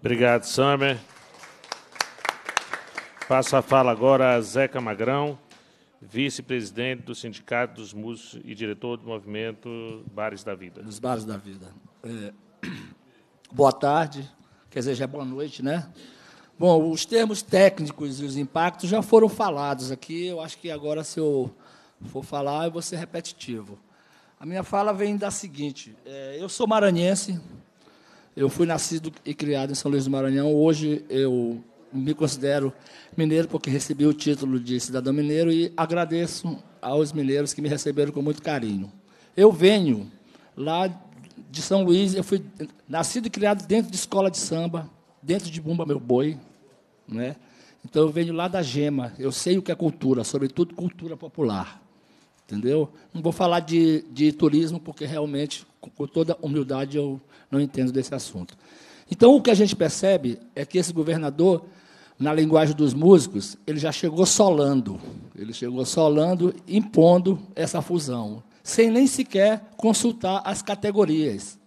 Obrigado, Summer. Passa a fala agora a Zeca Magrão, vice-presidente do Sindicato dos Músicos e diretor do movimento Bares da Vida. Dos Bares da Vida. É... [clears throat] Boa tarde, quer dizer, já é boa noite, né? Bom, os termos técnicos e os impactos já foram falados aqui. Eu acho que agora, se eu for falar, eu vou ser repetitivo. A minha fala vem da seguinte: é, eu sou maranhense, eu fui nascido e criado em São Luís do Maranhão. Hoje eu me considero mineiro porque recebi o título de cidadão mineiro e agradeço aos mineiros que me receberam com muito carinho. Eu venho lá de São Luís, eu fui nascido e criado dentro de escola de samba, dentro de Bumba Meu Boi, né? Então eu venho lá da Gema, eu sei o que é cultura, sobretudo cultura popular. Entendeu? Não vou falar de, de turismo, porque realmente, com toda humildade, eu não entendo desse assunto. Então, o que a gente percebe é que esse governador na linguagem dos músicos, ele já chegou solando. Ele chegou solando, impondo essa fusão, sem nem sequer consultar as categorias.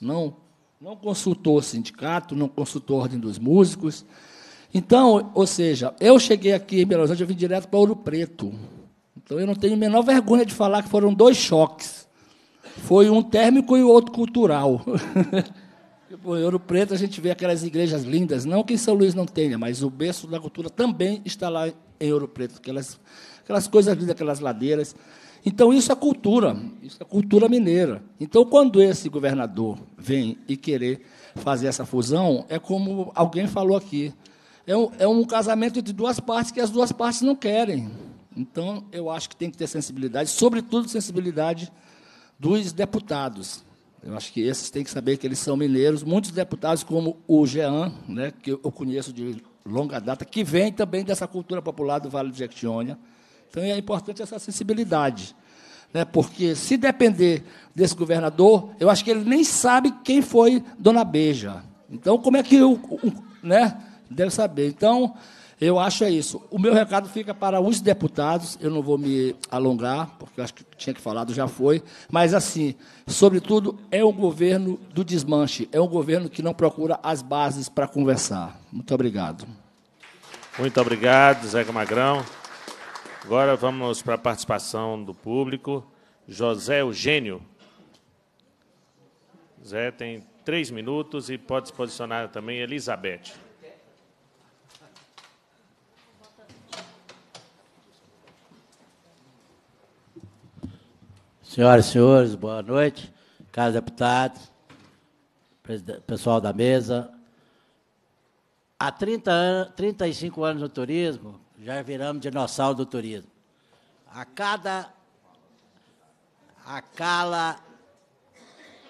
Não, não consultou o sindicato, não consultou a ordem dos músicos. Então, ou seja, eu cheguei aqui em Belo Horizonte, eu vim direto para Ouro Preto. Então, eu não tenho a menor vergonha de falar que foram dois choques. Foi um térmico e o outro cultural. [laughs] Em Ouro Preto a gente vê aquelas igrejas lindas, não que São Luís não tenha, mas o berço da cultura também está lá em Ouro Preto, aquelas, aquelas coisas lindas, aquelas ladeiras. Então isso é cultura, isso é cultura mineira. Então quando esse governador vem e querer fazer essa fusão, é como alguém falou aqui, é um, é um casamento de duas partes que as duas partes não querem. Então eu acho que tem que ter sensibilidade, sobretudo sensibilidade dos deputados eu acho que esses têm que saber que eles são mineiros. Muitos deputados, como o Jean, né, que eu conheço de longa data, que vem também dessa cultura popular do Vale do Jequitinhonha. Então, é importante essa sensibilidade. Né, porque, se depender desse governador, eu acho que ele nem sabe quem foi Dona Beja. Então, como é que o, né, deve saber? Então, eu acho é isso. O meu recado fica para os deputados, eu não vou me alongar, porque acho que tinha que falado, já foi, mas assim, sobretudo, é um governo do desmanche, é um governo que não procura as bases para conversar. Muito obrigado. Muito obrigado, Zeca Magrão. Agora vamos para a participação do público. José Eugênio. Zé tem três minutos e pode se posicionar também Elizabeth. Senhoras e senhores, boa noite. Caros deputados, pessoal da mesa. Há 30 anos, 35 anos no turismo, já viramos dinossauro do turismo. A cada a cala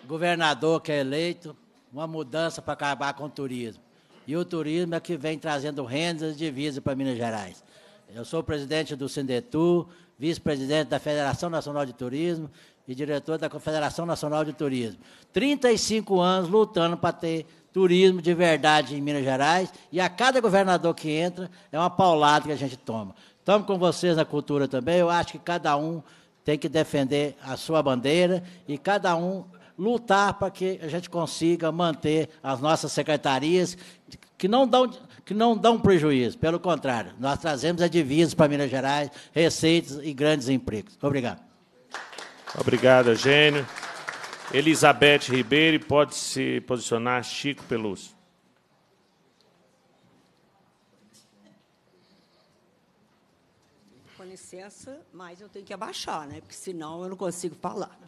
governador que é eleito, uma mudança para acabar com o turismo. E o turismo é que vem trazendo rendas e divisas para Minas Gerais. Eu sou presidente do Sindetur, vice-presidente da Federação Nacional de Turismo e diretor da Confederação Nacional de Turismo. 35 anos lutando para ter turismo de verdade em Minas Gerais e a cada governador que entra é uma paulada que a gente toma. Estamos com vocês na cultura também. Eu acho que cada um tem que defender a sua bandeira e cada um lutar para que a gente consiga manter as nossas secretarias que não dão que não dão prejuízo, pelo contrário, nós trazemos a para Minas Gerais, receitas e grandes empregos. Obrigado. Obrigado, Eugênio. Elizabeth Ribeiro, pode se posicionar, Chico Peluso. Com licença, mas eu tenho que abaixar, né? porque senão eu não consigo falar.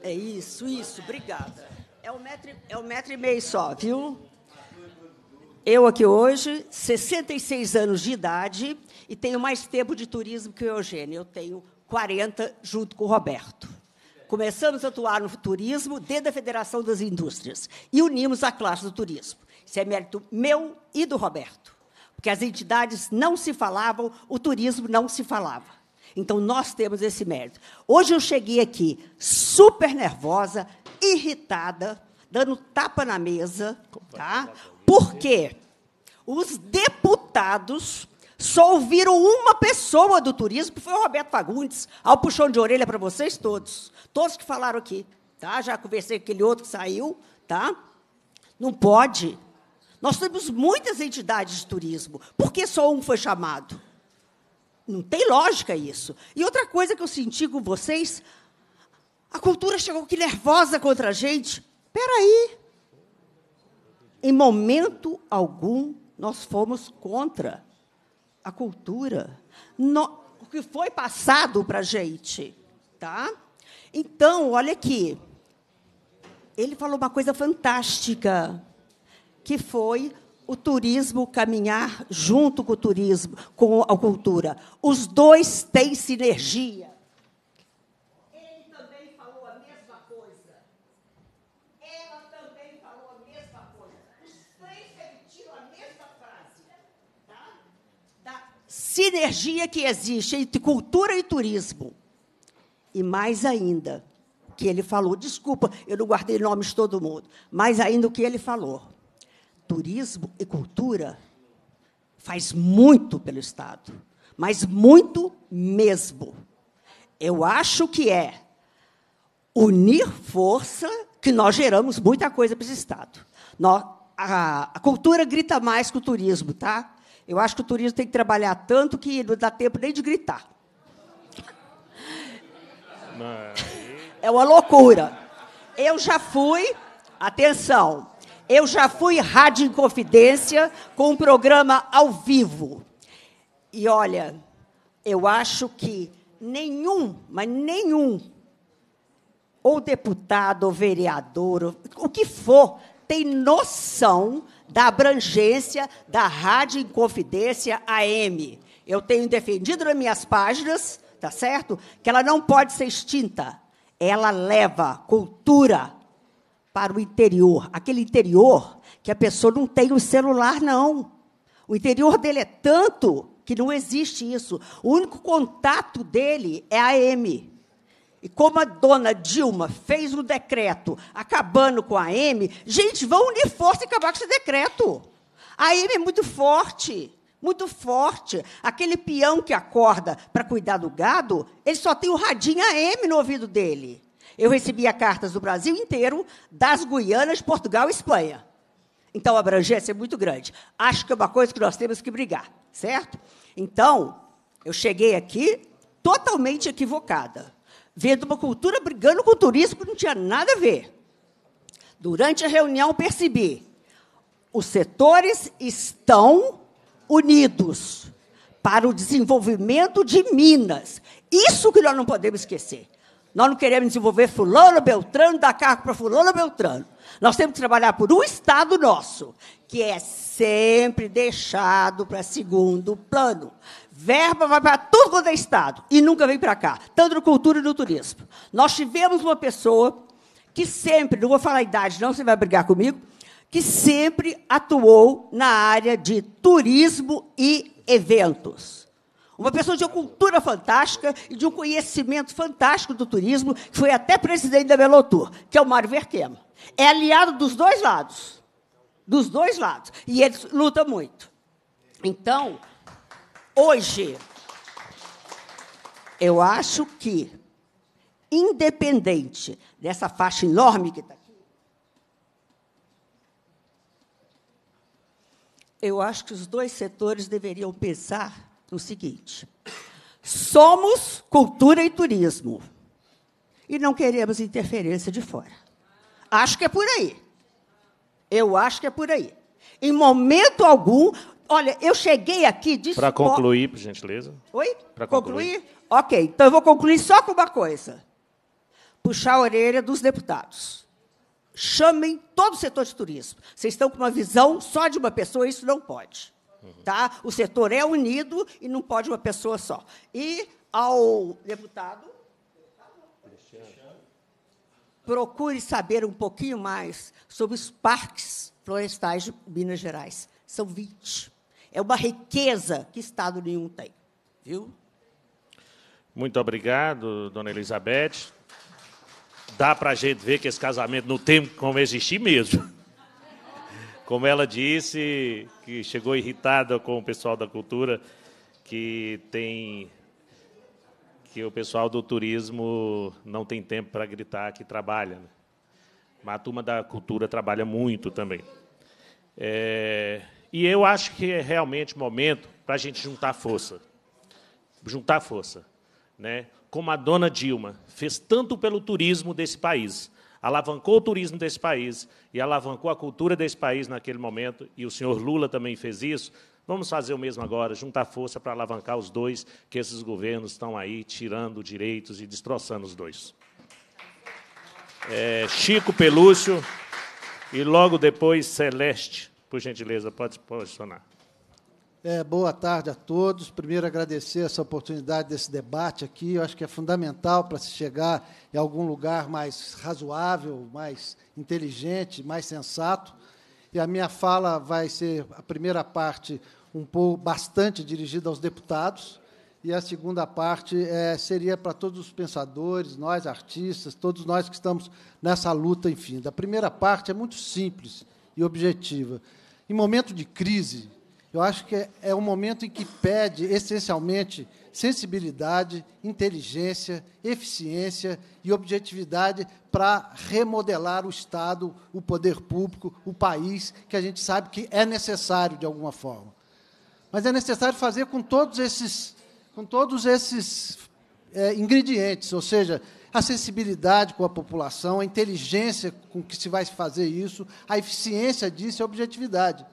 É isso, isso, obrigada. É um metro, é um metro e meio só, viu? eu aqui hoje, 66 anos de idade, e tenho mais tempo de turismo que o Eugênio. Eu tenho 40 junto com o Roberto. Começamos a atuar no turismo desde a Federação das Indústrias e unimos a classe do turismo. Isso é mérito meu e do Roberto, porque as entidades não se falavam, o turismo não se falava. Então, nós temos esse mérito. Hoje eu cheguei aqui super nervosa, irritada, dando tapa na mesa, tá? Porque os deputados só ouviram uma pessoa do turismo, foi o Roberto Fagundes, ao puxão de orelha para vocês todos, todos que falaram aqui, tá? Já conversei com aquele outro que saiu, tá? Não pode. Nós temos muitas entidades de turismo. Por que só um foi chamado? Não tem lógica isso. E outra coisa que eu senti com vocês, a cultura chegou aqui nervosa contra a gente. Espera aí em momento algum, nós fomos contra a cultura, no, o que foi passado para a gente. Tá? Então, olha aqui. Ele falou uma coisa fantástica, que foi o turismo caminhar junto com o turismo, com a cultura. Os dois têm sinergia. sinergia que existe entre cultura e turismo. E mais ainda, que ele falou, desculpa, eu não guardei nomes de todo mundo, mais ainda o que ele falou. Turismo e cultura faz muito pelo Estado, mas muito mesmo. Eu acho que é unir força que nós geramos muita coisa para esse Estado. Nós, a, a cultura grita mais que o turismo, tá? Eu acho que o turismo tem que trabalhar tanto que não dá tempo nem de gritar. É uma loucura. Eu já fui, atenção, eu já fui rádio em confidência com um programa ao vivo. E olha, eu acho que nenhum, mas nenhum, ou deputado, ou vereador, ou, o que for, tem noção da abrangência da Rádio Inconfidência AM. Eu tenho defendido nas minhas páginas, tá certo? Que ela não pode ser extinta. Ela leva cultura para o interior, aquele interior que a pessoa não tem o um celular não. O interior dele é tanto que não existe isso. O único contato dele é a AM. E como a dona Dilma fez um decreto acabando com a M, gente, vão unir força e acabar com esse decreto. A M é muito forte, muito forte. Aquele peão que acorda para cuidar do gado, ele só tem o radinho AM no ouvido dele. Eu recebia cartas do Brasil inteiro, das Guianas, Portugal e Espanha. Então a abrangência é muito grande. Acho que é uma coisa que nós temos que brigar, certo? Então, eu cheguei aqui totalmente equivocada vendo uma cultura brigando com o turismo que não tinha nada a ver. Durante a reunião, percebi os setores estão unidos para o desenvolvimento de Minas. Isso que nós não podemos esquecer. Nós não queremos desenvolver fulano, beltrano, dar cargo para fulano, beltrano. Nós temos que trabalhar por um Estado nosso, que é sempre deixado para segundo plano. Verba vai para tudo quanto é Estado e nunca vem para cá, tanto no cultura e no turismo. Nós tivemos uma pessoa que sempre, não vou falar a idade, não, você vai brigar comigo, que sempre atuou na área de turismo e eventos. Uma pessoa de uma cultura fantástica e de um conhecimento fantástico do turismo, que foi até presidente da Belotur, que é o Mário Verquema. É aliado dos dois lados. Dos dois lados. E ele luta muito. Então, hoje. Eu acho que, independente dessa faixa enorme que está aqui, eu acho que os dois setores deveriam pensar no seguinte: somos cultura e turismo e não queremos interferência de fora. Acho que é por aí. Eu acho que é por aí. Em momento algum, Olha, eu cheguei aqui de Para concluir, por gentileza. Oi? Para concluir? concluir? Ok, então eu vou concluir só com uma coisa: puxar a orelha dos deputados. Chamem todo o setor de turismo. Vocês estão com uma visão só de uma pessoa, isso não pode. Uhum. Tá? O setor é unido e não pode uma pessoa só. E ao deputado. Procure saber um pouquinho mais sobre os parques florestais de Minas Gerais. São 20 é uma riqueza que Estado nenhum tem. Viu? Muito obrigado, dona Elizabeth. Dá para a gente ver que esse casamento não tem como existir mesmo. Como ela disse, que chegou irritada com o pessoal da cultura, que tem que o pessoal do turismo não tem tempo para gritar que trabalha. Né? Mas a turma da cultura trabalha muito também. É, e eu acho que é realmente momento para a gente juntar força. Juntar força. Né? Como a dona Dilma fez tanto pelo turismo desse país, alavancou o turismo desse país e alavancou a cultura desse país naquele momento, e o senhor Lula também fez isso. Vamos fazer o mesmo agora, juntar força para alavancar os dois, que esses governos estão aí tirando direitos e destroçando os dois. É, Chico Pelúcio e logo depois Celeste. Por gentileza, pode se posicionar. É, boa tarde a todos. Primeiro, agradecer essa oportunidade desse debate aqui. Eu acho que é fundamental para se chegar em algum lugar mais razoável, mais inteligente, mais sensato. E a minha fala vai ser a primeira parte um pouco bastante dirigida aos deputados e a segunda parte é, seria para todos os pensadores, nós artistas, todos nós que estamos nessa luta, enfim. A primeira parte é muito simples e objetiva. Em momento de crise, eu acho que é, é um momento em que pede, essencialmente, sensibilidade, inteligência, eficiência e objetividade para remodelar o Estado, o poder público, o país, que a gente sabe que é necessário de alguma forma. Mas é necessário fazer com todos esses, com todos esses é, ingredientes, ou seja, a sensibilidade com a população, a inteligência com que se vai fazer isso, a eficiência disso e é a objetividade.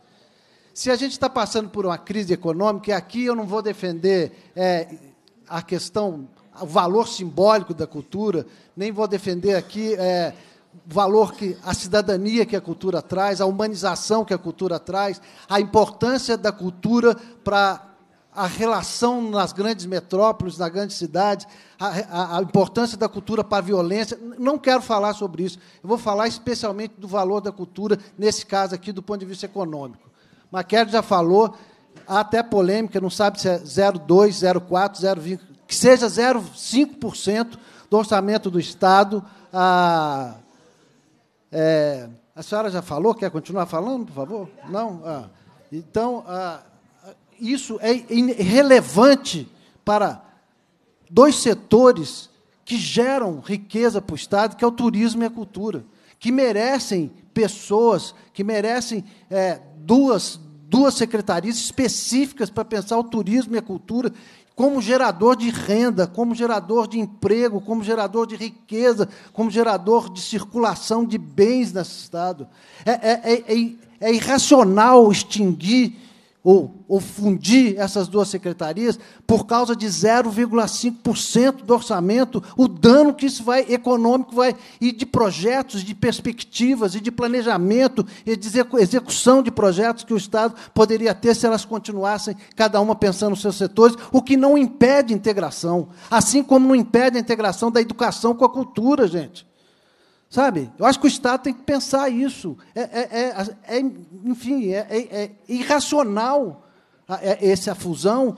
Se a gente está passando por uma crise econômica, e aqui eu não vou defender é, a questão, o valor simbólico da cultura, nem vou defender aqui é, o valor que a cidadania que a cultura traz, a humanização que a cultura traz, a importância da cultura para a relação nas grandes metrópoles, nas grandes cidades, a, a, a, importância da cultura para a violência. Não quero falar sobre isso. Eu vou falar especialmente do valor da cultura, nesse caso aqui, do ponto de vista econômico. Maquero já falou, há até polêmica, não sabe se é 0,2, 0,4, 0,5, que seja 0,5% do orçamento do Estado. A, ah, é, a senhora já falou? Quer continuar falando, por favor? Não? Ah, então. Ah, isso é relevante para dois setores que geram riqueza para o Estado, que é o turismo e a cultura, que merecem pessoas, que merecem é, duas, duas secretarias específicas para pensar o turismo e a cultura como gerador de renda, como gerador de emprego, como gerador de riqueza, como gerador de circulação de bens nesse Estado. É, é, é, é, é irracional extinguir ou, ou fundir essas duas secretarias por causa de 0,5% do orçamento, o dano que isso vai econômico vai e de projetos, de perspectivas e de planejamento e de execução de projetos que o Estado poderia ter se elas continuassem cada uma pensando nos seus setores, o que não impede a integração, assim como não impede a integração da educação com a cultura, gente. Sabe? Eu acho que o Estado tem que pensar isso. É, é, é, é enfim, é, é, é irracional é, essa fusão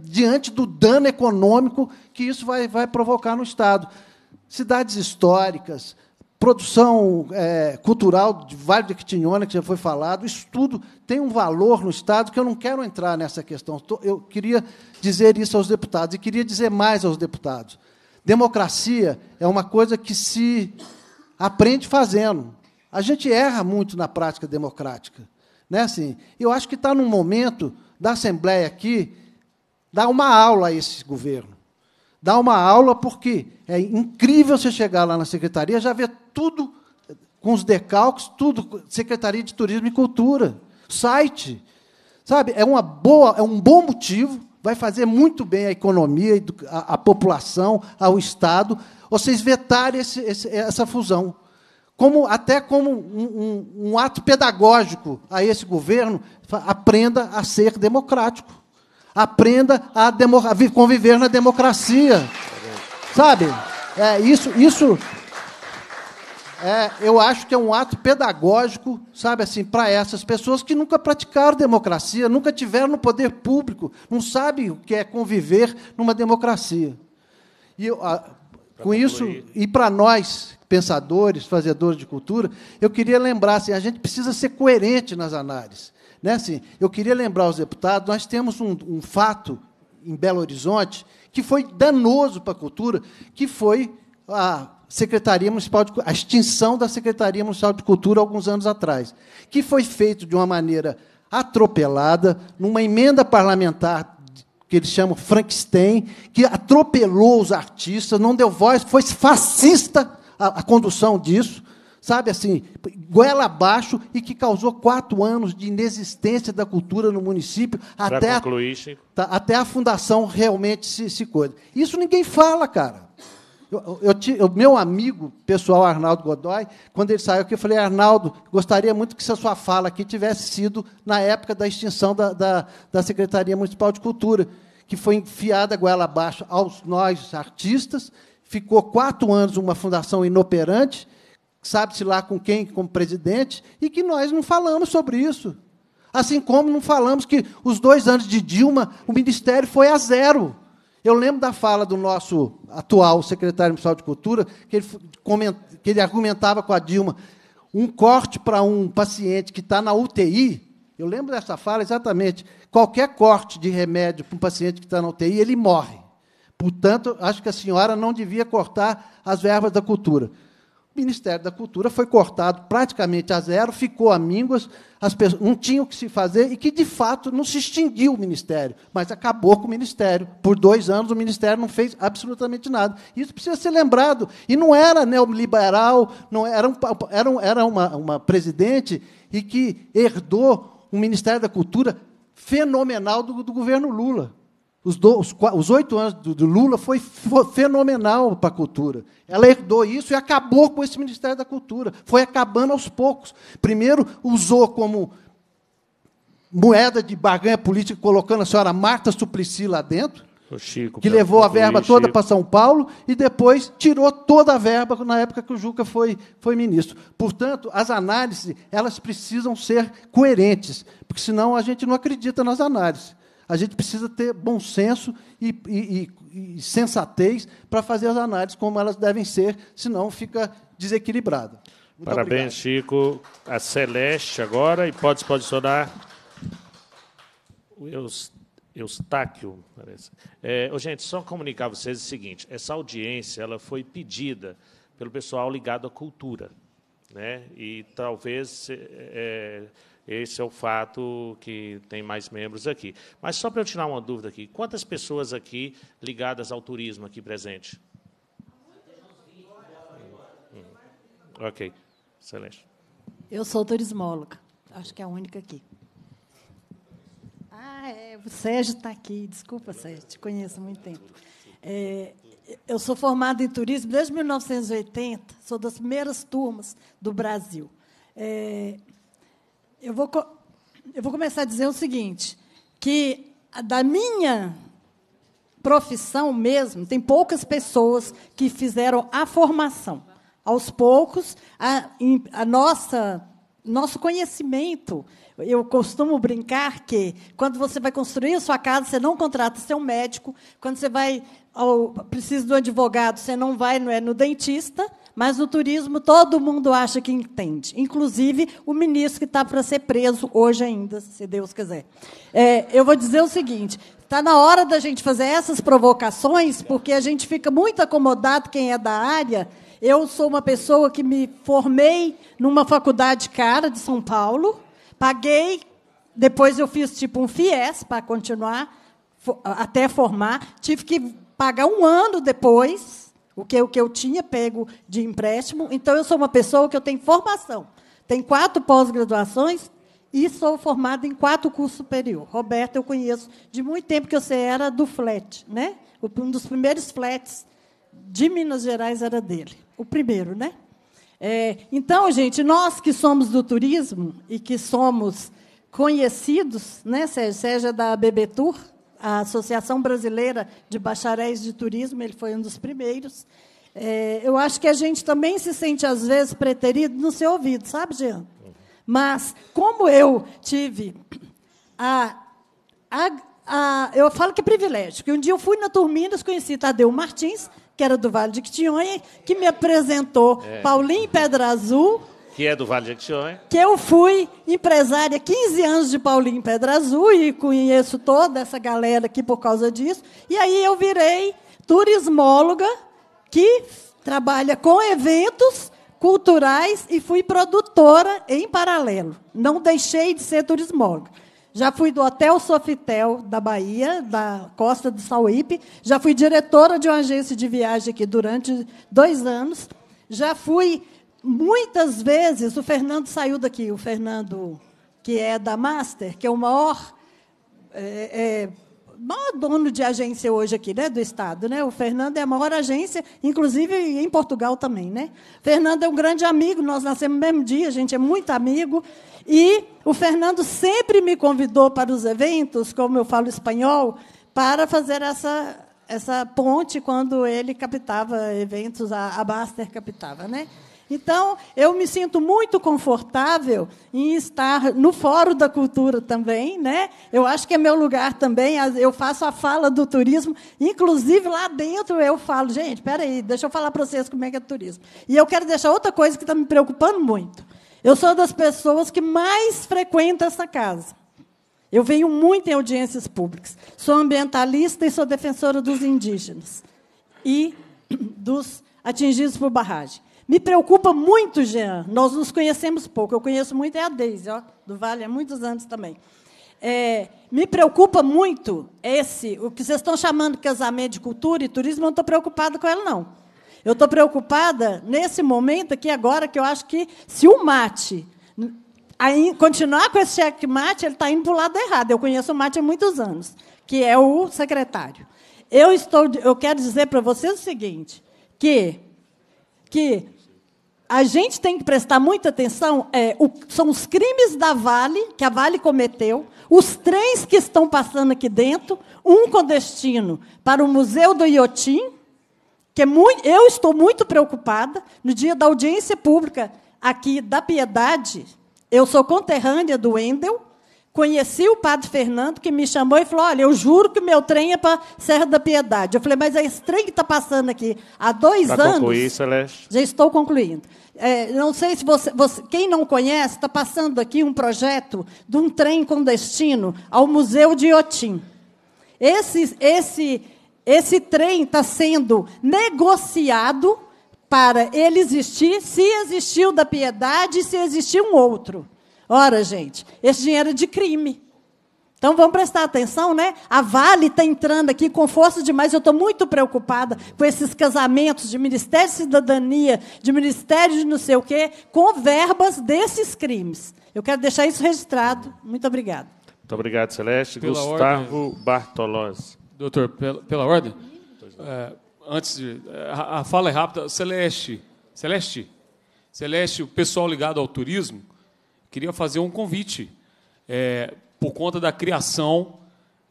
diante do dano econômico que isso vai, vai provocar no Estado. Cidades históricas, produção é, cultural de Vale de Quitinhona, que já foi falado, isso tudo tem um valor no Estado que eu não quero entrar nessa questão. Eu queria dizer isso aos deputados e queria dizer mais aos deputados. Democracia é uma coisa que se aprende fazendo. A gente erra muito na prática democrática. Né? Assim, eu acho que está num momento da Assembleia aqui dar uma aula a esse governo. Dar uma aula porque é incrível você chegar lá na secretaria já ver tudo com os decalques, tudo, Secretaria de Turismo e Cultura, site. Sabe, é uma boa, é um bom motivo, vai fazer muito bem à economia, à população, ao Estado, vocês vetarem esse, esse, essa fusão. Como, até como um, um, um ato pedagógico a esse governo, aprenda a ser democrático. Aprenda a, demo, a conviver na democracia. Sabe? É, isso, isso é, eu acho que é um ato pedagógico, sabe assim, para essas pessoas que nunca praticaram democracia, nunca tiveram no poder público, não sabem o que é conviver numa democracia. E eu, com isso, e para nós, pensadores, fazedores de cultura, eu queria lembrar, assim, a gente precisa ser coerente nas análises. Né? Assim, eu queria lembrar aos deputados, nós temos um, um fato em Belo Horizonte que foi danoso para a cultura, que foi a Secretaria Municipal de, a extinção da Secretaria Municipal de Cultura alguns anos atrás, que foi feito de uma maneira atropelada, numa emenda parlamentar que eles chamam Frankenstein, que atropelou os artistas, não deu voz, foi fascista a, a condução disso, sabe assim, goela abaixo e que causou quatro anos de inexistência da cultura no município até, concluir, a, tá, até a fundação realmente se, se coisa. Isso ninguém fala, cara. Eu, eu, eu, meu amigo pessoal, Arnaldo Godoy, quando ele saiu aqui, eu falei, Arnaldo, gostaria muito que essa sua fala aqui tivesse sido na época da extinção da, da, da Secretaria Municipal de Cultura, que foi enfiada goela abaixo aos nós, artistas, ficou quatro anos uma fundação inoperante, sabe-se lá com quem, como presidente, e que nós não falamos sobre isso. Assim como não falamos que os dois anos de Dilma, o Ministério foi a zero. Eu lembro da fala do nosso atual secretário municipal de Cultura, que ele, coment... que ele argumentava com a Dilma um corte para um paciente que está na UTI. Eu lembro dessa fala exatamente. Qualquer corte de remédio para um paciente que está na UTI, ele morre. Portanto, acho que a senhora não devia cortar as verbas da cultura. Ministério da Cultura foi cortado praticamente a zero, ficou a mínguas, as pessoas não tinham o que se fazer e que, de fato, não se extinguiu o Ministério, mas acabou com o Ministério. Por dois anos, o Ministério não fez absolutamente nada. Isso precisa ser lembrado. E não era neoliberal, não é, era, um, era, um, era uma, uma presidente e que herdou um Ministério da Cultura fenomenal do, do governo Lula. Os, do, os, os oito anos do, do Lula foi fenomenal para a cultura. Ela herdou isso e acabou com esse Ministério da Cultura. Foi acabando aos poucos. Primeiro usou como moeda de barganha política, colocando a senhora Marta Suplicy lá dentro. Chico, que levou a verba Chico. toda para São Paulo e depois tirou toda a verba na época que o Juca foi, foi ministro. Portanto, as análises elas precisam ser coerentes, porque senão a gente não acredita nas análises. A gente precisa ter bom senso e, e, e, e sensatez para fazer as análises como elas devem ser, senão fica desequilibrado. Muito Parabéns, obrigado. Chico. A Celeste agora, e pode se posicionar. o Eustáquio, parece. É, gente, só comunicar a vocês o seguinte: essa audiência ela foi pedida pelo pessoal ligado à cultura. Né? E talvez. É, esse é o fato que tem mais membros aqui. Mas só para eu tirar uma dúvida aqui, quantas pessoas aqui ligadas ao turismo aqui presente? Hum. Ok, excelente. Eu sou turismóloga, acho que é a única aqui. Ah, é, o Sérgio está aqui, desculpa, Sérgio, te conheço há muito tempo. É, eu sou formada em turismo desde 1980, sou das primeiras turmas do Brasil. É, eu vou, eu vou começar a dizer o seguinte, que da minha profissão mesmo, tem poucas pessoas que fizeram a formação. Aos poucos, a, a nossa nosso conhecimento. Eu costumo brincar que quando você vai construir a sua casa, você não contrata seu médico. Quando você vai ao, precisa de um advogado, você não vai não é, no dentista. Mas o turismo todo mundo acha que entende, inclusive o ministro que está para ser preso hoje ainda, se Deus quiser. É, eu vou dizer o seguinte: Está na hora da gente fazer essas provocações, porque a gente fica muito acomodado quem é da área. Eu sou uma pessoa que me formei numa faculdade cara de São Paulo, paguei, depois eu fiz tipo um FIES para continuar até formar, tive que pagar um ano depois o que, o que eu tinha pego de empréstimo. Então, eu sou uma pessoa que eu tenho formação. Tenho quatro pós-graduações e sou formada em quatro cursos superior. Roberta, eu conheço de muito tempo que você era do FLET, né? Um dos primeiros FLETs de Minas Gerais era dele. O primeiro, né? É, então, gente, nós que somos do turismo e que somos conhecidos, né, Sérgio? Sérgio é da BB Tour, a Associação Brasileira de Bacharéis de Turismo, ele foi um dos primeiros. É, eu acho que a gente também se sente, às vezes, preterido no seu ouvido, sabe, Jean? Mas, como eu tive a, a, a Eu falo que é privilégio, que um dia eu fui na Turminas, conheci Tadeu Martins, que era do Vale de Quitinhonha, que me apresentou é. Paulinho Pedra Azul, que é do Vale de Jequitinhonha. Que eu fui empresária 15 anos de Paulinho Pedra Azul e conheço toda essa galera aqui por causa disso. E aí eu virei turismóloga que trabalha com eventos culturais e fui produtora em paralelo. Não deixei de ser turismóloga. Já fui do Hotel Sofitel da Bahia, da costa do Sauípe. Já fui diretora de uma agência de viagem aqui durante dois anos. Já fui Muitas vezes o Fernando saiu daqui, o Fernando, que é da Master, que é o maior, é, é, maior dono de agência hoje aqui, né, do Estado. Né? O Fernando é a maior agência, inclusive em Portugal também. Né? O Fernando é um grande amigo, nós nascemos no mesmo dia, a gente é muito amigo. E o Fernando sempre me convidou para os eventos, como eu falo espanhol, para fazer essa, essa ponte quando ele captava eventos, a, a Master captava. Né? Então, eu me sinto muito confortável em estar no Fórum da Cultura também, né? Eu acho que é meu lugar também, eu faço a fala do turismo, inclusive lá dentro eu falo, gente, espera aí, deixa eu falar para vocês como é que é o turismo. E eu quero deixar outra coisa que está me preocupando muito. Eu sou das pessoas que mais frequenta essa casa. Eu venho muito em audiências públicas. Sou ambientalista e sou defensora dos indígenas e dos atingidos por barragem. Me preocupa muito, Jean. Nós nos conhecemos pouco. Eu conheço muito é a Deise, ó, do Vale há muitos anos também. É, me preocupa muito esse, o que vocês estão chamando de casamento é de cultura e turismo, eu não estou preocupada com ela, não. Eu estou preocupada nesse momento aqui agora, que eu acho que se o mate aí, continuar com esse cheque mate ele está indo para o lado errado. Eu conheço o mate há muitos anos, que é o secretário. Eu, estou, eu quero dizer para vocês o seguinte, que, que a gente tem que prestar muita atenção é, o, são os crimes da Vale, que a Vale cometeu, os três que estão passando aqui dentro, um com destino para o Museu do Iotim, que é muito, eu estou muito preocupada. No dia da audiência pública aqui da Piedade, eu sou conterrânea do Wendel, Conheci o padre Fernando, que me chamou e falou: Olha, eu juro que meu trem é para Serra da Piedade. Eu falei: Mas é esse trem que está passando aqui há dois pra anos. Concluir, Celeste. Já estou concluindo. É, não sei se você, você Quem não conhece, está passando aqui um projeto de um trem com destino ao Museu de Otim. Esse, esse, esse trem está sendo negociado para ele existir, se existiu da piedade, se existiu um outro. Ora, gente, esse dinheiro é de crime. Então vamos prestar atenção, né? A Vale está entrando aqui com força demais. Eu estou muito preocupada com esses casamentos de Ministério de Cidadania, de Ministério de não sei o quê, com verbas desses crimes. Eu quero deixar isso registrado. Muito obrigada. Muito obrigado, Celeste. Pela Gustavo ordem, Bartolozzi. Doutor, pela, pela ordem, é, antes de, é, a, a fala é rápida. Celeste, Celeste, Celeste, o pessoal ligado ao turismo queria fazer um convite é, por conta da criação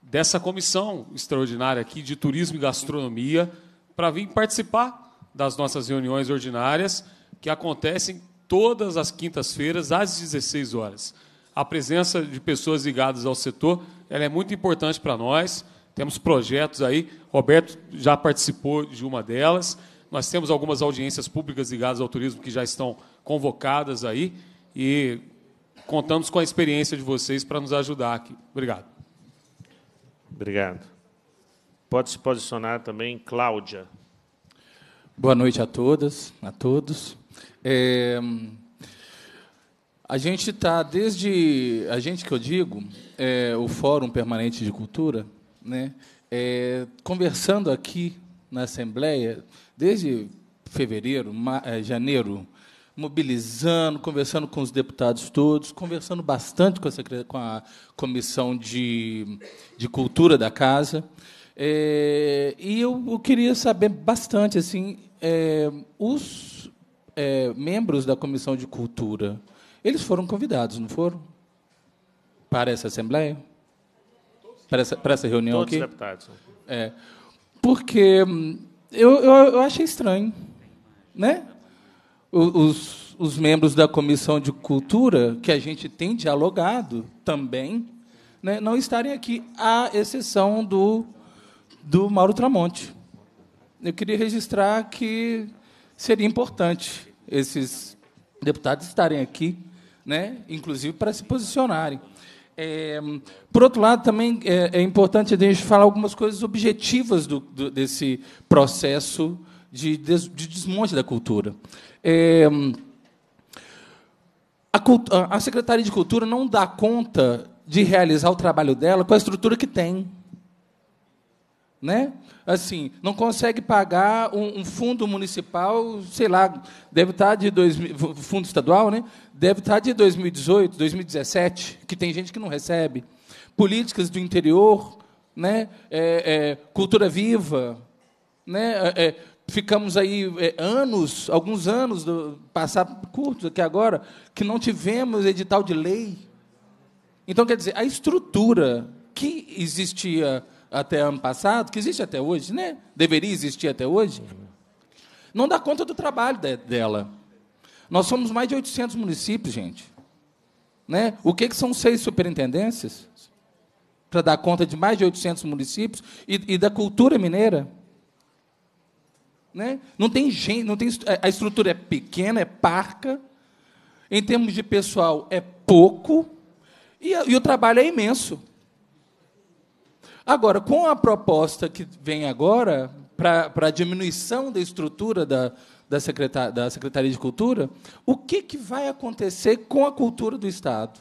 dessa comissão extraordinária aqui de turismo e gastronomia para vir participar das nossas reuniões ordinárias que acontecem todas as quintas-feiras às 16 horas. A presença de pessoas ligadas ao setor ela é muito importante para nós. Temos projetos aí, Roberto já participou de uma delas. Nós temos algumas audiências públicas ligadas ao turismo que já estão convocadas aí e contamos com a experiência de vocês para nos ajudar aqui. Obrigado. Obrigado. Pode se posicionar também, Cláudia. Boa noite a todas, a todos. É, a gente está desde a gente que eu digo, é, o Fórum Permanente de Cultura, né, é, conversando aqui na Assembleia desde fevereiro, é, janeiro, mobilizando, conversando com os deputados todos, conversando bastante com a, com a Comissão de, de Cultura da Casa. É, e eu, eu, queria saber bastante assim é, os é, membros da comissão de cultura eles foram convidados não foram para essa assembleia para essa, para essa reunião Todos aqui os deputados é porque hum, eu, eu, eu achei estranho né os, os membros da Comissão de Cultura, que a gente tem dialogado também, né, não estarem aqui, à exceção do, do Mauro Tramonte. Eu queria registrar que seria importante esses deputados estarem aqui, né, inclusive para se posicionarem. É, por outro lado, também é, é, importante a gente falar algumas coisas objetivas do, do, desse processo de, des, de desmonte da cultura. É, a, a Secretaria de Cultura não dá conta de realizar o trabalho dela com a estrutura que tem. Né? Assim, não consegue pagar um, um fundo municipal, sei lá, deve estar tá de dois, fundo estadual, né? Deve estar tá de 2018, 2017, que tem gente que não recebe. Políticas do interior, né? É, é, cultura viva, né? É, é ficamos aí é, anos, alguns anos, do, passar curtos aqui agora, que não tivemos edital de lei. Então, quer dizer, a estrutura que existia até ano passado, que existe até hoje, né? deveria existir até hoje, não dá conta do trabalho de, dela. Nós somos mais de 800 municípios, gente. Né? O que, que são seis superintendências? Para dar conta de mais de 800 municípios e, e da cultura mineira? Né? Não tem gente, não tem, é, a estrutura é pequena, é parca. Em termos de pessoal, é pouco. e, e o trabalho é imenso. Agora, com a proposta que vem agora, para a diminuição da estrutura da, da, secretar, da Secretaria de Cultura, o que, que vai acontecer com a cultura do Estado?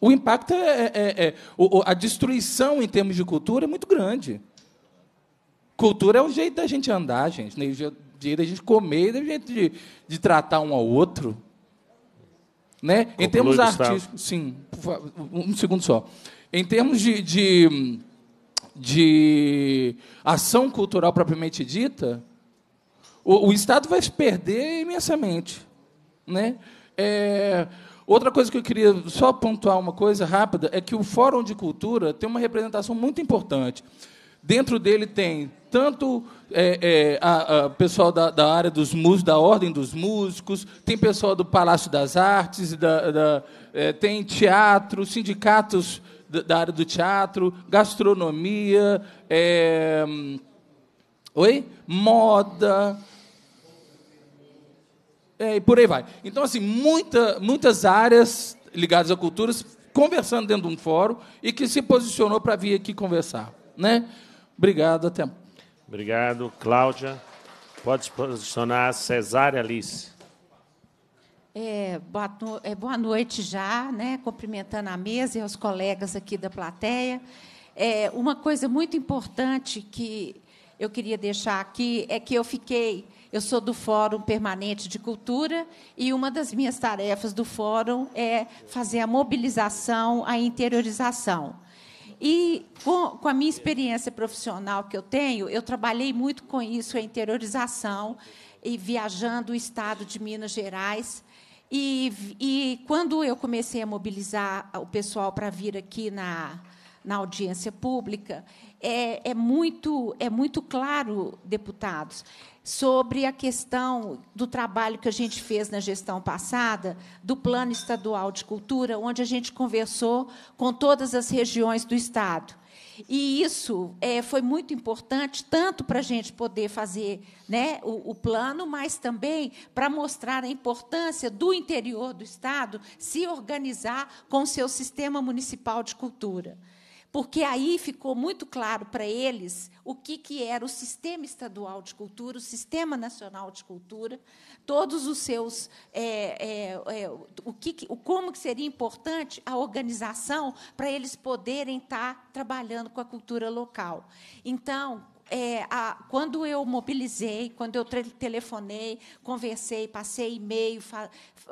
O impacto é, é, é, é. A destruição em termos de cultura é muito grande. Cultura é o jeito da gente andar, gente. Né? O jeito da gente comer, é o jeito de, de tratar um ao outro. Né? em termos artísticos, sim, um segundo só. Em termos de, de, de ação cultural propriamente dita, o, o, Estado vai se perder imensamente. Né? É, outra coisa que eu queria só pontuar, uma coisa rápida, é que o Fórum de Cultura tem uma representação muito importante. Dentro dele tem tanto é, é, a, a pessoal da, da, área dos músicos, da ordem dos músicos, tem pessoal do Palácio das Artes, da, da é, tem teatro, sindicatos da, da, área do teatro, gastronomia, é, oi, moda. É, e por aí vai. Então, assim, muita, muitas áreas ligadas a culturas conversando dentro de um fórum e que se posicionou para vir aqui conversar. Né? Obrigado, até. Obrigado, Cláudia. Pode se posicionar Cesária Alice. É, boa, no... é, boa noite já, né? cumprimentando a mesa e aos colegas aqui da plateia. É, uma coisa muito importante que eu queria deixar aqui é que eu fiquei, eu sou do Fórum Permanente de Cultura e uma das minhas tarefas do fórum é fazer a mobilização, a interiorização. E com, com, a minha experiência profissional que eu tenho, eu trabalhei muito com isso, a interiorização, e viajando o estado de Minas Gerais. E, e quando eu comecei a mobilizar o pessoal para vir aqui na, na audiência pública, é, é, muito, é muito claro, deputados, sobre a questão do trabalho que a gente fez na gestão passada, do Plano Estadual de Cultura, onde a gente conversou com todas as regiões do Estado. E isso é, foi muito importante, tanto para a gente poder fazer né, o, o plano, mas também para mostrar a importância do interior do Estado se organizar com o seu sistema municipal de cultura porque aí ficou muito claro para eles o que, que era o sistema estadual de cultura, o sistema nacional de cultura, todos os seus, é, é, é, o que, o como que seria importante a organização para eles poderem estar trabalhando com a cultura local. Então, é, a, quando eu mobilizei, quando eu telefonei, conversei, passei e-mail,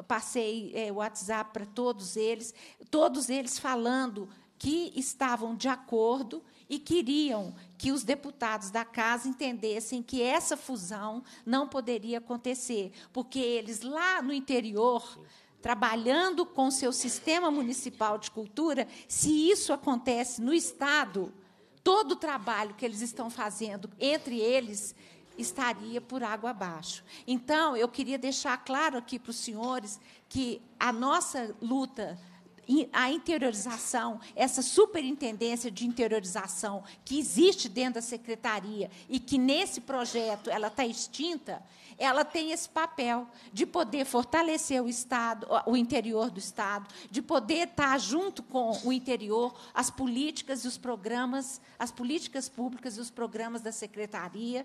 passei é, WhatsApp para todos eles, todos eles falando que estavam de acordo e queriam que os deputados da casa entendessem que essa fusão não poderia acontecer, porque eles lá no interior trabalhando com seu sistema municipal de cultura, se isso acontece no Estado, todo o trabalho que eles estão fazendo entre eles estaria por água abaixo. Então, eu queria deixar claro aqui para os senhores que a nossa luta a interiorização, essa superintendência de interiorização que existe dentro da secretaria e que nesse projeto ela está extinta, ela tem esse papel de poder fortalecer o estado, o interior do estado, de poder estar tá junto com o interior as políticas e os programas, as políticas públicas e os programas da secretaria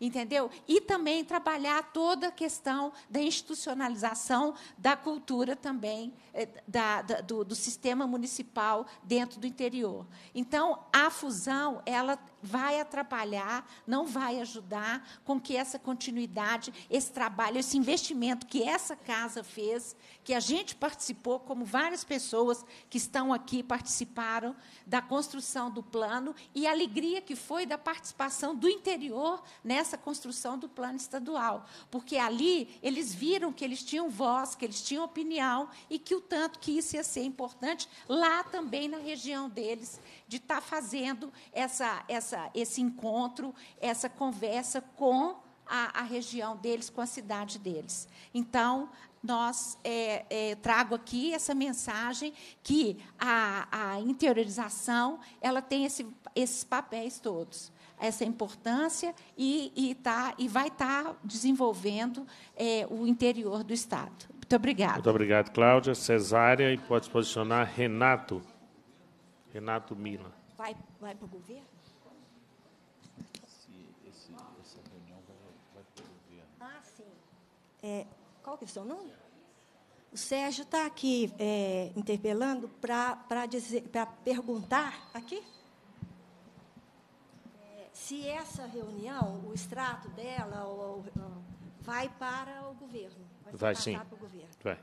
entendeu? E também trabalhar toda a questão da institucionalização da cultura também, eh, da, da, do, do, sistema municipal dentro do interior. Então, a fusão, ela, vai atrapalhar, não vai ajudar com que essa continuidade, esse trabalho, esse investimento que essa casa fez, que a gente participou, como várias pessoas que estão aqui participaram da construção do plano e a alegria que foi da participação do interior nessa construção do plano estadual, porque ali eles viram que eles tinham voz, que eles tinham opinião e que o tanto que isso ia ser importante lá também na região deles de estar tá fazendo essa essa essa, esse encontro, essa conversa com a, a região deles, com a cidade deles. Então, nós é, é, trago aqui essa mensagem que a, a interiorização ela tem esse, esses papéis todos essa importância e, e, tá, e vai estar tá desenvolvendo é, o interior do Estado. Muito obrigada. Muito obrigado, Cláudia. Cesária, e pode se posicionar Renato. Renato Mila. Vai, vai para o governo? É, qual que é o seu nome? O Sérgio está aqui é, interpelando para perguntar aqui é, se essa reunião, o extrato dela, ou, ou, vai para o governo. Vai, vai sim. Para o governo. Vai.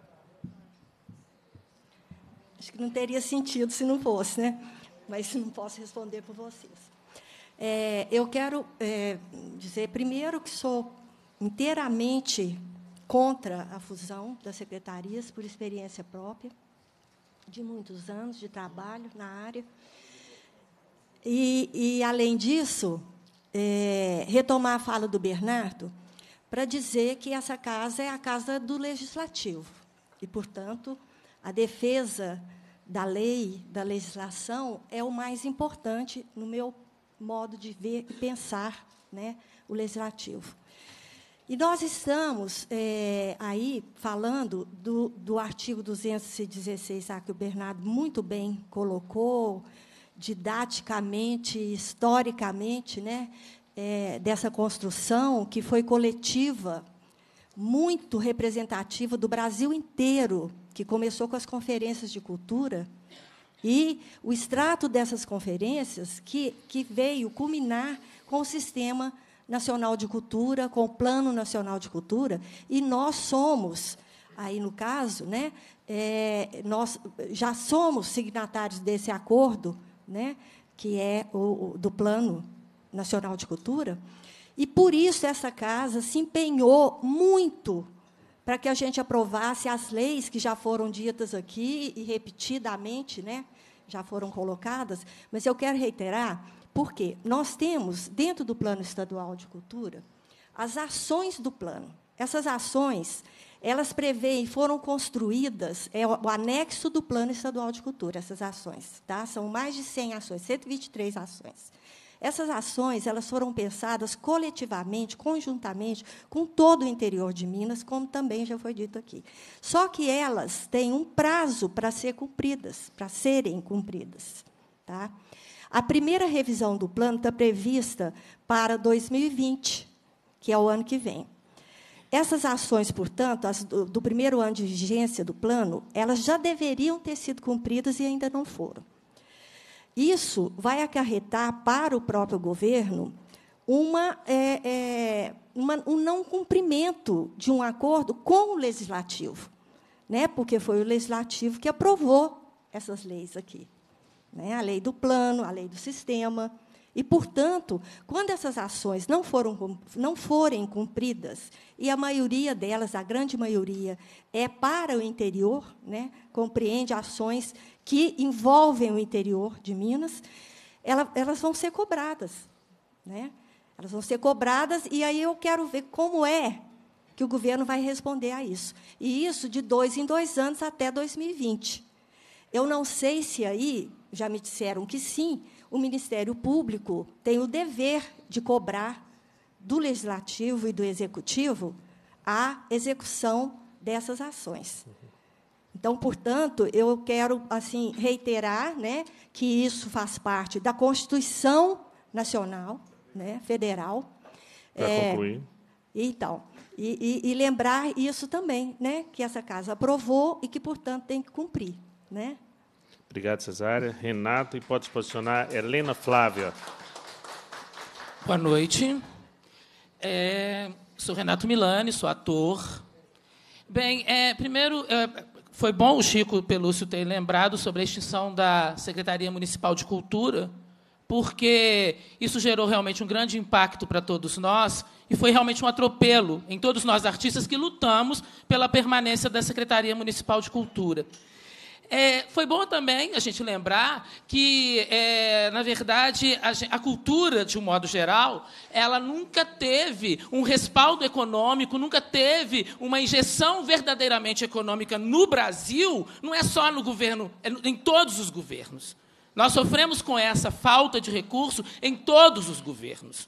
Acho que não teria sentido se não fosse, né? Mas não posso responder por vocês. É, eu quero é, dizer primeiro que sou inteiramente contra a fusão das secretarias por experiência própria, de muitos anos de trabalho na área. E, e além disso, é, retomar a fala do Bernardo para dizer que essa casa é a casa do legislativo e, portanto, a defesa da lei, da legislação, é o mais importante no meu modo de ver e pensar né, o legislativo. E nós estamos é, aí falando do, do artigo 216, ah, que o Bernardo muito bem colocou, didaticamente, historicamente, né, é, dessa construção que foi coletiva, muito representativa do Brasil inteiro, que começou com as conferências de cultura. E o extrato dessas conferências que, que veio culminar com o sistema Nacional de Cultura, com o Plano Nacional de Cultura, e nós somos, aí no caso, né, é, nós já somos signatários desse acordo, né, que é o, o, do Plano Nacional de Cultura, e por isso essa casa se empenhou muito para que a gente aprovasse as leis que já foram ditas aqui e repetidamente, né, já foram colocadas, mas eu quero reiterar porque nós temos, dentro do Plano Estadual de Cultura, as ações do plano. Essas ações, elas prevêem, foram construídas, é o anexo do Plano Estadual de Cultura, essas ações. Tá? São mais de 100 ações, 123 ações. Essas ações elas foram pensadas coletivamente, conjuntamente, com todo o interior de Minas, como também já foi dito aqui. Só que elas têm um prazo para ser cumpridas, para serem cumpridas. Tá? A primeira revisão do plano está prevista para 2020, que é o ano que vem. Essas ações, portanto, as do, do primeiro ano de vigência do plano, elas já deveriam ter sido cumpridas e ainda não foram. Isso vai acarretar para o próprio governo uma, é, é, uma, um não cumprimento de um acordo com o legislativo, né? porque foi o legislativo que aprovou essas leis aqui né? a lei do plano, a lei do sistema. E, portanto, quando essas ações não, foram, não forem cumpridas, e a maioria delas, a grande maioria, é para o interior, né, compreende ações que envolvem o interior de Minas, ela, elas vão ser cobradas. Né? Elas vão ser cobradas, e aí eu quero ver como é que o governo vai responder a isso. E isso de dois em dois anos até 2020. Eu não sei se aí já me disseram que sim, o Ministério Público tem o dever de cobrar do Legislativo e do Executivo a execução dessas ações. Então, portanto, eu quero assim reiterar, né, que isso faz parte da Constituição Nacional, né, Federal. Para é, concluir. Então, e, e, e lembrar isso também, né, que essa casa aprovou e que, portanto, tem que cumprir, né? Obrigado, Cesária. Renato e pode se posicionar Helena Flávia. Boa noite. É, sou Renato Milani, sou ator. Bem, é, primeiro, é, foi bom o Chico Pelúcio ter lembrado sobre a extinção da Secretaria Municipal de Cultura, porque isso gerou realmente um grande impacto para todos nós e foi realmente um atropelo em todos nós artistas que lutamos pela permanência da Secretaria Municipal de Cultura. É, foi bom também a gente lembrar que, é, na verdade, a, a, cultura, de um modo geral, ela nunca teve um respaldo econômico, nunca teve uma injeção verdadeiramente econômica no Brasil, não é só no governo, é em todos os governos. Nós sofremos com essa falta de recurso em todos os governos.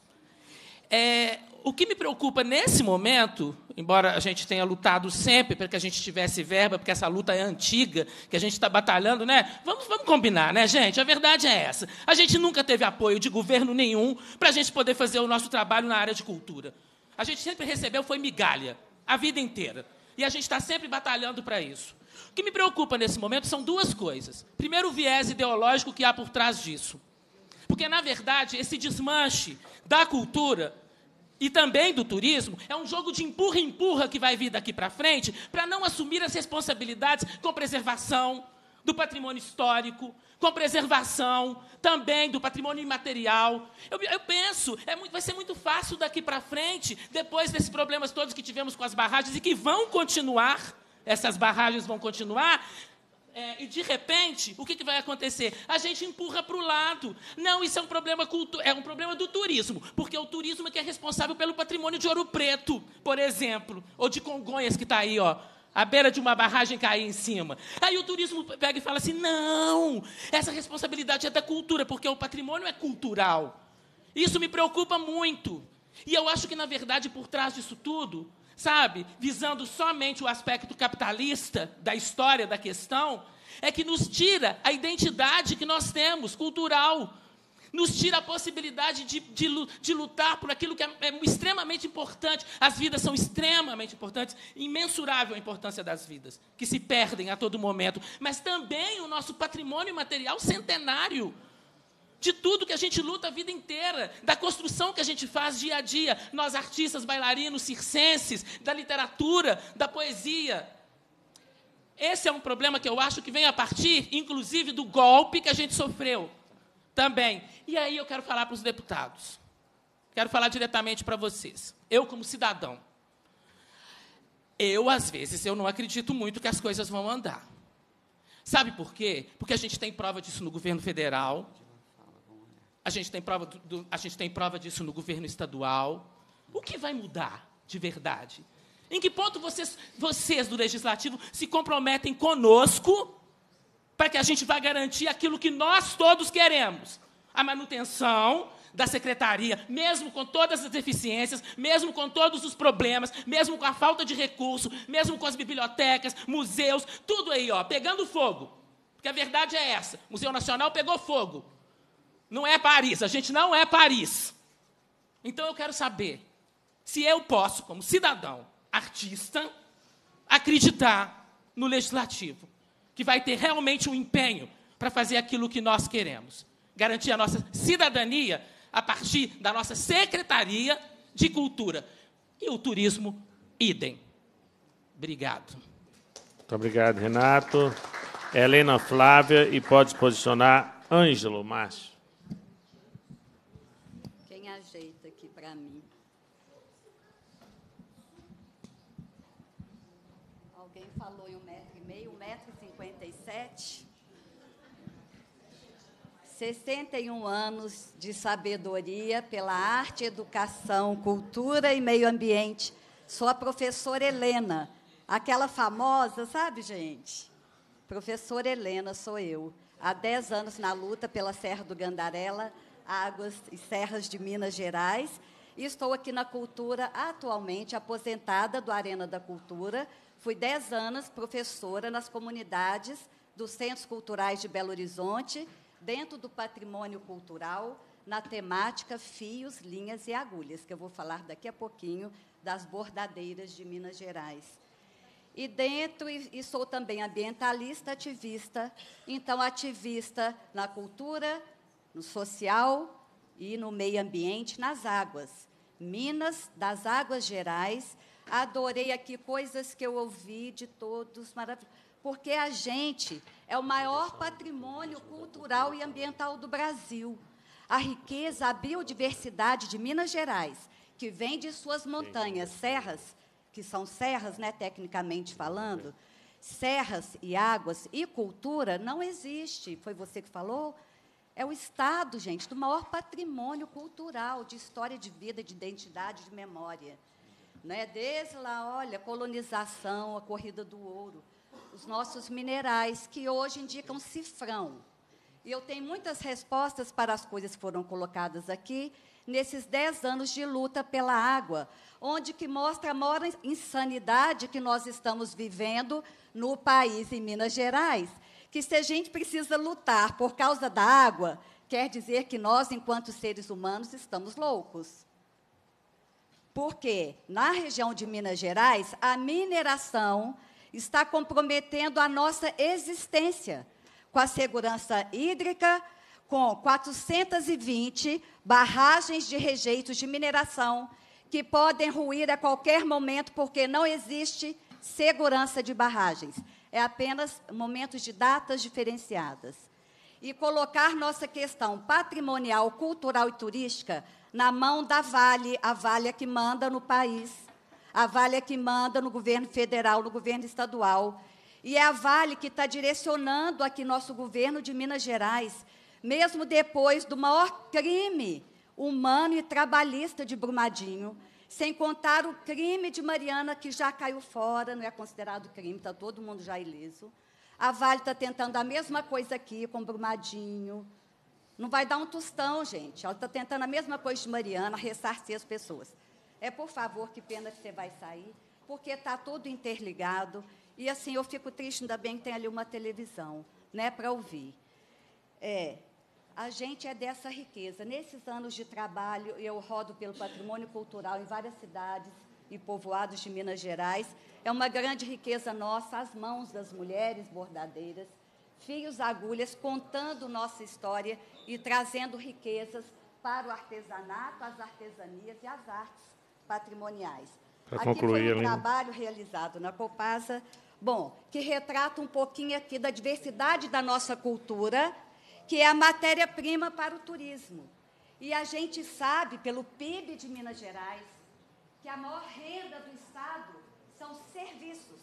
É, o que me preocupa nesse momento, embora a gente tenha lutado sempre para que a gente tivesse verba, porque essa luta é antiga, que a gente está batalhando, né? Vamos, vamos combinar, né, gente? A verdade é essa. A gente nunca teve apoio de governo nenhum para a gente poder fazer o nosso trabalho na área de cultura. A gente sempre recebeu foi migalha, a vida inteira. E a gente está sempre batalhando para isso. O que me preocupa nesse momento são duas coisas. Primeiro, o viés ideológico que há por trás disso. Porque, na verdade, esse desmanche da cultura e também do turismo, é um jogo de empurra-empurra que vai vir daqui para frente, para não assumir as responsabilidades com preservação do patrimônio histórico, com preservação também do patrimônio imaterial. Eu, eu penso, é muito, vai ser muito fácil daqui para frente, depois desses problemas todos que tivemos com as barragens e que vão continuar essas barragens vão continuar, é, e de repente, o que, que vai acontecer? A gente empurra para o lado. Não, isso é um problema é um problema do turismo, porque é o turismo é que é responsável pelo patrimônio de Ouro Preto, por exemplo, ou de Congonhas que está aí, ó à beira de uma barragem cair em cima. Aí o turismo pega e fala assim: não, essa responsabilidade é da cultura, porque o patrimônio é cultural. Isso me preocupa muito. E eu acho que, na verdade, por trás disso tudo, sabe, visando somente o aspecto capitalista da história da questão, é que nos tira a identidade que nós temos, cultural, nos tira a possibilidade de, de, de lutar por aquilo que é, é, extremamente importante. As vidas são extremamente importantes, imensurável a importância das vidas, que se perdem a todo momento, mas também o nosso patrimônio material centenário de tudo que a gente luta a vida inteira, da construção que a gente faz dia a dia, nós artistas, bailarinos, circenses, da literatura, da poesia. Esse é um problema que eu acho que vem a partir, inclusive, do golpe que a gente sofreu também. E aí eu quero falar para os deputados. Quero falar diretamente para vocês. Eu, como cidadão, eu, às vezes, eu não acredito muito que as coisas vão andar. Sabe por quê? Porque a gente tem prova disso no governo federal, a gente tem prova, do, a gente tem prova disso no governo estadual. O que vai mudar de verdade? Em que ponto vocês, vocês do legislativo se comprometem conosco para que a gente vá garantir aquilo que nós todos queremos? A manutenção da secretaria, mesmo com todas as deficiências, mesmo com todos os problemas, mesmo com a falta de recurso, mesmo com as bibliotecas, museus, tudo aí, ó, pegando fogo. Porque a verdade é essa: o Museu Nacional pegou fogo. Não é Paris, a gente não é Paris. Então eu quero saber se eu posso, como cidadão, artista, acreditar no legislativo, que vai ter realmente um empenho para fazer aquilo que nós queremos garantir a nossa cidadania a partir da nossa Secretaria de Cultura. E o turismo, idem. Obrigado. Muito obrigado, Renato. Helena Flávia, e pode posicionar Ângelo Márcio. 61 anos de sabedoria pela arte, educação, cultura e meio ambiente. Sou a professora Helena, aquela famosa, sabe, gente? Professora Helena sou eu. Há 10 anos na luta pela Serra do Gandarela, águas e serras de Minas Gerais. E estou aqui na cultura, atualmente aposentada do Arena da Cultura. Fui 10 anos professora nas comunidades dos Centros Culturais de Belo Horizonte dentro do patrimônio cultural na temática fios, linhas e agulhas, que eu vou falar daqui a pouquinho das bordadeiras de Minas Gerais. E dentro, e, sou também ambientalista, ativista, então ativista na cultura, no social e no meio ambiente, nas águas. Minas, das águas gerais, adorei aqui coisas que eu ouvi de todos maravilhosos porque a gente é o maior patrimônio cultural e ambiental do Brasil. A riqueza, a biodiversidade de Minas Gerais, que vem de suas montanhas, serras, que são serras, né, tecnicamente falando, serras e águas e cultura não existe. Foi você que falou? É o Estado, gente, do maior patrimônio cultural, de história de vida, de identidade, de memória. Né? Desde lá, olha, colonização, a corrida do ouro os nossos minerais, que hoje indicam cifrão. E eu tenho muitas respostas para as coisas que foram colocadas aqui nesses dez anos de luta pela água, onde que mostra a maior insanidade que nós estamos vivendo no país, em Minas Gerais. Que se a gente precisa lutar por causa da água, quer dizer que nós, enquanto seres humanos, estamos loucos. Porque na região de Minas Gerais, a mineração está comprometendo a nossa existência com a segurança hídrica, com 420 barragens de rejeitos de mineração que podem ruir a qualquer momento porque não existe segurança de barragens. É apenas momentos de datas diferenciadas. E colocar nossa questão patrimonial, cultural e turística na mão da Vale, a Vale é que manda no país a Vale é que manda no governo federal, no governo estadual. E é a Vale que está direcionando aqui nosso governo de Minas Gerais, mesmo depois do maior crime humano e trabalhista de Brumadinho, sem contar o crime de Mariana, que já caiu fora, não é considerado crime, está todo mundo já ileso. A Vale está tentando a mesma coisa aqui, com Brumadinho. Não vai dar um tostão, gente. Ela está tentando a mesma coisa de Mariana, ressarcir as pessoas é por favor, que pena que você vai sair, porque está tudo interligado. E assim, eu fico triste, ainda bem que tem ali uma televisão né, para ouvir. É, a gente é dessa riqueza. Nesses anos de trabalho, eu rodo pelo patrimônio cultural em várias cidades e povoados de Minas Gerais. É uma grande riqueza nossa, as mãos das mulheres bordadeiras, fios, agulhas, contando nossa história e trazendo riquezas para o artesanato, as artesanias e as artes patrimoniais. Para concluir, foi um né? trabalho realizado na Copasa, bom, que retrata um pouquinho aqui da diversidade da nossa cultura, que é a matéria-prima para o turismo. E a gente sabe, pelo PIB de Minas Gerais, que a maior renda do Estado são serviços.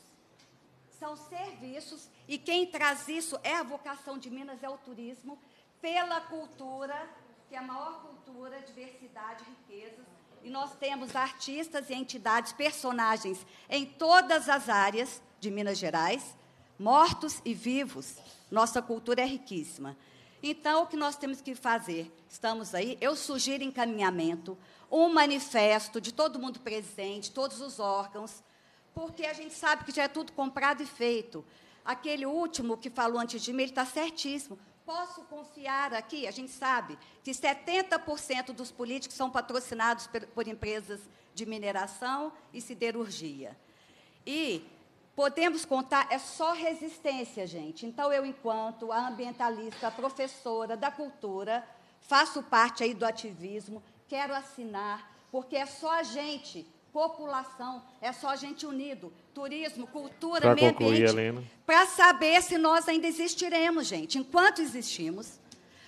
São serviços, e quem traz isso é a vocação de Minas, é o turismo, pela cultura, que é a maior cultura, diversidade, riquezas, e nós temos artistas e entidades, personagens em todas as áreas de Minas Gerais, mortos e vivos. Nossa cultura é riquíssima. Então, o que nós temos que fazer? Estamos aí. Eu sugiro encaminhamento, um manifesto de todo mundo presente, todos os órgãos, porque a gente sabe que já é tudo comprado e feito. Aquele último que falou antes de mim, ele está certíssimo. Posso confiar aqui, a gente sabe que 70% dos políticos são patrocinados por empresas de mineração e siderurgia. E podemos contar, é só resistência, gente. Então, eu, enquanto a ambientalista, a professora da cultura, faço parte aí do ativismo, quero assinar, porque é só a gente, população, é só a gente unido turismo, cultura, pra meio concluir, ambiente, para saber se nós ainda existiremos, gente, enquanto existimos,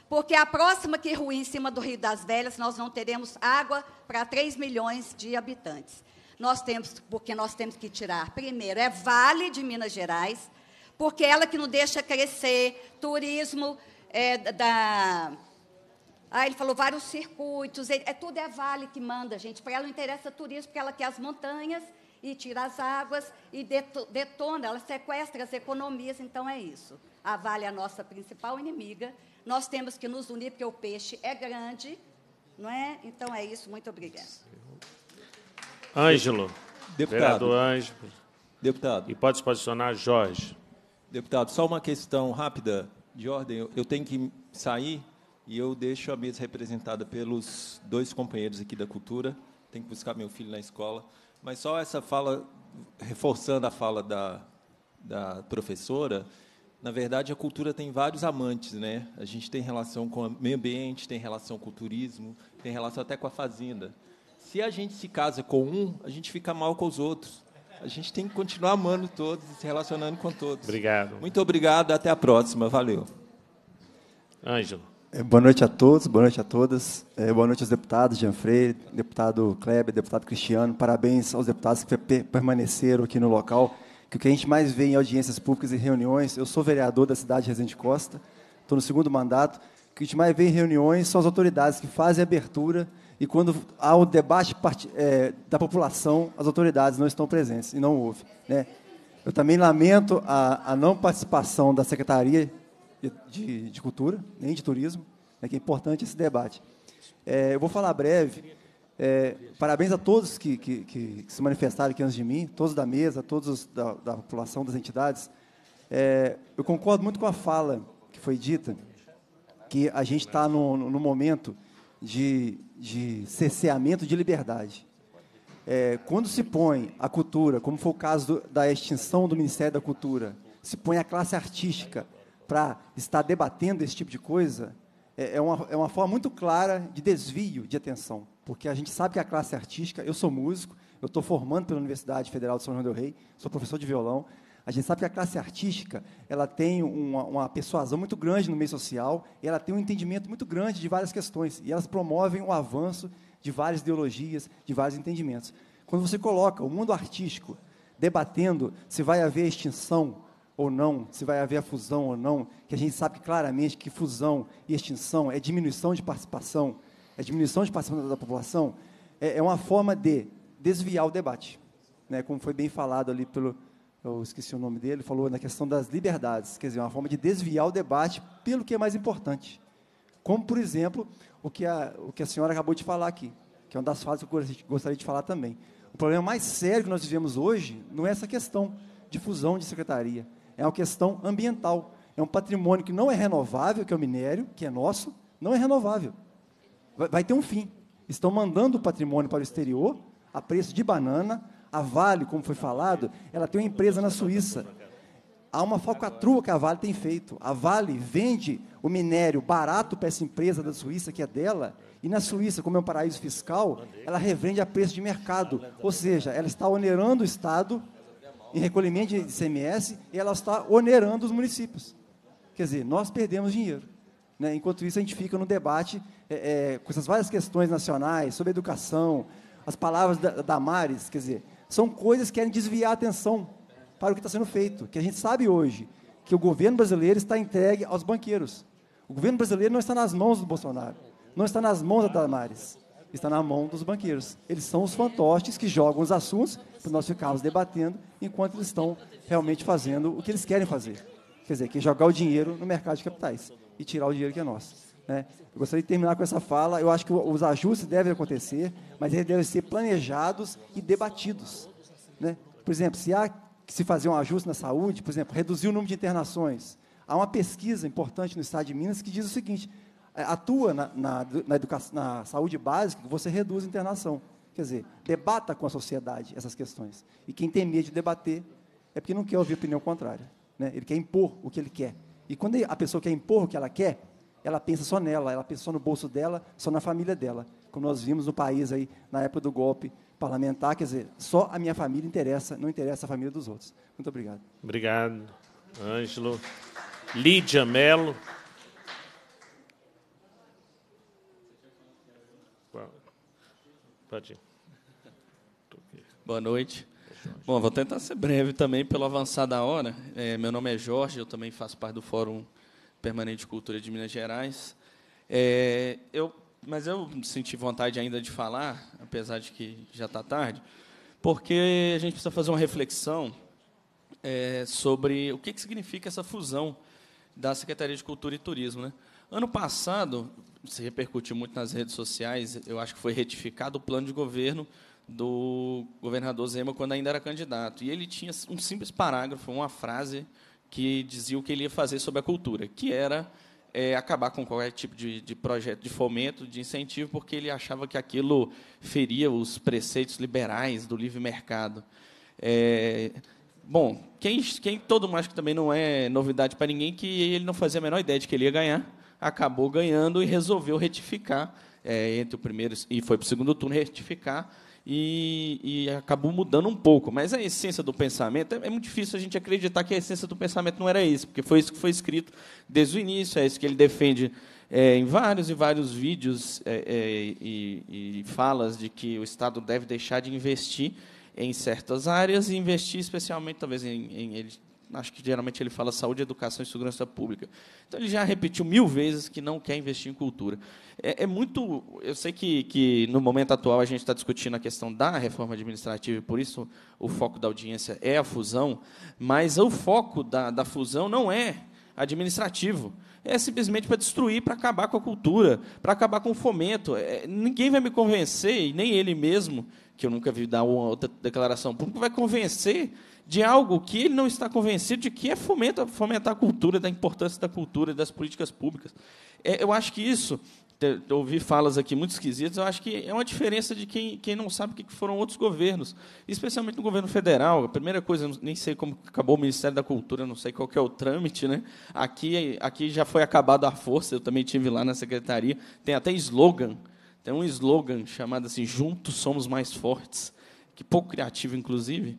porque a próxima que ruir em cima do Rio das Velhas, nós não teremos água para 3 milhões de habitantes. Nós temos, porque nós temos que tirar, primeiro, é Vale de Minas Gerais, porque é ela que não deixa crescer, turismo é, da... Ah, ele falou vários circuitos, ele, é, é, tudo é Vale que manda, gente. Para ela não interessa turismo, porque ela quer as montanhas e tira as águas e detona, ela sequestra as economias, então é isso. A Vale é a nossa principal inimiga. Nós temos que nos unir porque o peixe é grande, não é? Então é isso, muito obrigada. Ângelo. Deputado. Ângelo. Deputado. E pode se posicionar Jorge. Deputado, só uma questão rápida de ordem. Eu tenho que sair e eu deixo a mesa representada pelos dois companheiros aqui da cultura. Tenho que buscar meu filho na escola. Mas só essa fala, reforçando a fala da, da professora, na verdade, a cultura tem vários amantes, né? A gente tem relação com o meio ambiente, tem relação com o turismo, tem relação até com a fazenda. Se a gente se casa com um, a gente fica mal com os outros. A gente tem que continuar amando todos e se relacionando com todos. Obrigado. Muito obrigado, até a próxima. Valeu. Ângelo. É, boa noite a todos, boa noite a todas. É, boa noite aos deputados Jean Freire, deputado Kleber, deputado Cristiano. Parabéns aos deputados que permaneceram aqui no local. Que o que a gente mais vê em audiências públicas e reuniões, eu sou vereador da cidade de Resende Costa, estou no segundo mandato. O que a gente mais vê em reuniões são as autoridades que fazem a abertura e quando há o debate é, da população, as autoridades não estão presentes e não houve. Né? Eu também lamento a, a não participação da Secretaria de, de, Cultura, nem de Turismo, né, que é importante esse debate. É, eu vou falar breve. É, parabéns a todos que, que, que, se manifestaram aqui antes de mim, todos da mesa, todos os, da, da, população, das entidades. É, eu concordo muito com a fala que foi dita, que a gente está no, no, momento de, de cerceamento de liberdade. É, quando se põe a cultura, como foi o caso do, da extinção do Ministério da Cultura, se põe a classe artística para estar debatendo esse tipo de coisa é, é, uma, é uma forma muito clara de desvio de atenção, porque a gente sabe que a classe artística, eu sou músico, eu estou formando pela Universidade Federal de São João del Rei, sou professor de violão, a gente sabe que a classe artística ela tem uma, uma persuasão muito grande no meio social, ela tem um entendimento muito grande de várias questões, e elas promovem o avanço de várias ideologias, de vários entendimentos. Quando você coloca o mundo artístico debatendo se vai haver extinção ou não, se vai haver a fusão ou não, que a gente sabe claramente que fusão e extinção é diminuição de participação, é diminuição de participação da população, é, é uma forma de desviar o debate. Né? Como foi bem falado ali pelo, eu esqueci o nome dele, falou na questão das liberdades, quer dizer, uma forma de desviar o debate pelo que é mais importante. Como, por exemplo, o que a, o que a senhora acabou de falar aqui, que é uma das fases que eu gostaria de falar também. O problema mais sério que nós vivemos hoje não é essa questão de fusão de secretaria é uma questão ambiental. É um patrimônio que não é renovável, que é o minério, que é nosso, não é renovável. Vai, vai ter um fim. Estão mandando o patrimônio para o exterior a preço de banana. A Vale, como foi falado, ela tem uma empresa na Suíça. Há uma falcatrua que a Vale tem feito. A Vale vende o minério barato para essa empresa da Suíça, que é dela, e na Suíça, como é um paraíso fiscal, ela revende a preço de mercado. Ou seja, ela está onerando o Estado em recolhimento de ICMS, ela está onerando os municípios. Quer dizer, nós perdemos dinheiro. Né? Enquanto isso, a gente fica no debate é, é, com essas várias questões nacionais, sobre educação, as palavras da, da Maris, quer dizer, são coisas que querem desviar a atenção para o que está sendo feito, que a gente sabe hoje que o governo brasileiro está entregue aos banqueiros. O governo brasileiro não está nas mãos do Bolsonaro, não está nas mãos da Damares está na mão dos banqueiros. Eles são os fantoches que jogam os assuntos para nós ficarmos debatendo enquanto eles estão realmente fazendo o que eles querem fazer. Quer dizer, que é jogar o dinheiro no mercado de capitais e tirar o dinheiro que é nosso. Né? Eu gostaria de terminar com essa fala. Eu acho que os ajustes devem acontecer, mas eles devem ser planejados e debatidos. Né? Por exemplo, se há que se fazer um ajuste na saúde, por exemplo, reduzir o número de internações. Há uma pesquisa importante no estado de Minas que diz o seguinte: é, atua na, na, na, educação, na saúde básica, você reduz a internação. Quer dizer, debata com a sociedade essas questões. E quem tem medo de debater é porque não quer ouvir a opinião contrária. Né? Ele quer impor o que ele quer. E quando a pessoa quer impor o que ela quer, ela pensa só nela, ela pensa só no bolso dela, só na família dela. Como nós vimos no país aí, na época do golpe parlamentar, quer dizer, só a minha família interessa, não interessa a família dos outros. Muito obrigado. Obrigado, Ângelo. Lídia Mello Pode ir. Boa noite. Bom, vou tentar ser breve também, pelo avançar da hora. É, meu nome é Jorge, eu também faço parte do Fórum Permanente de Cultura de Minas Gerais. É, eu, mas eu senti vontade ainda de falar, apesar de que já está tarde, porque a gente precisa fazer uma reflexão é, sobre o que, que significa essa fusão da Secretaria de Cultura e Turismo. Né? Ano passado, se repercutiu muito nas redes sociais, eu acho que foi retificado o plano de governo do governador Zema quando ainda era candidato. E ele tinha um simples parágrafo, uma frase que dizia o que ele ia fazer sobre a cultura, que era é, acabar com qualquer tipo de, de, projeto de fomento, de incentivo, porque ele achava que aquilo feria os preceitos liberais do livre mercado. É, bom, quem, quem todo mais que também não é novidade para ninguém que ele não fazia a menor ideia de que ele ia ganhar acabou ganhando e resolveu retificar é, entre o primeiro e foi para o segundo turno retificar e, e, acabou mudando um pouco. Mas a essência do pensamento é, é, muito difícil a gente acreditar que a essência do pensamento não era isso, porque foi isso que foi escrito desde o início, é isso que ele defende é, em vários e vários vídeos é, é, e, e falas de que o Estado deve deixar de investir em certas áreas e investir especialmente, talvez, em, em ele acho que geralmente ele fala saúde, educação e segurança pública. Então ele já repetiu mil vezes que não quer investir em cultura. É, é muito. Eu sei que, que no momento atual a gente está discutindo a questão da reforma administrativa e por isso o foco da audiência é a fusão, mas o foco da, da fusão não é administrativo. É simplesmente para destruir, para acabar com a cultura, para acabar com o fomento. É, ninguém vai me convencer, nem ele mesmo, que eu nunca vi dar uma outra declaração pública, vai convencer de algo que ele não está convencido de que é fomenta, fomentar a cultura, da importância da cultura e das políticas públicas. É, eu acho que isso, ouvi falas aqui muito esquisitas, eu acho que é uma diferença de quem, quem não sabe o que foram outros governos, especialmente no governo federal. A primeira coisa, nem sei como acabou o Ministério da Cultura, não sei qual é o trâmite. Né? Aqui, aqui já foi acabado a força, eu também tive lá na secretaria, tem até slogan, tem um slogan chamado assim, juntos somos mais fortes, que pouco criativo, inclusive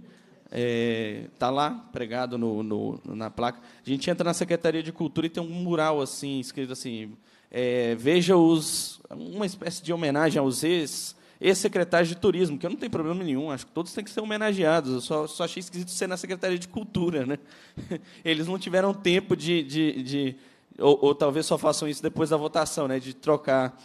Está é, tá lá, pregado no, no, na placa. A gente entra na Secretaria de Cultura e tem um mural assim, escrito assim: é, Veja os. Uma espécie de homenagem aos ex, ex secretários de turismo, que eu não tenho problema nenhum, acho que todos têm que ser homenageados. Eu só, só achei esquisito ser na Secretaria de Cultura. Né? [laughs] Eles não tiveram tempo de. de, de ou, ou talvez só façam isso depois da votação, né? de trocar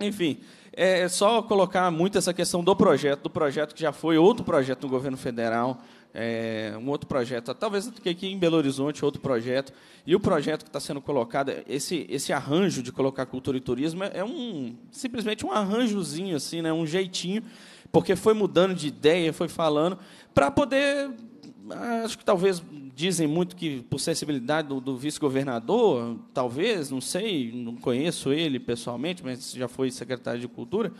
enfim, é, é só colocar muito essa questão do projeto, do projeto que já foi outro projeto no governo federal, é, um outro projeto, talvez aqui em Belo Horizonte, outro projeto, e o projeto que está sendo colocado, esse, esse arranjo de colocar cultura e turismo é, é um simplesmente um arranjozinho, assim, né, um jeitinho, porque foi mudando de ideia, foi falando, para poder acho que talvez dizem muito que por sensibilidade do, do vice-governador, talvez, não sei, não conheço ele pessoalmente, mas já foi secretário de Cultura,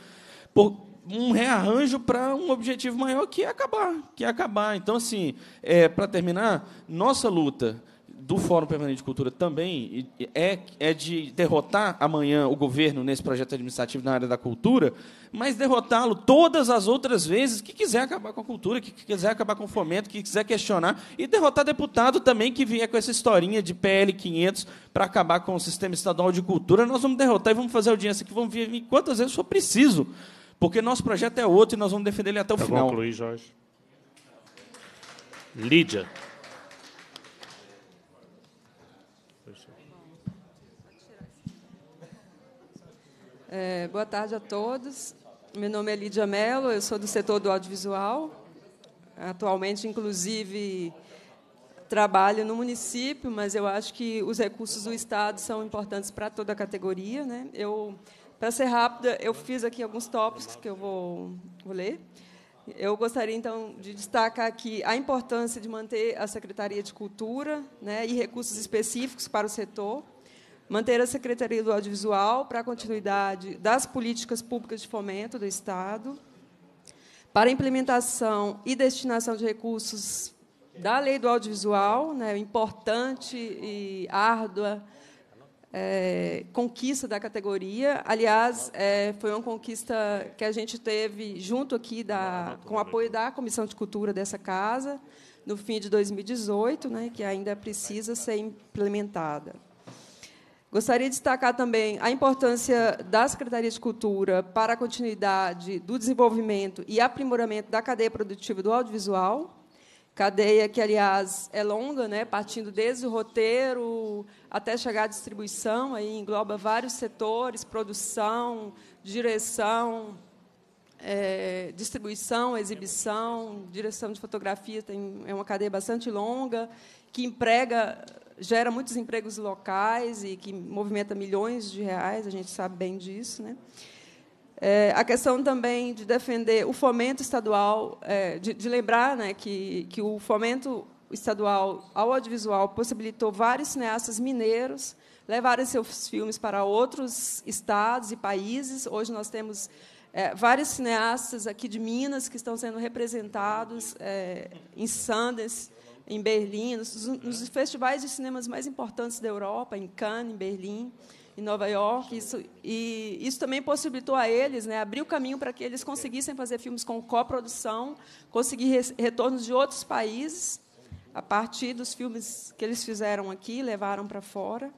por um rearranjo para um objetivo maior que é acabar, que é acabar. Então, assim, é, para terminar, nossa luta do Fórum Permanente de Cultura também é, é de derrotar amanhã o governo nesse projeto administrativo na área da cultura, mas derrotá-lo todas as outras vezes que quiser acabar com a cultura, que quiser acabar com o fomento, que quiser questionar, e derrotar deputado também que vier com essa historinha de PL 500 para acabar com o sistema estadual de cultura. Nós vamos derrotar e vamos fazer audiência que vamos vir quantas vezes for preciso, porque nosso projeto é outro e nós vamos defender ele até o tá final. Vou concluir, Jorge. Lídia. boa tarde a todos. Meu nome é Lídia Mello, eu sou do setor do audiovisual. Atualmente, inclusive, trabalho no município, mas eu acho que os recursos do Estado são importantes para toda a categoria. Né? Eu, para ser rápida, eu fiz aqui alguns tópicos que eu vou, vou ler. Eu gostaria, então, de destacar aqui a importância de manter a Secretaria de Cultura né, e recursos específicos para o setor manter a Secretaria do Audiovisual para a continuidade das políticas públicas de fomento do Estado, para a implementação e destinação de recursos da Lei do Audiovisual, né, importante e árdua é, conquista da categoria. Aliás, é, foi uma conquista que a gente teve junto aqui da, com o apoio da Comissão de Cultura dessa casa, no fim de 2018, né, que ainda precisa ser implementada. Gostaria de destacar também a importância da Secretaria de Cultura para a continuidade do desenvolvimento e aprimoramento da cadeia produtiva do audiovisual, cadeia que, aliás, é longa, né, partindo desde o roteiro até chegar à distribuição, aí engloba vários setores, produção, direção, é, distribuição, exibição, direção de fotografia, tem, é uma cadeia bastante longa, que emprega gera muitos empregos locais e que movimenta milhões de reais, a gente sabe bem disso. Né? É, a questão também de defender o fomento estadual, é, de, de, lembrar né, que, que o fomento estadual ao audiovisual possibilitou vários cineastas mineiros levarem seus filmes para outros estados e países. Hoje nós temos é, vários cineastas aqui de Minas que estão sendo representados é, em Sundance, em Berlim, nos, nos festivais de cinemas mais importantes da Europa, em Cannes, em Berlim, em Nova York. Isso, e isso também possibilitou a eles, né, abriu o caminho para que eles conseguissem fazer filmes com coprodução, conseguir re retornos de outros países, a partir dos filmes que eles fizeram aqui, levaram para fora.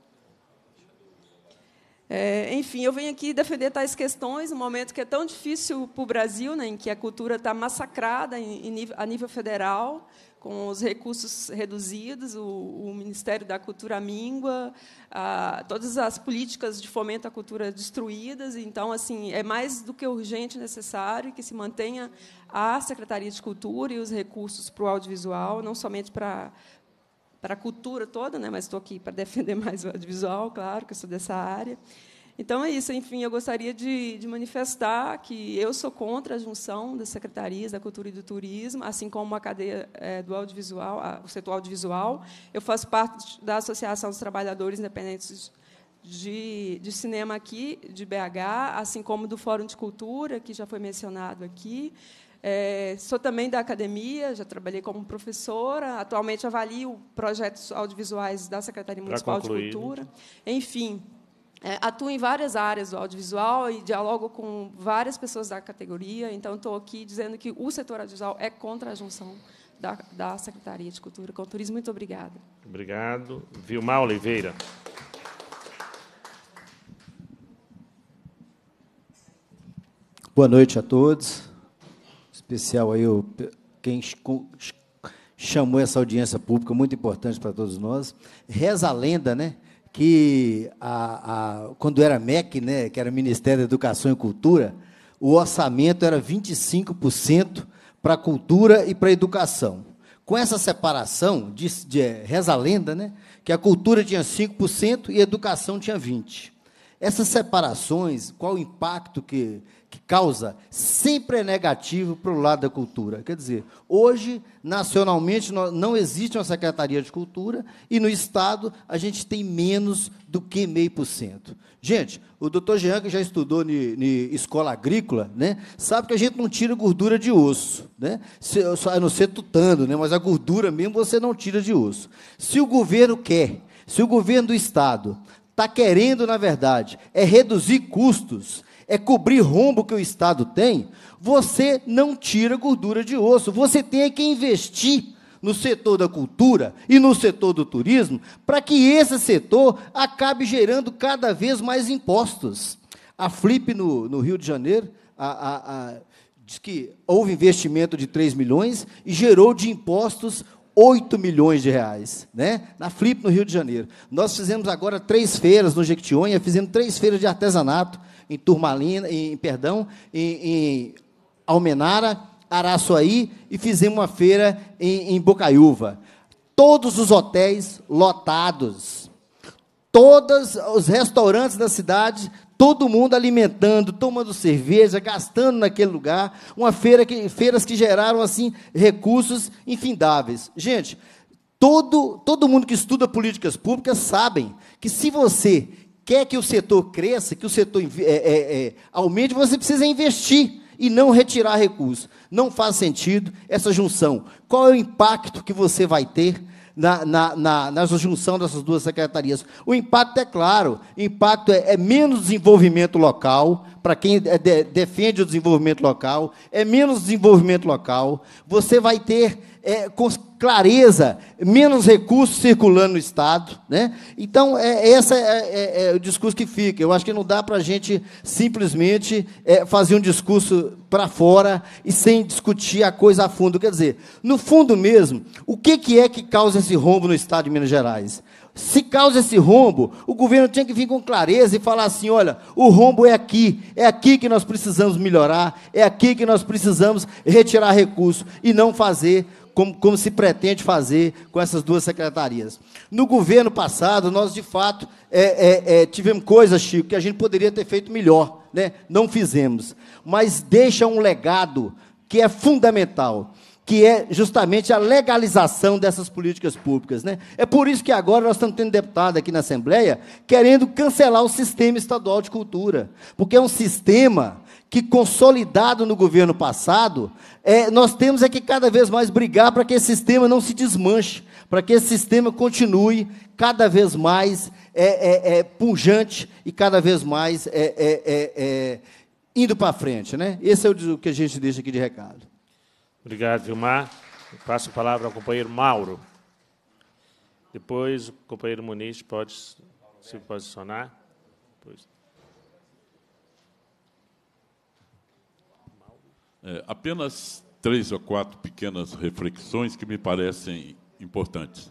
É, enfim, eu venho aqui defender tais questões num momento que é tão difícil para o Brasil, né, em que a cultura está massacrada em, em, a nível federal, com os recursos reduzidos, o, o Ministério da Cultura mingua, a, todas as políticas de fomento à cultura destruídas. Então, assim, é mais do que urgente necessário que se mantenha a Secretaria de Cultura e os recursos para o audiovisual, não somente para para a cultura toda, né? mas estou aqui para [laughs] defender mais o audiovisual, claro, que eu sou dessa área. Então é isso, enfim, eu gostaria de, de, manifestar que eu sou contra a junção das secretarias da Cultura e do Turismo, assim como a cadeia é, do audiovisual, a, o setor audiovisual. Eu faço parte da Associação dos Trabalhadores Independentes de, de, Cinema aqui, de BH, assim como do Fórum de Cultura, que já foi mencionado aqui. É, sou também da academia, já trabalhei como professora, atualmente avalio projetos audiovisuais da Secretaria Municipal de né? Cultura. Enfim, é, atuo em várias áreas do audiovisual e dialogo com várias pessoas da categoria, então estou aqui dizendo que o setor audiovisual é contra a junção da, da Secretaria de Cultura com o Turismo. Muito obrigada. Obrigado. Vilmar Oliveira. Boa noite a todos. especial aí o, quem chamou essa audiência pública, muito importante para todos nós. Reza a lenda, né? que a, a, quando era MEC, né, que era Ministério da Educação e Cultura, o orçamento era 25% para a cultura e para a educação. Com essa separação, diz, de, reza a lenda, né, que a cultura tinha 5% e a educação tinha 20%. Essas separações, qual o impacto que causa sempre é negativo para o lado da cultura. Quer dizer, hoje, nacionalmente, não existe uma Secretaria de Cultura e no Estado a gente tem menos do que meio por cento. Gente, o doutor Jean, que já estudou em escola agrícola, né, sabe que a gente não tira gordura de osso. Né? Se, a não ser tutando, né, mas a gordura mesmo você não tira de osso. Se o governo quer, se o governo do Estado está querendo, na verdade, é reduzir custos, é cobrir rombo que o Estado tem, você não tira gordura de osso. Você tem que investir no setor da cultura e no setor do turismo para que esse setor acabe gerando cada vez mais impostos. A Flip, no, no Rio de Janeiro, a, a, a, diz que houve investimento de 3 milhões e gerou de impostos 8 milhões de reais, né? Na Flip, no Rio de Janeiro. Nós fizemos agora três feiras no Jequitinhonha, fizemos três feiras de artesanato, em Turmalina, em perdão, em, em Almenara, Araçuaí e fizemos uma feira em, em Bocaiúva. Todos os hotéis lotados, todos os restaurantes da cidade todo mundo alimentando, tomando cerveja, gastando naquele lugar, uma feira que, feiras que geraram assim recursos infindáveis. Gente, todo, todo mundo que estuda políticas públicas sabe que se você quer que o setor cresça, que o setor é, é, é, aumente, você precisa investir e não retirar recursos. Não faz sentido essa junção. Qual é o impacto que você vai ter na, na, na, na junção dessas duas secretarias? O impacto é claro: o impacto é, é menos desenvolvimento local, para quem é, de, defende o desenvolvimento local, é menos desenvolvimento local. Você vai ter é, com clareza, menos recursos circulando no Estado. Né? Então, é, esse é, é, é o discurso que fica. Eu acho que não dá para a gente simplesmente é, fazer um discurso para fora e sem discutir a coisa a fundo. Quer dizer, no fundo mesmo, o que, que é que causa esse rombo no Estado de Minas Gerais? Se causa esse rombo, o governo tinha que vir com clareza e falar assim: olha, o rombo é aqui, é aqui que nós precisamos melhorar, é aqui que nós precisamos retirar recurso e não fazer como, como se pretende fazer com essas duas secretarias. No governo passado, nós, de fato, é, é, é, tivemos coisas, Chico, que a gente poderia ter feito melhor, né? não fizemos. Mas deixa um legado que é fundamental que é justamente a legalização dessas políticas públicas. Né? É por isso que agora nós estamos tendo deputado aqui na Assembleia querendo cancelar o sistema estadual de cultura, porque é um sistema que consolidado no governo passado, é, nós temos é que cada vez mais brigar para que esse sistema não se desmanche, para que esse sistema continue cada vez mais é, é, é e cada vez mais é, é, indo para frente. Né? Esse é o que a gente deixa aqui de recado. Obrigado, Vilmar. passo a palavra ao companheiro Mauro. Depois o companheiro Muniz pode se posicionar. Depois. É, apenas três ou quatro pequenas reflexões que me parecem importantes.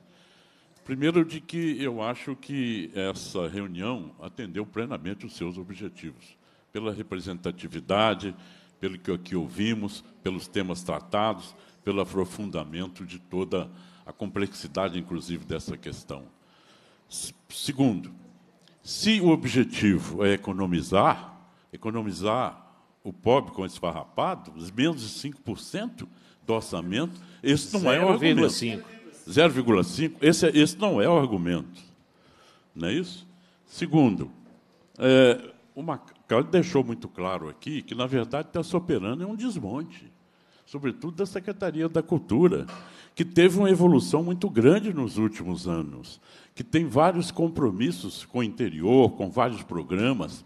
Primeiro, de que eu acho que essa reunião atendeu plenamente os seus objetivos, pela representatividade, pelo que aqui ouvimos, pelos temas tratados, pelo aprofundamento de toda a complexidade, inclusive, dessa questão. Segundo, se o objetivo é economizar, economizar o pobre com esfarrapado, menos de 5% do orçamento, esse não 0, é o argumento. 0,5. Esse, esse não é o argumento. Não é isso? Segundo, é, o Macaulay deixou muito claro aqui que, na verdade, está se operando em um desmonte, sobretudo da Secretaria da Cultura, que teve uma evolução muito grande nos últimos anos, que tem vários compromissos com o interior, com vários programas,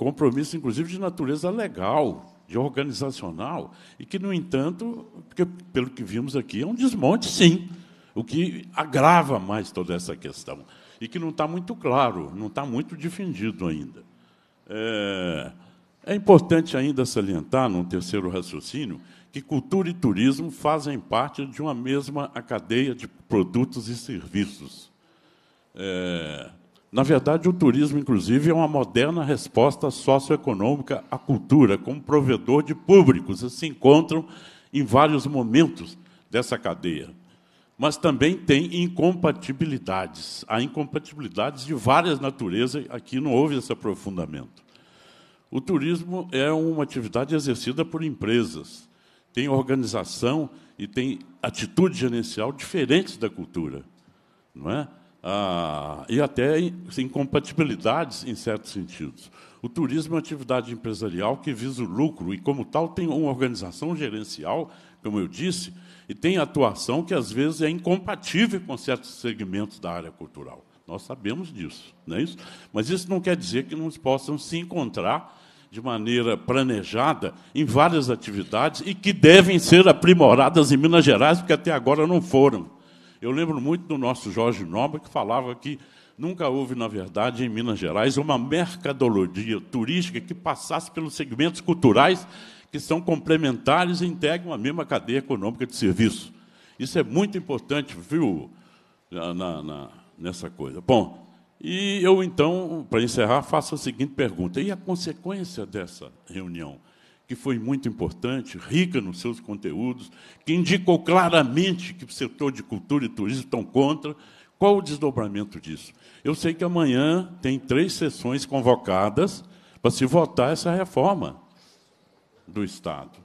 compromisso, inclusive, de natureza legal, de organizacional, e que, no entanto, porque, pelo que vimos aqui, é um desmonte, sim, o que agrava mais toda essa questão, e que não está muito claro, não está muito defendido ainda. É, é importante ainda salientar, num terceiro raciocínio, que cultura e turismo fazem parte de uma mesma cadeia de produtos e serviços. É, na verdade, o turismo, inclusive, é uma moderna resposta socioeconômica à cultura, como provedor de públicos. Eles se encontram em vários momentos dessa cadeia. Mas também tem incompatibilidades. Há incompatibilidades de várias naturezas, aqui não houve esse aprofundamento. O turismo é uma atividade exercida por empresas. Tem organização e tem atitude gerencial diferentes da cultura. Não é? ah, e até incompatibilidades em certos sentidos. O turismo é uma atividade empresarial que visa o lucro e, como tal, tem uma organização gerencial, como eu disse, e tem atuação que, às vezes, é incompatível com certos segmentos da área cultural. Nós sabemos disso, não é isso? Mas isso não quer dizer que não possam se encontrar de maneira planejada em várias atividades e que devem ser aprimoradas em Minas Gerais, porque até agora não foram. Eu lembro muito do nosso Jorge Nobre, que falava que nunca houve, na verdade, em Minas Gerais, uma mercadologia turística que passasse pelos segmentos culturais que são complementares e integram a mesma cadeia econômica de serviço. Isso é muito importante, viu, na, na, nessa coisa. Bom, e eu então, para encerrar, faço a seguinte pergunta: e a consequência dessa reunião? que foi muito importante, rica nos seus conteúdos, que indicou claramente que o setor de cultura e turismo estão contra. Qual o desdobramento disso? Eu sei que amanhã tem três sessões convocadas para se votar essa reforma do Estado.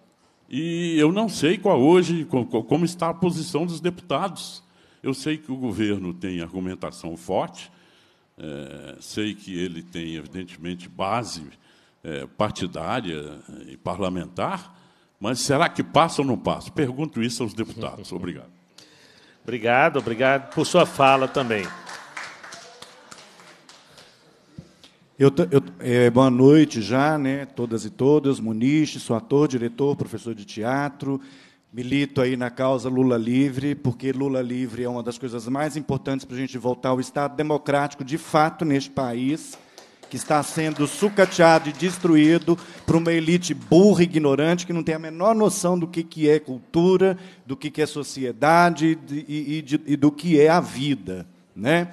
E eu não sei qual hoje, como está a posição dos deputados. Eu sei que o governo tem argumentação forte, é, sei que ele tem, evidentemente, base é, partidária e parlamentar, mas será que passa ou não passa? Pergunto isso aos deputados. Obrigado. Obrigado, obrigado por sua fala também. Eu, eu, é, boa noite já, né? Todas e todos, Muniz, sou ator, diretor, professor de teatro. Milito aí na causa Lula Livre, porque Lula Livre é uma das coisas mais importantes para a gente voltar ao Estado democrático de fato neste país que está sendo sucateado e destruído por uma elite burra, e ignorante, que não tem a menor noção do que, que é cultura, do que, que é sociedade e, e, e do que é a vida. Né?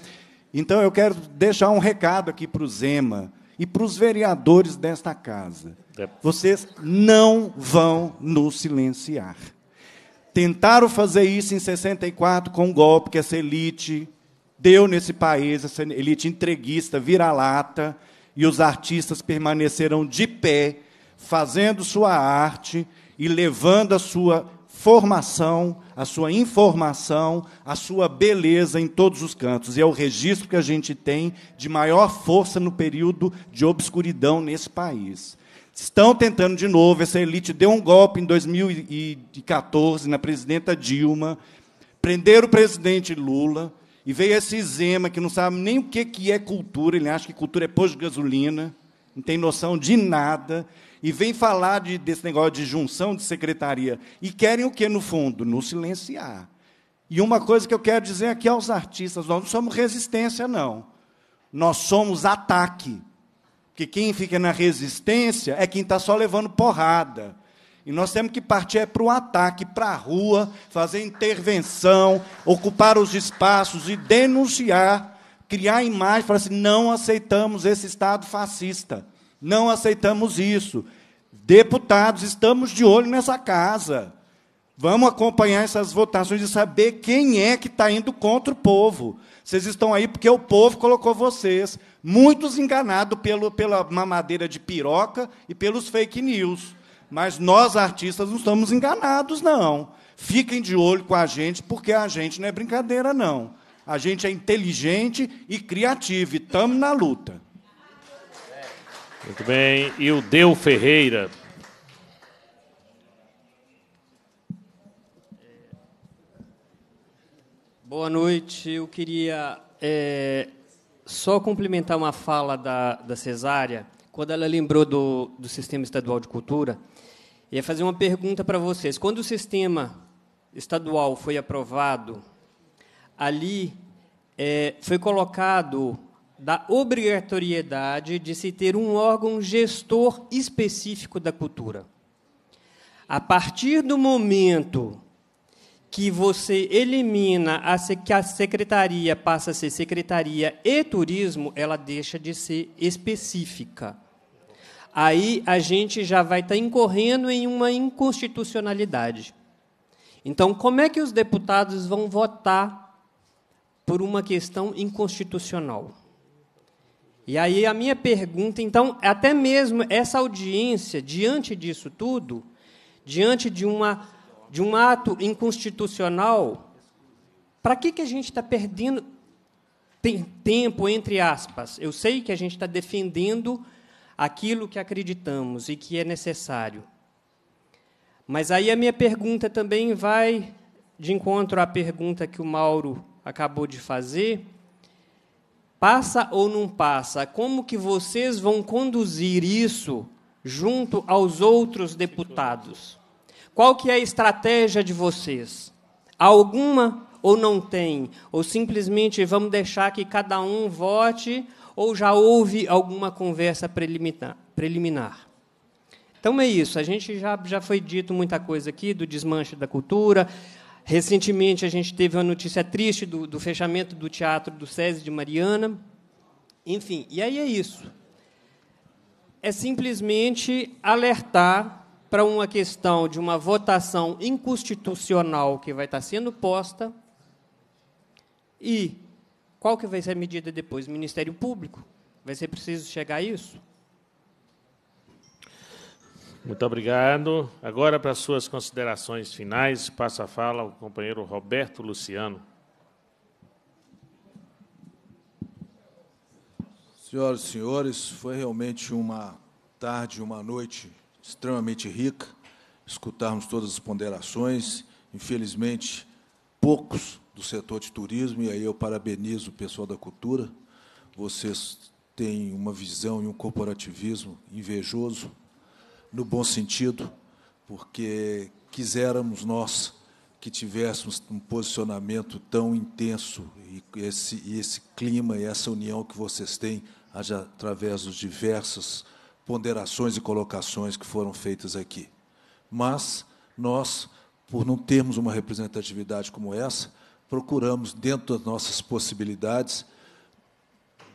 Então, eu quero deixar um recado aqui para o Zema e para os vereadores desta casa. É. Vocês não vão nos silenciar. Tentaram fazer isso em 64 com o golpe que essa elite deu nesse país, essa elite entreguista, vira-lata, e os artistas permaneceram de pé, fazendo sua arte e levando a sua formação, a sua informação, a sua beleza em todos os cantos. E é o registro que a gente tem de maior força no período de obscuridão nesse país. Estão tentando de novo, essa elite deu um golpe em 2014 na presidenta Dilma, prenderam o presidente Lula, e veio esse Zema, que não sabe nem o que, que é cultura, ele acha que cultura é de gasolina, não tem noção de nada, e vem falar de, desse negócio de junção de secretaria. E querem o que, no fundo? Nos silenciar. E uma coisa que eu quero dizer aqui aos artistas: nós não somos resistência, não. Nós somos ataque. Porque quem fica na resistência é quem está só levando porrada. E nós temos que partir é para o ataque, para a rua, fazer intervenção, ocupar os espaços e denunciar, criar imagem, falar assim: não aceitamos esse Estado fascista, não aceitamos isso. Deputados, estamos de olho nessa casa. Vamos acompanhar essas votações e saber quem é que está indo contra o povo. Vocês estão aí porque o povo colocou vocês. Muitos enganados pelo, pela mamadeira de piroca e pelos fake news. Mas nós, artistas, não estamos enganados, não. Fiquem de olho com a gente, porque a gente não é brincadeira, não. A gente é inteligente e criativo, e estamos na luta. Muito bem. E o Deu Ferreira. Boa noite. Eu queria é, só complementar uma fala da, da Cesária, quando ela lembrou do, do Sistema Estadual de Cultura. Ia fazer uma pergunta para vocês. Quando o sistema estadual foi aprovado, ali é, foi colocado da obrigatoriedade de se ter um órgão gestor específico da cultura. A partir do momento que você elimina a, que a secretaria passa a ser secretaria e turismo, ela deixa de ser específica aí a gente já vai estar tá incorrendo em uma inconstitucionalidade. Então, como é que os deputados vão votar por uma questão inconstitucional? E aí a minha pergunta, então, até mesmo essa audiência, diante disso tudo, diante de, uma, de um ato inconstitucional, para que, que a gente está perdendo tempo, entre aspas? Eu sei que a gente está defendendo aquilo que acreditamos e que é necessário. Mas aí a minha pergunta também vai de encontro à pergunta que o Mauro acabou de fazer. Passa ou não passa? Como que vocês vão conduzir isso junto aos outros deputados? Qual que é a estratégia de vocês? alguma ou não tem? Ou simplesmente vamos deixar que cada um vote ou já houve alguma conversa preliminar? preliminar? Então é isso. A gente já, já foi dito muita coisa aqui do desmanche da cultura. Recentemente a gente teve uma notícia triste do, do fechamento do teatro do SESI de Mariana. Enfim, e aí é isso. É simplesmente alertar para uma questão de uma votação inconstitucional que vai estar sendo posta e qual que vai ser a medida depois? Ministério Público? Vai ser preciso chegar a isso? Muito obrigado. Agora, para suas considerações finais, passa a fala ao companheiro Roberto Luciano. Senhoras e senhores, foi realmente uma tarde, uma noite extremamente rica, escutarmos todas as ponderações. Infelizmente, poucos do setor de turismo, e aí eu parabenizo o pessoal da cultura. Vocês têm uma visão e um corporativismo invejoso, no bom sentido, porque quiséramos nós que tivéssemos um posicionamento tão intenso e esse, e esse clima e essa união que vocês têm através das diversas ponderações e colocações que foram feitas aqui. Mas nós, por não termos uma representatividade como essa, procuramos, dentro das nossas possibilidades,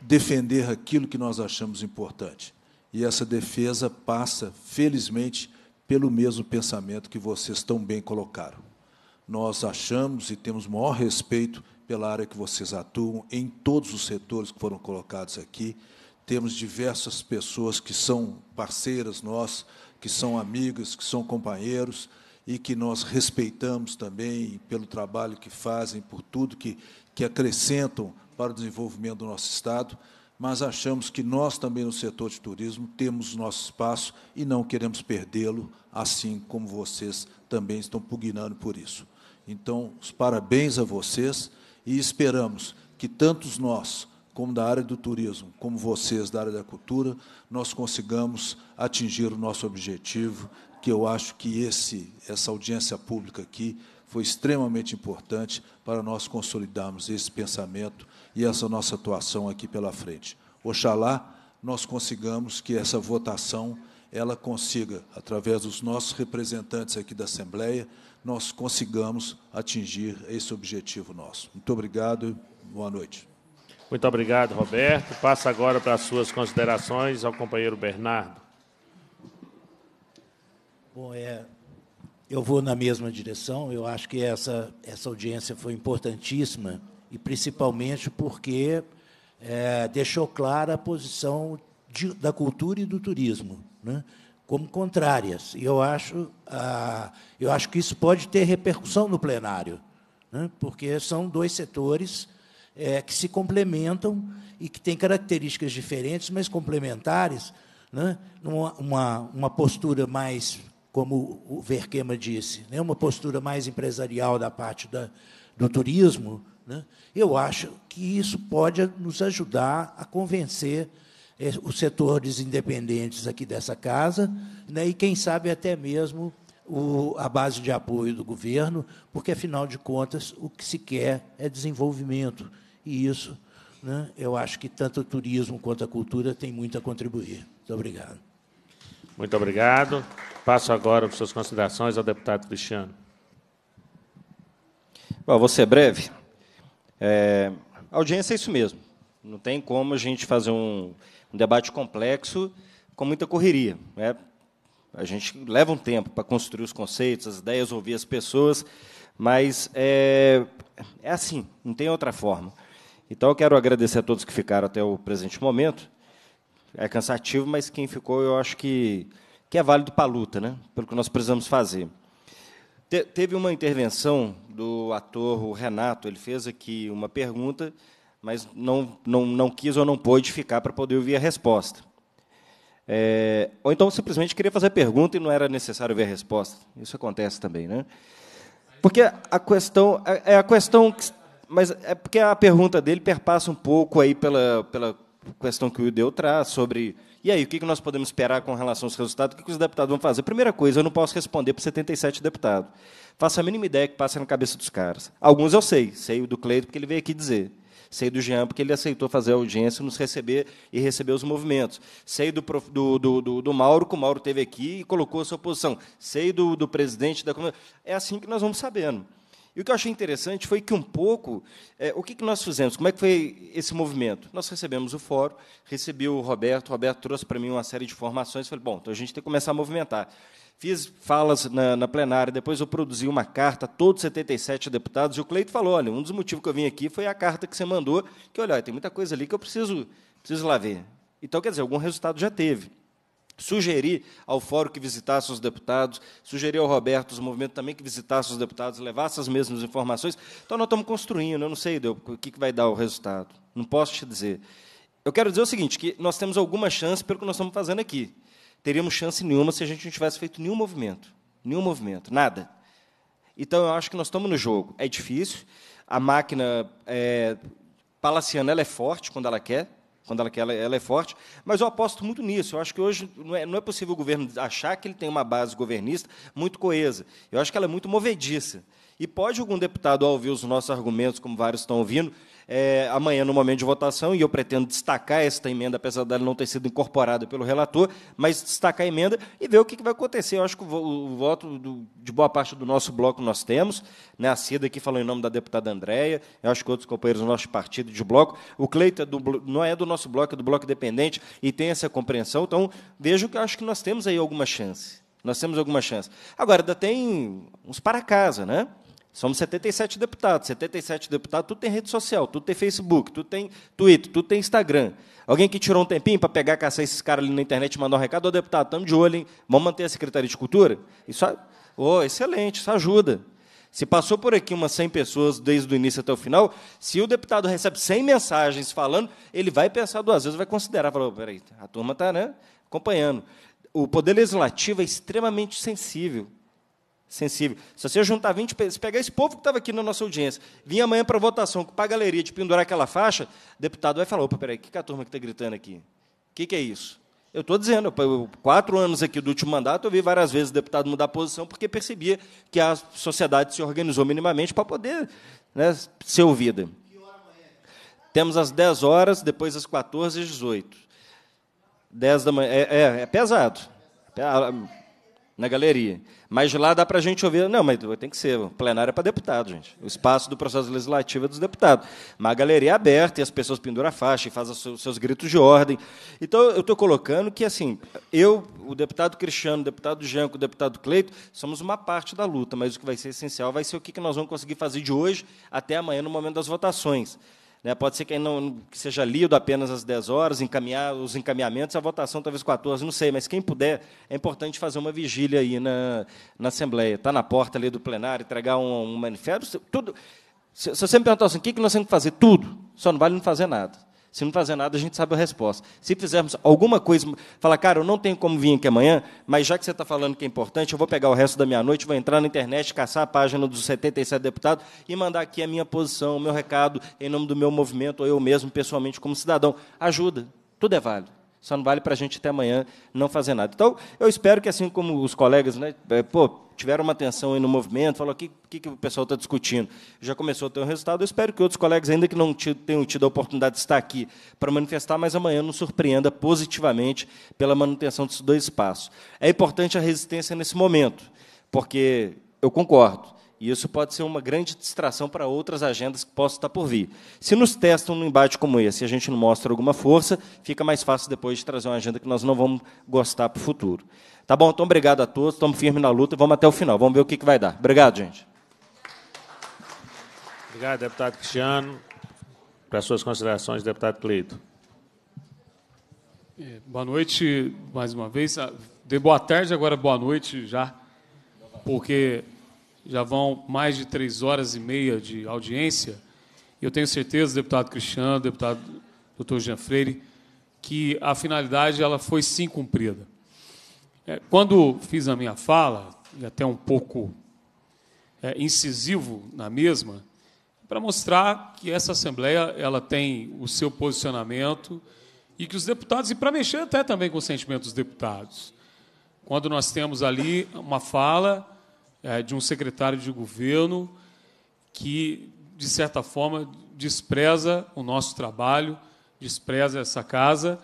defender aquilo que nós achamos importante. E essa defesa passa, felizmente, pelo mesmo pensamento que vocês tão bem colocaram. Nós achamos e temos maior respeito pela área que vocês atuam, em todos os setores que foram colocados aqui. Temos diversas pessoas que são parceiras nossas que são amigas, que são companheiros, e que nós respeitamos também pelo trabalho que fazem, por tudo que, que acrescentam para o desenvolvimento do nosso Estado, mas achamos que nós também, no setor de turismo, temos nosso espaço e não queremos perdê-lo, assim como vocês também estão pugnando por isso. Então, os parabéns a vocês e esperamos que tantos nós, como da área do turismo, como vocês da área da cultura, nós consigamos atingir o nosso objetivo que eu acho que esse, essa audiência pública aqui foi extremamente importante para nós consolidarmos esse pensamento e essa nossa atuação aqui pela frente. Oxalá nós consigamos que essa votação ela consiga, através dos nossos representantes aqui da Assembleia, nós consigamos atingir esse objetivo nosso. Muito obrigado, boa noite. Muito obrigado, Roberto. Passa agora para as suas considerações ao companheiro Bernardo. Bom, é, eu vou na mesma direção. Eu acho que essa, essa audiência foi importantíssima, e principalmente porque é, deixou clara a posição de, da cultura e do turismo, né? como contrárias. E eu acho, a eu acho que isso pode ter repercussão no plenário, né? porque são dois setores é, que se complementam e que têm características diferentes, mas complementares, né? uma, uma postura mais como o Verquema disse, né, uma postura mais empresarial da parte da, do turismo, né, eu acho que isso pode nos ajudar a convencer é, o setor independentes aqui dessa casa, né, e quem sabe até mesmo o, a base de apoio do governo, porque afinal de contas o que se quer é desenvolvimento e isso, né, eu acho que tanto o turismo quanto a cultura tem muito a contribuir. Muito obrigado. Muito obrigado. Passo agora para suas considerações ao deputado Cristiano. Bom, vou ser breve. É, audiência é isso mesmo. Não tem como a gente fazer um, um debate complexo com muita correria. Né? A gente leva um tempo para construir os conceitos, as ideias, ouvir as pessoas, mas é, é assim, não tem outra forma. Então, eu quero agradecer a todos que ficaram até o presente momento. É cansativo, mas quem ficou, eu acho que, que é válido para a luta, né? pelo que nós precisamos fazer. Te, teve uma intervenção do ator Renato, ele fez aqui uma pergunta, mas não, não, não quis ou não pôde ficar para poder ouvir a resposta. É, ou então simplesmente queria fazer a pergunta e não era necessário ver a resposta. Isso acontece também, né? Porque a questão é, é a questão, que, mas é porque a pergunta dele perpassa um pouco aí pela, pela questão que o Deu traz sobre. E aí, o que nós podemos esperar com relação aos resultados? O que os deputados vão fazer? Primeira coisa, eu não posso responder para 77 deputados. Faço a mínima ideia que passa na cabeça dos caras. Alguns eu sei. Sei o do Cleito, porque ele veio aqui dizer. Sei do Jean, porque ele aceitou fazer a audiência, nos receber e receber os movimentos. Sei do, prof... do, do, do, do, Mauro, que o Mauro teve aqui e colocou a sua posição. Sei do, do presidente da. É assim que nós vamos sabendo. E o que eu achei interessante foi que um pouco, é, o que, que nós fizemos, como é que foi esse movimento? Nós recebemos o fórum, recebi o Roberto, o Roberto trouxe para mim uma série de informações, falei, bom, então a gente tem que começar a movimentar. Fiz falas na, na, plenária, depois eu produzi uma carta, todos 77 deputados, e o Cleito falou, olha, um dos motivos que eu vim aqui foi a carta que você mandou, que, olha, tem muita coisa ali que eu preciso, preciso lá ver. Então, quer dizer, algum resultado já teve. Sugeri ao fórum que visitasse os deputados, sugeri ao Roberto, os movimentos também que visitasse os deputados, levasse as mesmas informações. Então, nós estamos construindo, eu não sei Deu, o que vai dar o resultado, não posso te dizer. Eu quero dizer o seguinte, que nós temos alguma chance pelo que nós estamos fazendo aqui. Teríamos chance nenhuma se a gente não tivesse feito nenhum movimento, nenhum movimento, nada. Então, eu acho que nós estamos no jogo. É difícil, a máquina é, palaciana ela é forte quando ela quer, quando ela, ela, ela é forte. Mas eu aposto muito nisso. Eu acho que hoje não é, não é possível o governo achar que ele tem uma base governista muito coesa. Eu acho que ela é muito movediça. E pode algum deputado, ao ouvir os nossos argumentos, como vários estão ouvindo, é, amanhã, no momento de votação, e eu pretendo destacar esta emenda, apesar dela não ter sido incorporada pelo relator, mas destacar a emenda e ver o que, vai acontecer. Eu acho que o, voto do, de boa parte do nosso bloco nós temos. Né? A Cida aqui falou em nome da deputada Andréia, eu acho que outros companheiros do nosso partido de bloco. O Cleito é do, não é do nosso bloco, é do bloco independente e tem essa compreensão. Então, vejo que acho que nós temos aí alguma chance. Nós temos alguma chance. Agora, ainda tem uns para casa, né? Somos 77 deputados. 77 deputados, tudo tem rede social, tudo tem Facebook, tudo tem Twitter, tudo tem Instagram. Alguém que tirou um tempinho para pegar, caçar esses caras ali na internet e mandar um recado, ô deputado, estamos de olho, hein? Vamos manter a Secretaria de Cultura? Isso, oh, excelente, isso ajuda. Se passou por aqui umas 100 pessoas desde o início até o final, se o deputado recebe 100 mensagens falando, ele vai pensar duas vezes, vai considerar, falar, oh, peraí, a turma está né, acompanhando. O Poder Legislativo é extremamente sensível sensível. Se você juntar 20, se pegar esse povo que estava aqui na nossa audiência, vir amanhã para votação para a galeria de pendurar aquela faixa, o deputado vai falar: opa, peraí, o que, que é a turma que está gritando aqui? O que, que é isso? Eu estou dizendo, eu, quatro anos aqui do último mandato, eu vi várias vezes o deputado mudar a posição porque percebia que a sociedade se organizou minimamente para poder né, ser ouvida. Temos às 10 horas, depois às 14 às 18. 10 da manhã. É, é, é pesado. É, na galeria. Mas lá dá para a gente ouvir, não, mas tem que ser, o plenário é para deputado, gente. O espaço do processo legislativo é dos deputados. Mas a galeria é aberta e as pessoas penduram a faixa e fazem os seus gritos de ordem. Então, eu estou colocando que, assim, eu, o deputado Cristiano, o deputado Janco, o deputado Cleito, somos uma parte da luta, mas o que vai ser essencial vai ser o que nós vamos conseguir fazer de hoje até amanhã, no momento das votações. Né? Pode ser que, não, que seja lido apenas às 10 horas, encaminhar os encaminhamentos, a votação talvez 14, não sei, mas quem puder, é importante fazer uma vigília aí na, na Assembleia. Está na porta ali do plenário, entregar um, um manifesto, tudo. Se, se, você me perguntar assim, o que, que nós temos que fazer? Tudo. Só não vale não fazer nada. Se não fazer nada, a gente sabe a resposta. Se fizermos alguma coisa, falar, cara, eu não tenho como vir aqui amanhã, mas já que você está falando que é importante, eu vou pegar o resto da minha noite, vou entrar na internet, caçar a página dos 77 deputados e mandar aqui a minha posição, o meu recado, em nome do meu movimento, ou eu mesmo, pessoalmente, como cidadão. Ajuda. Tudo é válido. Só não vale para a gente até amanhã não fazer nada. Então, eu espero que, assim como os colegas, né, é, pô, tiveram uma atenção aí no movimento, falou o que, que, que, o pessoal está discutindo. Já começou a ter um resultado. Eu espero que outros colegas, ainda que não tenham tido a oportunidade de estar aqui para manifestar, mas amanhã nos surpreenda positivamente pela manutenção desses dois espaços. É importante a resistência nesse momento, porque eu concordo. E isso pode ser uma grande distração para outras agendas que possam estar por vir. Se nos testam num embate como esse e a gente não mostra alguma força, fica mais fácil depois de trazer uma agenda que nós não vamos gostar para o futuro. Tá bom? Então, obrigado a todos. Estamos firmes na luta e vamos até o final. Vamos ver o que, que vai dar. Obrigado, gente. Obrigado, deputado Cristiano. Para suas considerações, deputado Cleito. É, boa noite mais uma vez. Ah, de boa tarde, agora boa noite já, porque já vão mais de três horas e meia de audiência. E eu tenho certeza, deputado Cristiano, deputado doutor Jean Freire, que a finalidade ela foi sim cumprida. É, quando fiz a minha fala, e até um pouco é, incisivo na mesma, para mostrar que essa Assembleia ela tem o seu posicionamento e que os deputados, e para mexer até também com o sentimento dos deputados. Quando nós temos ali uma fala é, de um secretário de governo que, de certa forma, despreza o nosso trabalho, despreza essa casa.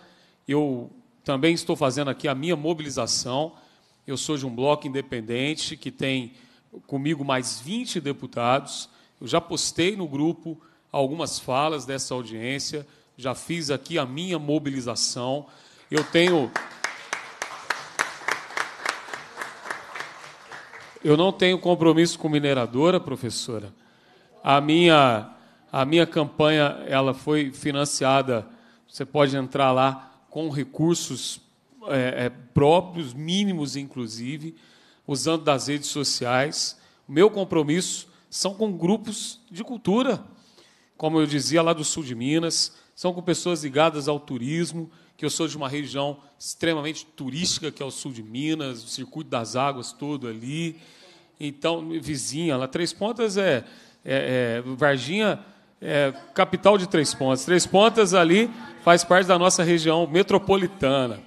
Eu também estou fazendo aqui a minha mobilização. Eu sou de um bloco independente que tem comigo mais 20 deputados. Eu já postei no grupo algumas falas dessa audiência, já fiz aqui a minha mobilização. Eu tenho Eu não tenho compromisso com mineradora, professora. A minha, a minha campanha ela foi financiada, você pode entrar lá, com recursos é, é próprios, mínimos inclusive, usando das redes sociais. Meu compromisso são com grupos de cultura, como eu dizia, lá do sul de Minas, são com pessoas ligadas ao turismo, que eu sou de uma região extremamente turística, que é o sul de Minas, o circuito das águas todo ali. Então, vizinha lá, Três Pontas é, é, é Varginha é capital de Três Pontas. Três Pontas ali faz parte da nossa região metropolitana.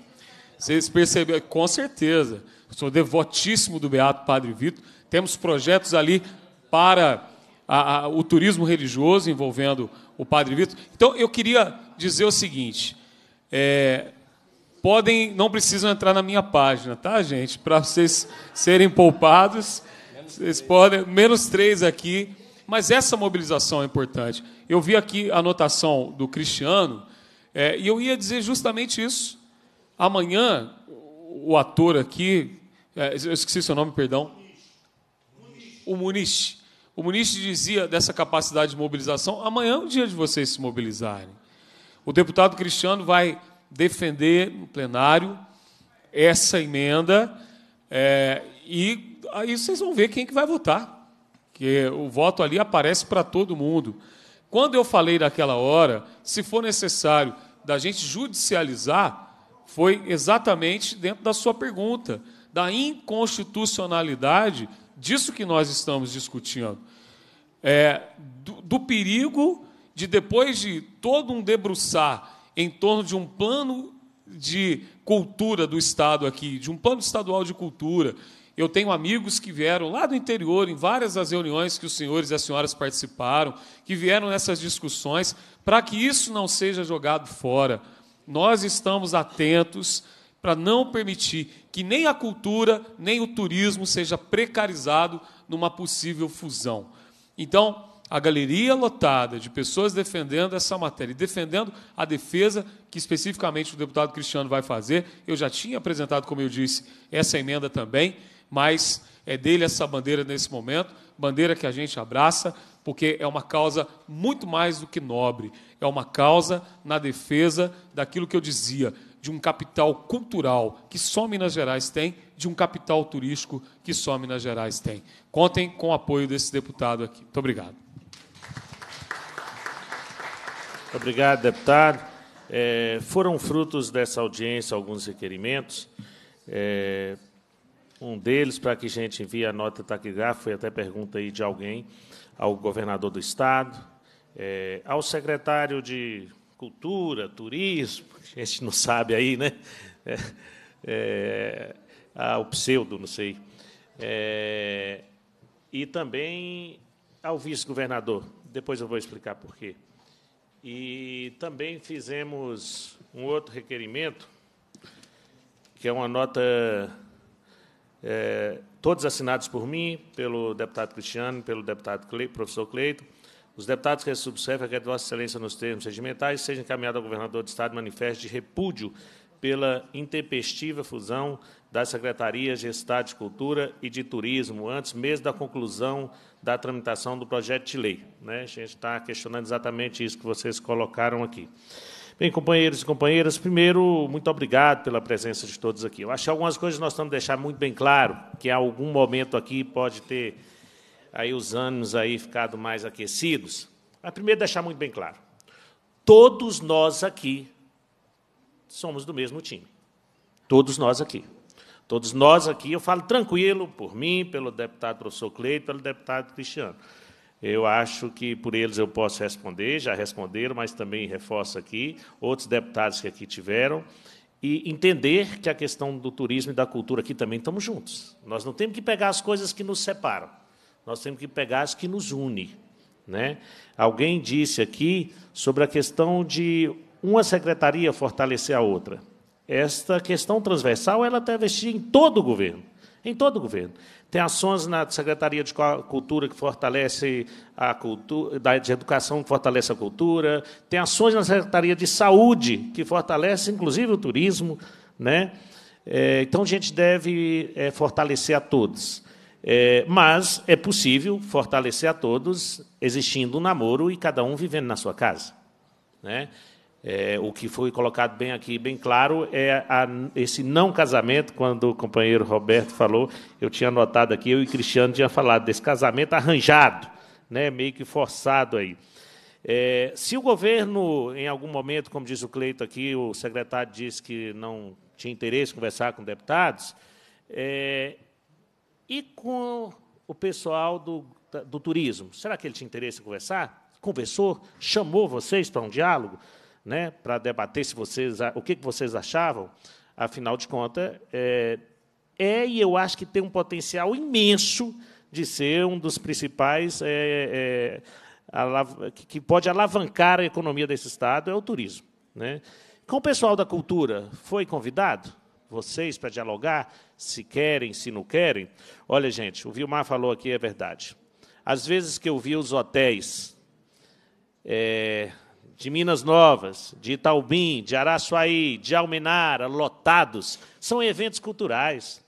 Vocês perceberam? Com certeza. sou devotíssimo do Beato Padre Vitor. Temos projetos ali para a, a, o turismo religioso envolvendo o Padre Vitor. Então, eu queria dizer o seguinte: é, podem, não precisam entrar na minha página, tá, gente? Para vocês serem poupados, menos vocês podem menos três aqui. Mas essa mobilização é importante. Eu vi aqui a anotação do Cristiano é, e eu ia dizer justamente isso. Amanhã o ator aqui, é, eu esqueci seu nome, perdão. O Muniz. O Muniz dizia dessa capacidade de mobilização. Amanhã é o dia de vocês se mobilizarem. O deputado Cristiano vai defender no plenário essa emenda é, e aí vocês vão ver quem que vai votar, que o voto ali aparece para todo mundo. Quando eu falei naquela hora, se for necessário da gente judicializar, foi exatamente dentro da sua pergunta, da inconstitucionalidade disso que nós estamos discutindo, é, do, do perigo de depois de todo um debruçar em torno de um plano de cultura do Estado aqui, de um plano estadual de cultura. Eu tenho amigos que vieram lá do interior, em várias das reuniões que os senhores e as senhoras participaram, que vieram nessas discussões, para que isso não seja jogado fora. Nós estamos atentos para não permitir que nem a cultura, nem o turismo seja precarizado numa possível fusão. Então, a galeria lotada de pessoas defendendo essa matéria e defendendo a defesa que especificamente o deputado Cristiano vai fazer. Eu já tinha apresentado, como eu disse, essa emenda também, mas é dele essa bandeira nesse momento, bandeira que a gente abraça, porque é uma causa muito mais do que nobre, é uma causa na defesa daquilo que eu dizia, de um capital cultural que só Minas Gerais tem, de um capital turístico que só Minas Gerais tem. Contem com o apoio desse deputado aqui. Muito obrigado. Obrigado, deputado. É, foram frutos dessa audiência alguns requerimentos. É, um deles, para que a gente envie a nota taquigráfica, foi até pergunta aí de alguém, ao governador do Estado, é, ao secretário de Cultura, Turismo, a gente não sabe aí, né? É, é, ao pseudo, não sei. É, e também ao vice-governador. Depois eu vou explicar por quê. E também fizemos um outro requerimento, que é uma nota, é, todos assinados por mim, pelo deputado Cristiano, pelo deputado Cle, professor Cleito. Os deputados que subscrevem requerem Vossa Excelência nos termos regimentais seja encaminhado ao governador do Estado manifesto de repúdio pela intempestiva fusão das Secretarias de Estado de Cultura e de Turismo, antes mesmo da conclusão da tramitação do projeto de lei. Né? A gente está questionando exatamente isso que vocês colocaram aqui. Bem, companheiros e companheiras, primeiro, muito obrigado pela presença de todos aqui. Eu acho que algumas coisas nós estamos deixar muito bem claro, que em algum momento aqui pode ter aí os ânimos aí ficado mais aquecidos. Mas primeiro deixar muito bem claro. Todos nós aqui somos do mesmo time. Todos nós aqui. Todos nós aqui, eu falo tranquilo por mim, pelo deputado professor Cleito, pelo deputado Cristiano. Eu acho que por eles eu posso responder, já responderam, mas também reforço aqui outros deputados que aqui tiveram e entender que a questão do turismo e da cultura aqui também estamos juntos. Nós não temos que pegar as coisas que nos separam. Nós temos que pegar as que nos unem, né? Alguém disse aqui sobre a questão de uma secretaria fortalecer a outra esta questão transversal ela deve existir em todo o governo. Em todo o governo. Tem ações na Secretaria de Cultura que fortalece a cultura, da, de Educação que fortalece a cultura, tem ações na Secretaria de Saúde que fortalece, inclusive, o turismo. Né? É, então, a gente deve é, fortalecer a todos. É, mas é possível fortalecer a todos existindo um namoro e cada um vivendo na sua casa. Né? É, o que foi colocado bem aqui, bem claro, é a, esse não casamento, quando o companheiro Roberto falou, eu tinha anotado aqui, eu e Cristiano tinha falado desse casamento arranjado, né, meio que forçado aí. É, se o governo, em algum momento, como diz o Cleito aqui, o secretário disse que não tinha interesse em conversar com deputados, é, e com o pessoal do, do turismo, será que ele tinha interesse em conversar? Conversou? Chamou vocês para um diálogo? né, para debater se vocês, o que vocês achavam, afinal de contas, é, é e eu acho que tem um potencial imenso de ser um dos principais é, é, que pode alavancar a economia desse estado é o turismo. Né? Com o pessoal da cultura, foi convidado? Vocês para dialogar, se querem, se não querem. Olha, gente, o Vilmar falou aqui, é verdade. Às vezes que eu vi os hotéis é, de Minas Novas, de Itaubim, de Araçuaí, de Almenara, lotados. São eventos culturais.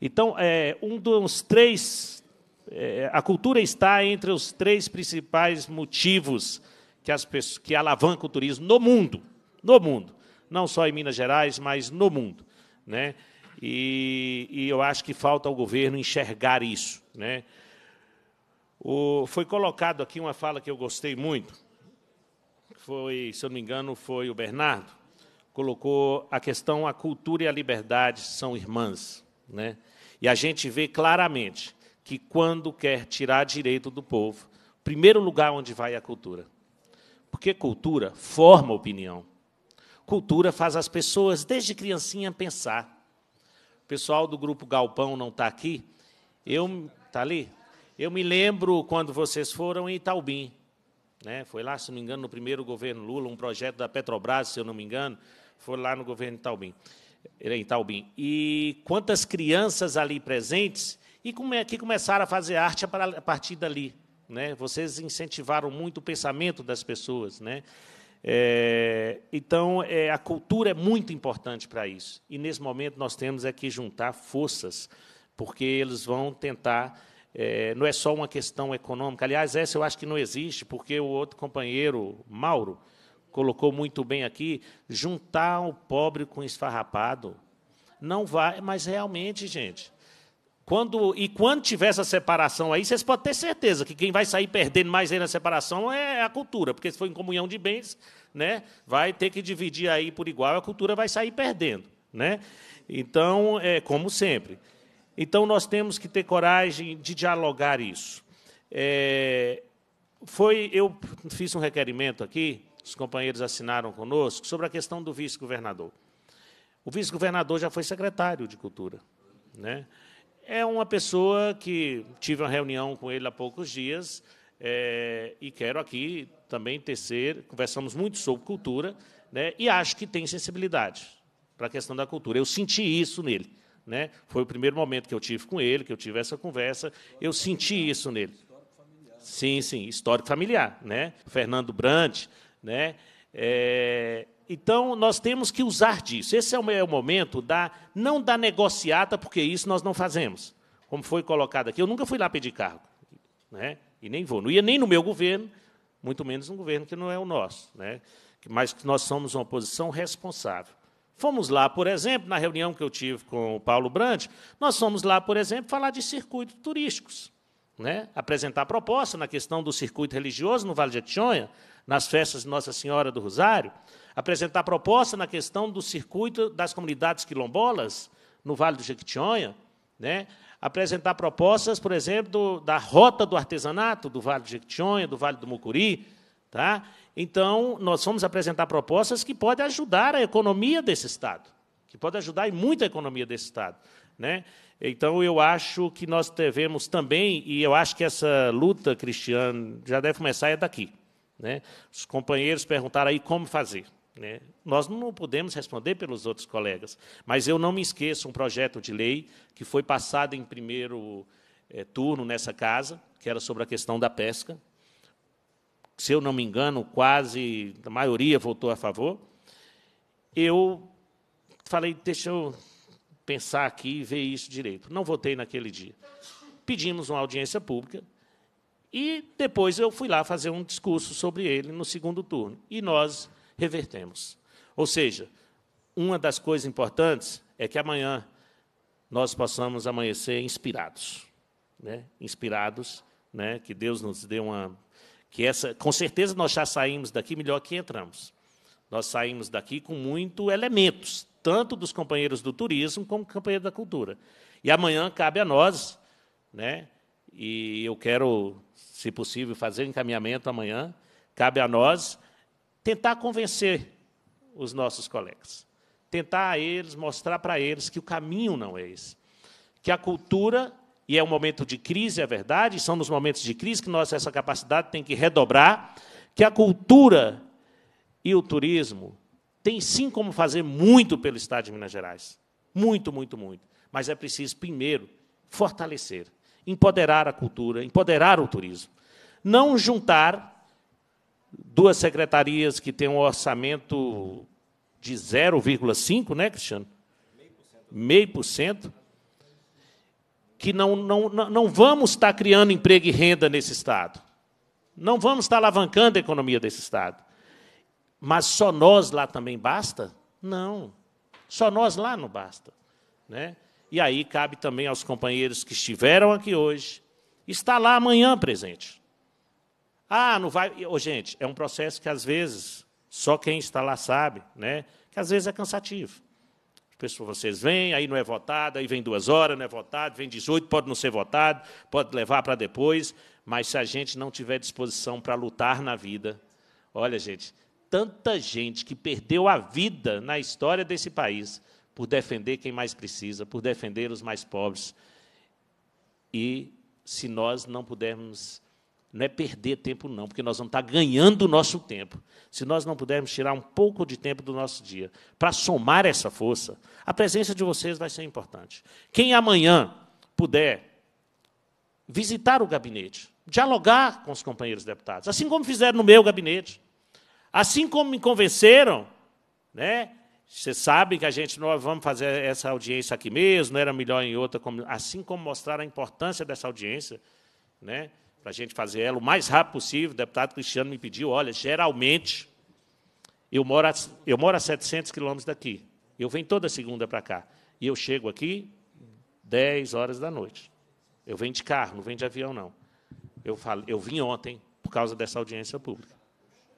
Então, é, um dos três. É, a cultura está entre os três principais motivos que, as pessoas, que alavanca o turismo no mundo. No mundo. Não só em Minas Gerais, mas no mundo. Né? E, e eu acho que falta ao governo enxergar isso. Né? O, foi colocado aqui uma fala que eu gostei muito foi, se eu não me engano, foi o Bernardo, colocou a questão a cultura e a liberdade são irmãs, né? E a gente vê claramente que quando quer tirar direito do povo, primeiro lugar onde vai é a cultura. Porque cultura forma opinião. Cultura faz as pessoas desde criancinha pensar. O pessoal do grupo Galpão não está aqui. Eu tá ali. Eu me lembro quando vocês foram em Itaubim né? Foi lá, se não me engano, no primeiro governo Lula, um projeto da Petrobras, se eu não me engano, foi lá no governo Taubim, em eh, Taubim. E quantas crianças ali presentes e que começaram a fazer arte a partir dali. Né? Vocês incentivaram muito o pensamento das pessoas. Né? É, então, é, a cultura é muito importante para isso. E, nesse momento, nós temos é que juntar forças, porque eles vão tentar é, não é só uma questão econômica. Aliás, essa eu acho que não existe, porque o outro companheiro, Mauro, colocou muito bem aqui, juntar o pobre com o esfarrapado. Não vai, mas realmente, gente, quando, e quando tiver essa separação aí, vocês podem ter certeza que quem vai sair perdendo mais aí na separação é a cultura, porque se for em comunhão de bens, né, vai ter que dividir aí por igual, a cultura vai sair perdendo, né? Então, é como sempre. Então, nós temos que ter coragem de dialogar isso. É, foi, eu fiz um requerimento aqui, os companheiros assinaram conosco, sobre a questão do vice-governador. O vice-governador já foi secretário de Cultura. Né? É uma pessoa que tive uma reunião com ele há poucos dias é, e quero aqui também tecer, conversamos muito sobre cultura né, e acho que tem sensibilidade para a questão da cultura. Eu senti isso nele. Né? Foi o primeiro momento que eu tive com ele, que eu tive essa conversa. Eu senti isso nele. Sim, sim, histórico familiar, né? Fernando Brandt, né? É... Então, nós temos que usar disso. Esse é o meu momento da não da negociata, porque isso nós não fazemos. Como foi colocado aqui, eu nunca fui lá pedir cargo, né? E nem vou. Não ia nem no meu governo, muito menos no governo que não é o nosso, né? Mas nós somos uma oposição responsável. Fomos lá, por exemplo, na reunião que eu tive com o Paulo Brandt, nós fomos lá, por exemplo, falar de circuitos turísticos. Né? Apresentar proposta na questão do circuito religioso no Vale de Atiçonha, nas festas de Nossa Senhora do Rosário, apresentar proposta na questão do circuito das comunidades quilombolas no Vale do Jequitinhonha, né? apresentar propostas, por exemplo, do, da rota do artesanato do Vale do Jequitinhonha, do Vale do Mucuri, tá? Então, nós vamos apresentar propostas que podem ajudar a economia desse Estado, que podem ajudar muito a economia desse Estado. Né? Então, eu acho que nós devemos também, e eu acho que essa luta, Cristiano, já deve começar é daqui. Né? Os companheiros perguntaram aí como fazer. Né? Nós não podemos responder pelos outros colegas, mas eu não me esqueço um projeto de lei que foi passado em primeiro é, turno nessa casa, que era sobre a questão da pesca, se eu não me engano, quase a maioria votou a favor, eu falei, deixa eu pensar aqui e ver isso direito. Não votei naquele dia. Pedimos uma audiência pública e depois eu fui lá fazer um discurso sobre ele no segundo turno e nós revertemos. Ou seja, uma das coisas importantes é que amanhã nós possamos amanhecer inspirados, né? Inspirados, né? Que Deus nos dê uma que essa, com certeza nós já saímos daqui melhor que entramos. Nós saímos daqui com muito elementos, tanto dos companheiros do turismo como companheiros da cultura. E amanhã cabe a nós, né? E eu quero, se possível, fazer encaminhamento amanhã. Cabe a nós tentar convencer os nossos colegas, tentar a eles mostrar para eles que o caminho não é esse, que a cultura e é um momento de crise, é verdade, são nos momentos de crise que nós essa capacidade tem que redobrar, que a cultura e o turismo têm sim como fazer muito pelo estado de Minas Gerais. Muito, muito, muito. Mas é preciso primeiro fortalecer, empoderar a cultura, empoderar o turismo. Não juntar duas secretarias que têm um orçamento de 0,5, né, Cristiano? Meio por cento que não, não, não vamos estar criando emprego e renda nesse Estado. Não vamos estar alavancando a economia desse Estado. Mas só nós lá também basta? Não. Só nós lá não basta. Né? E aí cabe também aos companheiros que estiveram aqui hoje, está lá amanhã presente. Ah, não vai. Oh, gente, é um processo que às vezes, só quem está lá sabe, né? que às vezes é cansativo. Pessoas, vocês vêm, aí não é votado, aí vem duas horas, não é votado, vem 18, pode não ser votado, pode levar para depois, mas se a gente não tiver disposição para lutar na vida, olha, gente, tanta gente que perdeu a vida na história desse país por defender quem mais precisa, por defender os mais pobres. E se nós não pudermos não é perder tempo, não, porque nós vamos estar ganhando o nosso tempo. Se nós não pudermos tirar um pouco de tempo do nosso dia para somar essa força, a presença de vocês vai ser importante. Quem amanhã puder visitar o gabinete, dialogar com os companheiros deputados, assim como fizeram no meu gabinete, assim como me convenceram, né? Você sabe que a gente não vamos fazer essa audiência aqui mesmo, não era melhor em outra, assim como mostrar a importância dessa audiência, né? para a gente fazer ela o mais rápido possível. O deputado Cristiano me pediu, olha, geralmente eu moro a, eu moro a 700 quilômetros daqui. Eu venho toda segunda para cá. E eu chego aqui 10 horas da noite. Eu venho de carro, não venho de avião, não. Eu, falo, eu vim ontem por causa dessa audiência pública.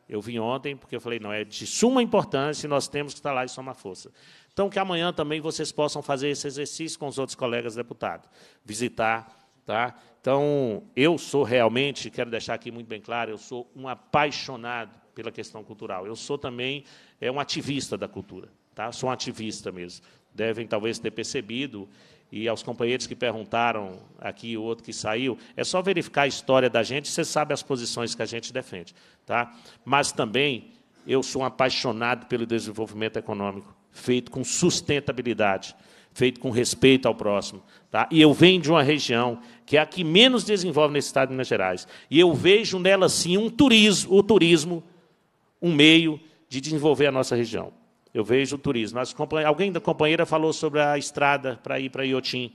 Eu vim ontem porque eu falei, não, é de suma importância e nós temos que estar lá e somar força. Então, que amanhã também vocês possam fazer esse exercício com os outros colegas deputados. Visitar Tá? Então, eu sou realmente, quero deixar aqui muito bem claro, eu sou um apaixonado pela questão cultural. Eu sou também é, um ativista da cultura. Tá? Sou um ativista mesmo. Devem talvez ter percebido, e aos companheiros que perguntaram aqui, o outro que saiu, é só verificar a história da gente, você sabe as posições que a gente defende. Tá? Mas também eu sou um apaixonado pelo desenvolvimento econômico, feito com sustentabilidade feito com respeito ao próximo. Tá? E eu venho de uma região que é a que menos desenvolve nesse estado de Minas Gerais. E eu vejo nela, sim, um turismo, o turismo, um meio de desenvolver a nossa região. Eu vejo o turismo. alguém da companheira falou sobre a estrada para ir para Iotim.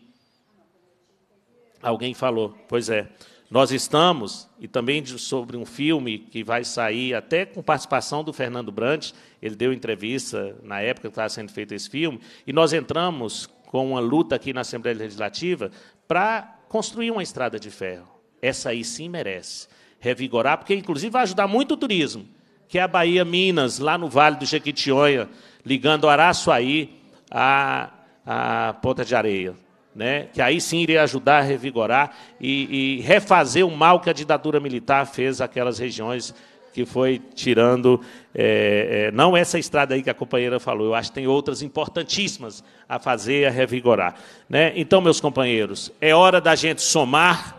Alguém falou, pois é. Nós estamos, e também sobre um filme que vai sair, até com participação do Fernando Brandt, ele deu entrevista na época que estava sendo feito esse filme, e nós entramos com uma luta aqui na Assembleia Legislativa para construir uma estrada de ferro. Essa aí sim merece revigorar, porque inclusive vai ajudar muito o turismo, que é a Bahia Minas, lá no Vale do Jequitinhonha, ligando Araçuaí à, à Ponta de Areia né, que aí sim iria ajudar a revigorar e, e refazer o mal que a ditadura militar fez àquelas regiões que foi tirando, é, é, não essa estrada aí que a companheira falou, eu acho que tem outras importantíssimas a fazer, a revigorar. Né? Então, meus companheiros, é hora da gente somar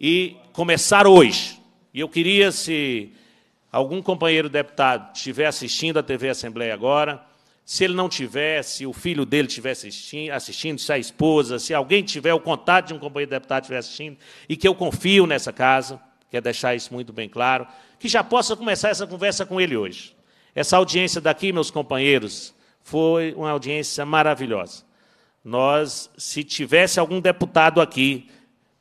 e começar hoje. E eu queria, se algum companheiro deputado estiver assistindo à TV Assembleia agora, se ele não tivesse, se o filho dele estiver assistindo, assistindo, se a esposa, se alguém tiver o contato de um companheiro deputado estiver assistindo, e que eu confio nessa casa, quer deixar isso muito bem claro, que já possa começar essa conversa com ele hoje. Essa audiência daqui, meus companheiros, foi uma audiência maravilhosa. Nós, se tivesse algum deputado aqui,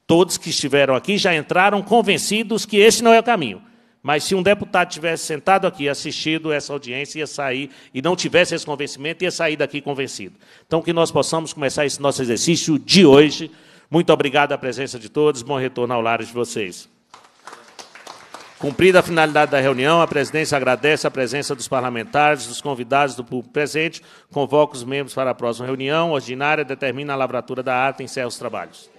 todos que estiveram aqui já entraram convencidos que esse não é o caminho. Mas se um deputado tivesse sentado aqui, assistido essa audiência, ia sair e não tivesse esse convencimento, ia sair daqui convencido. Então, que nós possamos começar esse nosso exercício de hoje. Muito obrigado à presença de todos. Bom retorno ao lar de vocês. Cumprida a finalidade da reunião, a presidência agradece a presença dos parlamentares, dos convidados, do público presente, convoca os membros para a próxima reunião ordinária, determina a lavratura da ata e encerra os trabalhos.